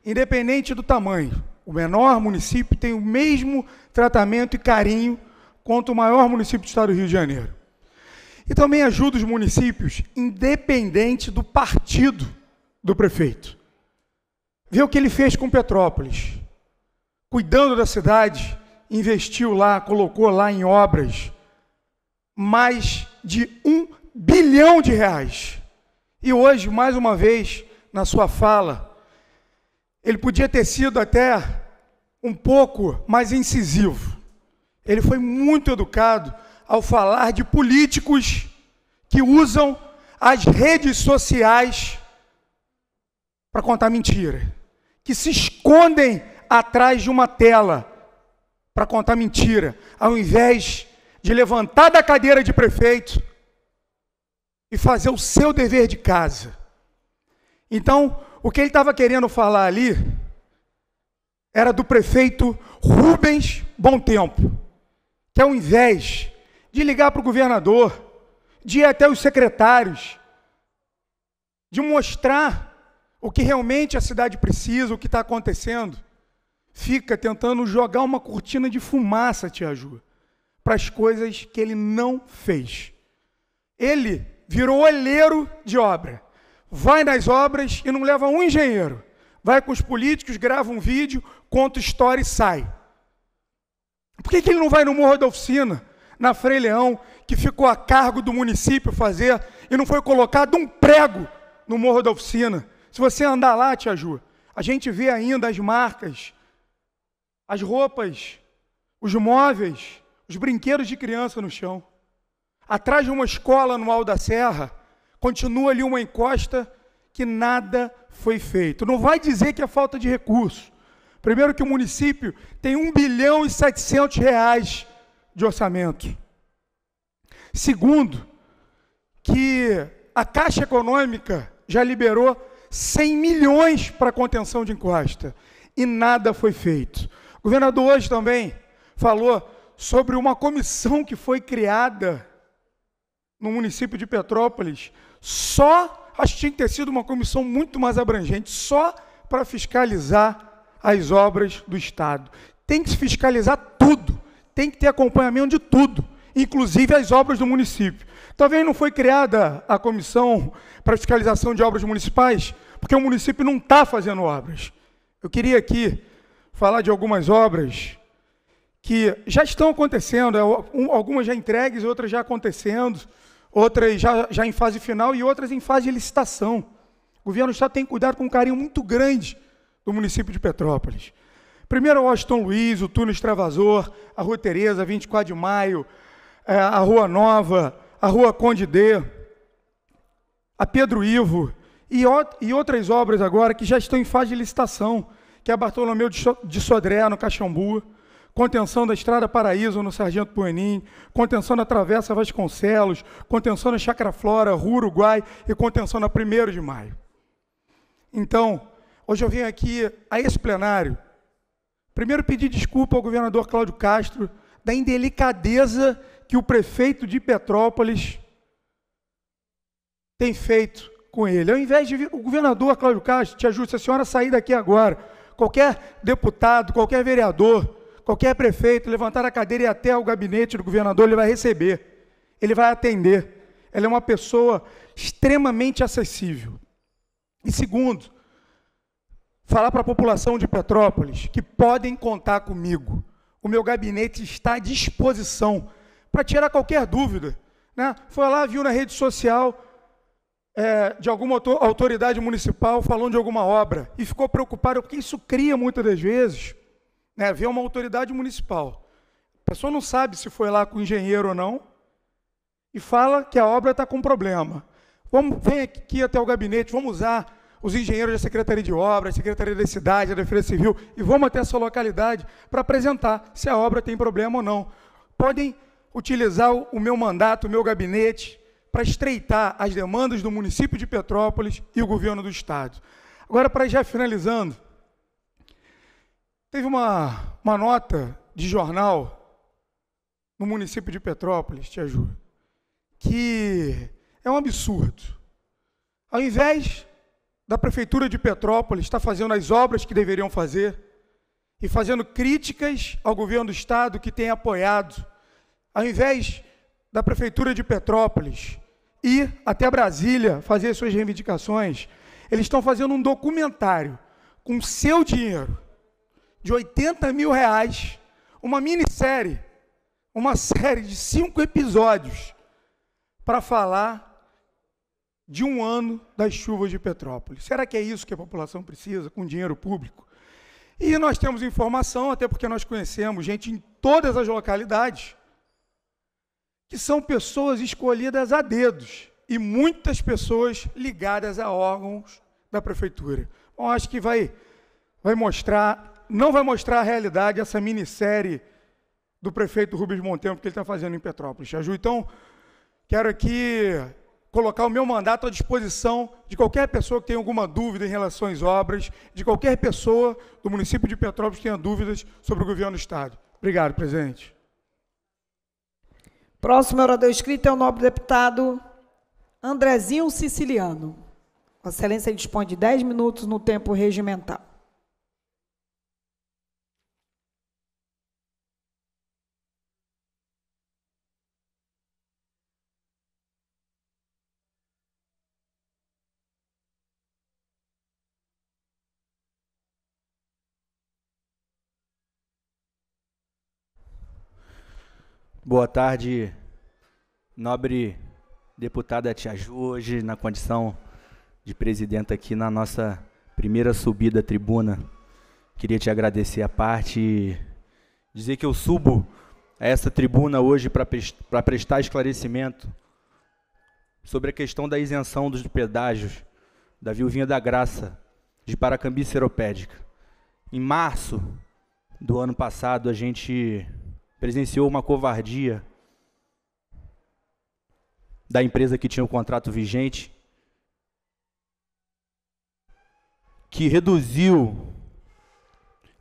independente do tamanho. O menor município tem o mesmo tratamento e carinho quanto o maior município do estado do Rio de Janeiro. E também ajuda os municípios, independente do partido do prefeito. Vê o que ele fez com Petrópolis cuidando da cidade, investiu lá, colocou lá em obras mais de um bilhão de reais. E hoje, mais uma vez, na sua fala, ele podia ter sido até um pouco mais incisivo. Ele foi muito educado ao falar de políticos que usam as redes sociais para contar mentira, que se escondem atrás de uma tela para contar mentira, ao invés de levantar da cadeira de prefeito e fazer o seu dever de casa. Então, o que ele estava querendo falar ali era do prefeito Rubens Bom Tempo, que ao invés de ligar para o governador, de ir até os secretários, de mostrar o que realmente a cidade precisa, o que está acontecendo, fica tentando jogar uma cortina de fumaça, tia Ju, para as coisas que ele não fez. Ele virou olheiro de obra. Vai nas obras e não leva um engenheiro. Vai com os políticos, grava um vídeo, conta história e sai. Por que, que ele não vai no Morro da Oficina, na Frei Leão, que ficou a cargo do município fazer, e não foi colocado um prego no Morro da Oficina? Se você andar lá, Tia Ju, a gente vê ainda as marcas as roupas, os móveis, os brinquedos de criança no chão. Atrás de uma escola no Al da Serra, continua ali uma encosta que nada foi feito. Não vai dizer que é falta de recursos. Primeiro que o município tem 1 bilhão e 700 reais de orçamento. Segundo, que a Caixa Econômica já liberou 100 milhões para contenção de encosta e nada foi feito. O governador hoje também falou sobre uma comissão que foi criada no município de Petrópolis, só, acho que tinha que ter sido uma comissão muito mais abrangente, só para fiscalizar as obras do Estado. Tem que se fiscalizar tudo, tem que ter acompanhamento de tudo, inclusive as obras do município. Talvez não foi criada a comissão para fiscalização de obras municipais, porque o município não está fazendo obras. Eu queria aqui falar de algumas obras que já estão acontecendo, é, algumas já entregues, outras já acontecendo, outras já, já em fase final e outras em fase de licitação. O governo do Estado tem cuidado com um carinho muito grande do município de Petrópolis. Primeiro, Washington Luiz, o túnel extravasor, a Rua Tereza, 24 de Maio, é, a Rua Nova, a Rua Conde D, a Pedro Ivo e, e outras obras agora que já estão em fase de licitação que é Bartolomeu de Sodré, no Caxambu, contenção da Estrada Paraíso, no Sargento Buenim, contenção da Travessa Vasconcelos, contenção na Chacra Flora, Rua Uruguai e contenção na 1 de Maio. Então, hoje eu venho aqui a esse plenário, primeiro pedir desculpa ao governador Cláudio Castro da indelicadeza que o prefeito de Petrópolis tem feito com ele. Ao invés de o governador Cláudio Castro, te ajude, se a senhora sair daqui agora, qualquer deputado, qualquer vereador, qualquer prefeito levantar a cadeira e ir até o gabinete do governador, ele vai receber, ele vai atender. Ela é uma pessoa extremamente acessível. E segundo, falar para a população de Petrópolis que podem contar comigo. O meu gabinete está à disposição para tirar qualquer dúvida. Né? Foi lá, viu na rede social, é, de alguma autoridade municipal falando de alguma obra e ficou preocupado, porque isso cria muitas das vezes, né, ver uma autoridade municipal. A pessoa não sabe se foi lá com o engenheiro ou não e fala que a obra está com problema. Vamos, vem aqui até o gabinete, vamos usar os engenheiros da Secretaria de Obras, Secretaria da Cidade, da Defesa Civil, e vamos até essa localidade para apresentar se a obra tem problema ou não. Podem utilizar o meu mandato, o meu gabinete, para estreitar as demandas do município de Petrópolis e o governo do estado. Agora, para já finalizando, teve uma, uma nota de jornal no município de Petrópolis, Tia Ju, que é um absurdo. Ao invés da prefeitura de Petrópolis estar tá fazendo as obras que deveriam fazer e fazendo críticas ao governo do estado que tem apoiado, ao invés da prefeitura de Petrópolis ir até Brasília fazer suas reivindicações, eles estão fazendo um documentário com seu dinheiro, de 80 mil reais, uma minissérie, uma série de cinco episódios, para falar de um ano das chuvas de Petrópolis. Será que é isso que a população precisa, com dinheiro público? E nós temos informação, até porque nós conhecemos gente em todas as localidades, que são pessoas escolhidas a dedos e muitas pessoas ligadas a órgãos da prefeitura. Bom, acho que vai, vai mostrar, não vai mostrar a realidade essa minissérie do prefeito Rubens Montempo que ele está fazendo em Petrópolis. Jaju, tá, então, quero aqui colocar o meu mandato à disposição de qualquer pessoa que tenha alguma dúvida em relação às obras, de qualquer pessoa do município de Petrópolis que tenha dúvidas sobre o governo do Estado. Obrigado, presidente. Próximo é orador escrito é o nobre deputado Andrezinho Siciliano. Vossa Excelência dispõe de 10 minutos no tempo regimental. Boa tarde, nobre deputada Tia Ju, hoje na condição de presidenta aqui na nossa primeira subida à tribuna. Queria te agradecer a parte e dizer que eu subo a essa tribuna hoje para prestar esclarecimento sobre a questão da isenção dos pedágios da Viuvinha da Graça de Paracambi Seropédica. Em março do ano passado, a gente presenciou uma covardia da empresa que tinha o contrato vigente, que reduziu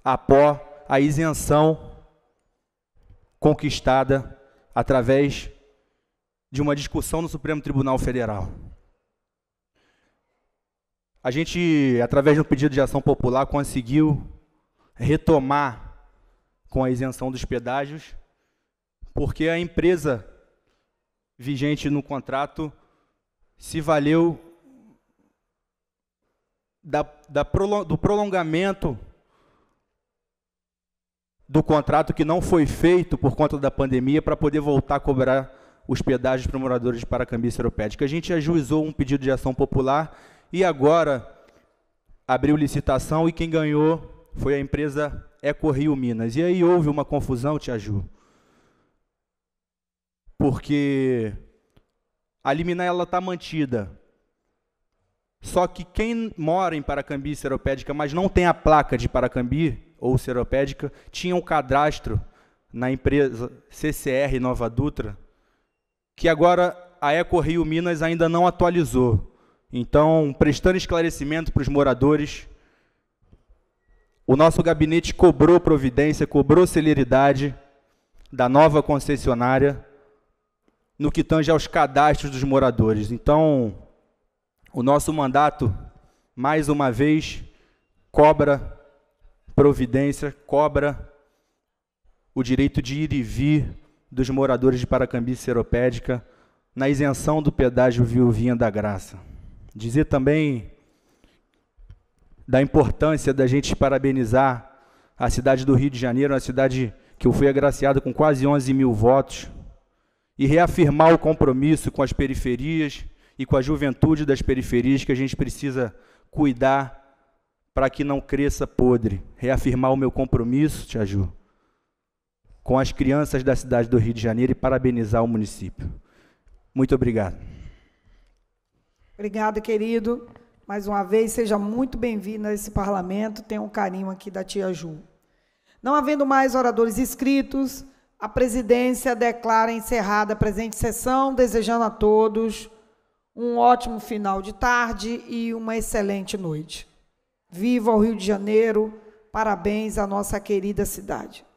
a pó a isenção conquistada através de uma discussão no Supremo Tribunal Federal. A gente, através de um pedido de ação popular, conseguiu retomar com a isenção dos pedágios, porque a empresa vigente no contrato se valeu da, da, do prolongamento do contrato que não foi feito por conta da pandemia para poder voltar a cobrar os pedágios para moradores de Paracambi Seropédica. A gente ajuizou um pedido de ação popular e agora abriu licitação e quem ganhou foi a empresa Ecorrio é Minas. E aí houve uma confusão, Ju. porque a liminar ela está mantida. Só que quem mora em Paracambi seropédica, mas não tem a placa de Paracambi ou seropédica, tinha um cadastro na empresa CCR Nova Dutra, que agora a Eco Rio Minas ainda não atualizou. Então, prestando esclarecimento para os moradores, o nosso gabinete cobrou providência, cobrou celeridade da nova concessionária no que tange aos cadastros dos moradores. Então, o nosso mandato, mais uma vez, cobra providência, cobra o direito de ir e vir dos moradores de Paracambi Seropédica na isenção do pedágio Viuvinha da Graça. Dizer também da importância da gente parabenizar a cidade do Rio de Janeiro, uma cidade que eu fui agraciado com quase 11 mil votos, e reafirmar o compromisso com as periferias e com a juventude das periferias que a gente precisa cuidar para que não cresça podre. Reafirmar o meu compromisso, Tia Ju, com as crianças da cidade do Rio de Janeiro e parabenizar o município. Muito obrigado. Obrigado, querido. Mais uma vez, seja muito bem-vinda a esse parlamento. Tenha um carinho aqui da tia Ju. Não havendo mais oradores inscritos, a presidência declara encerrada a presente sessão, desejando a todos um ótimo final de tarde e uma excelente noite. Viva o Rio de Janeiro! Parabéns à nossa querida cidade.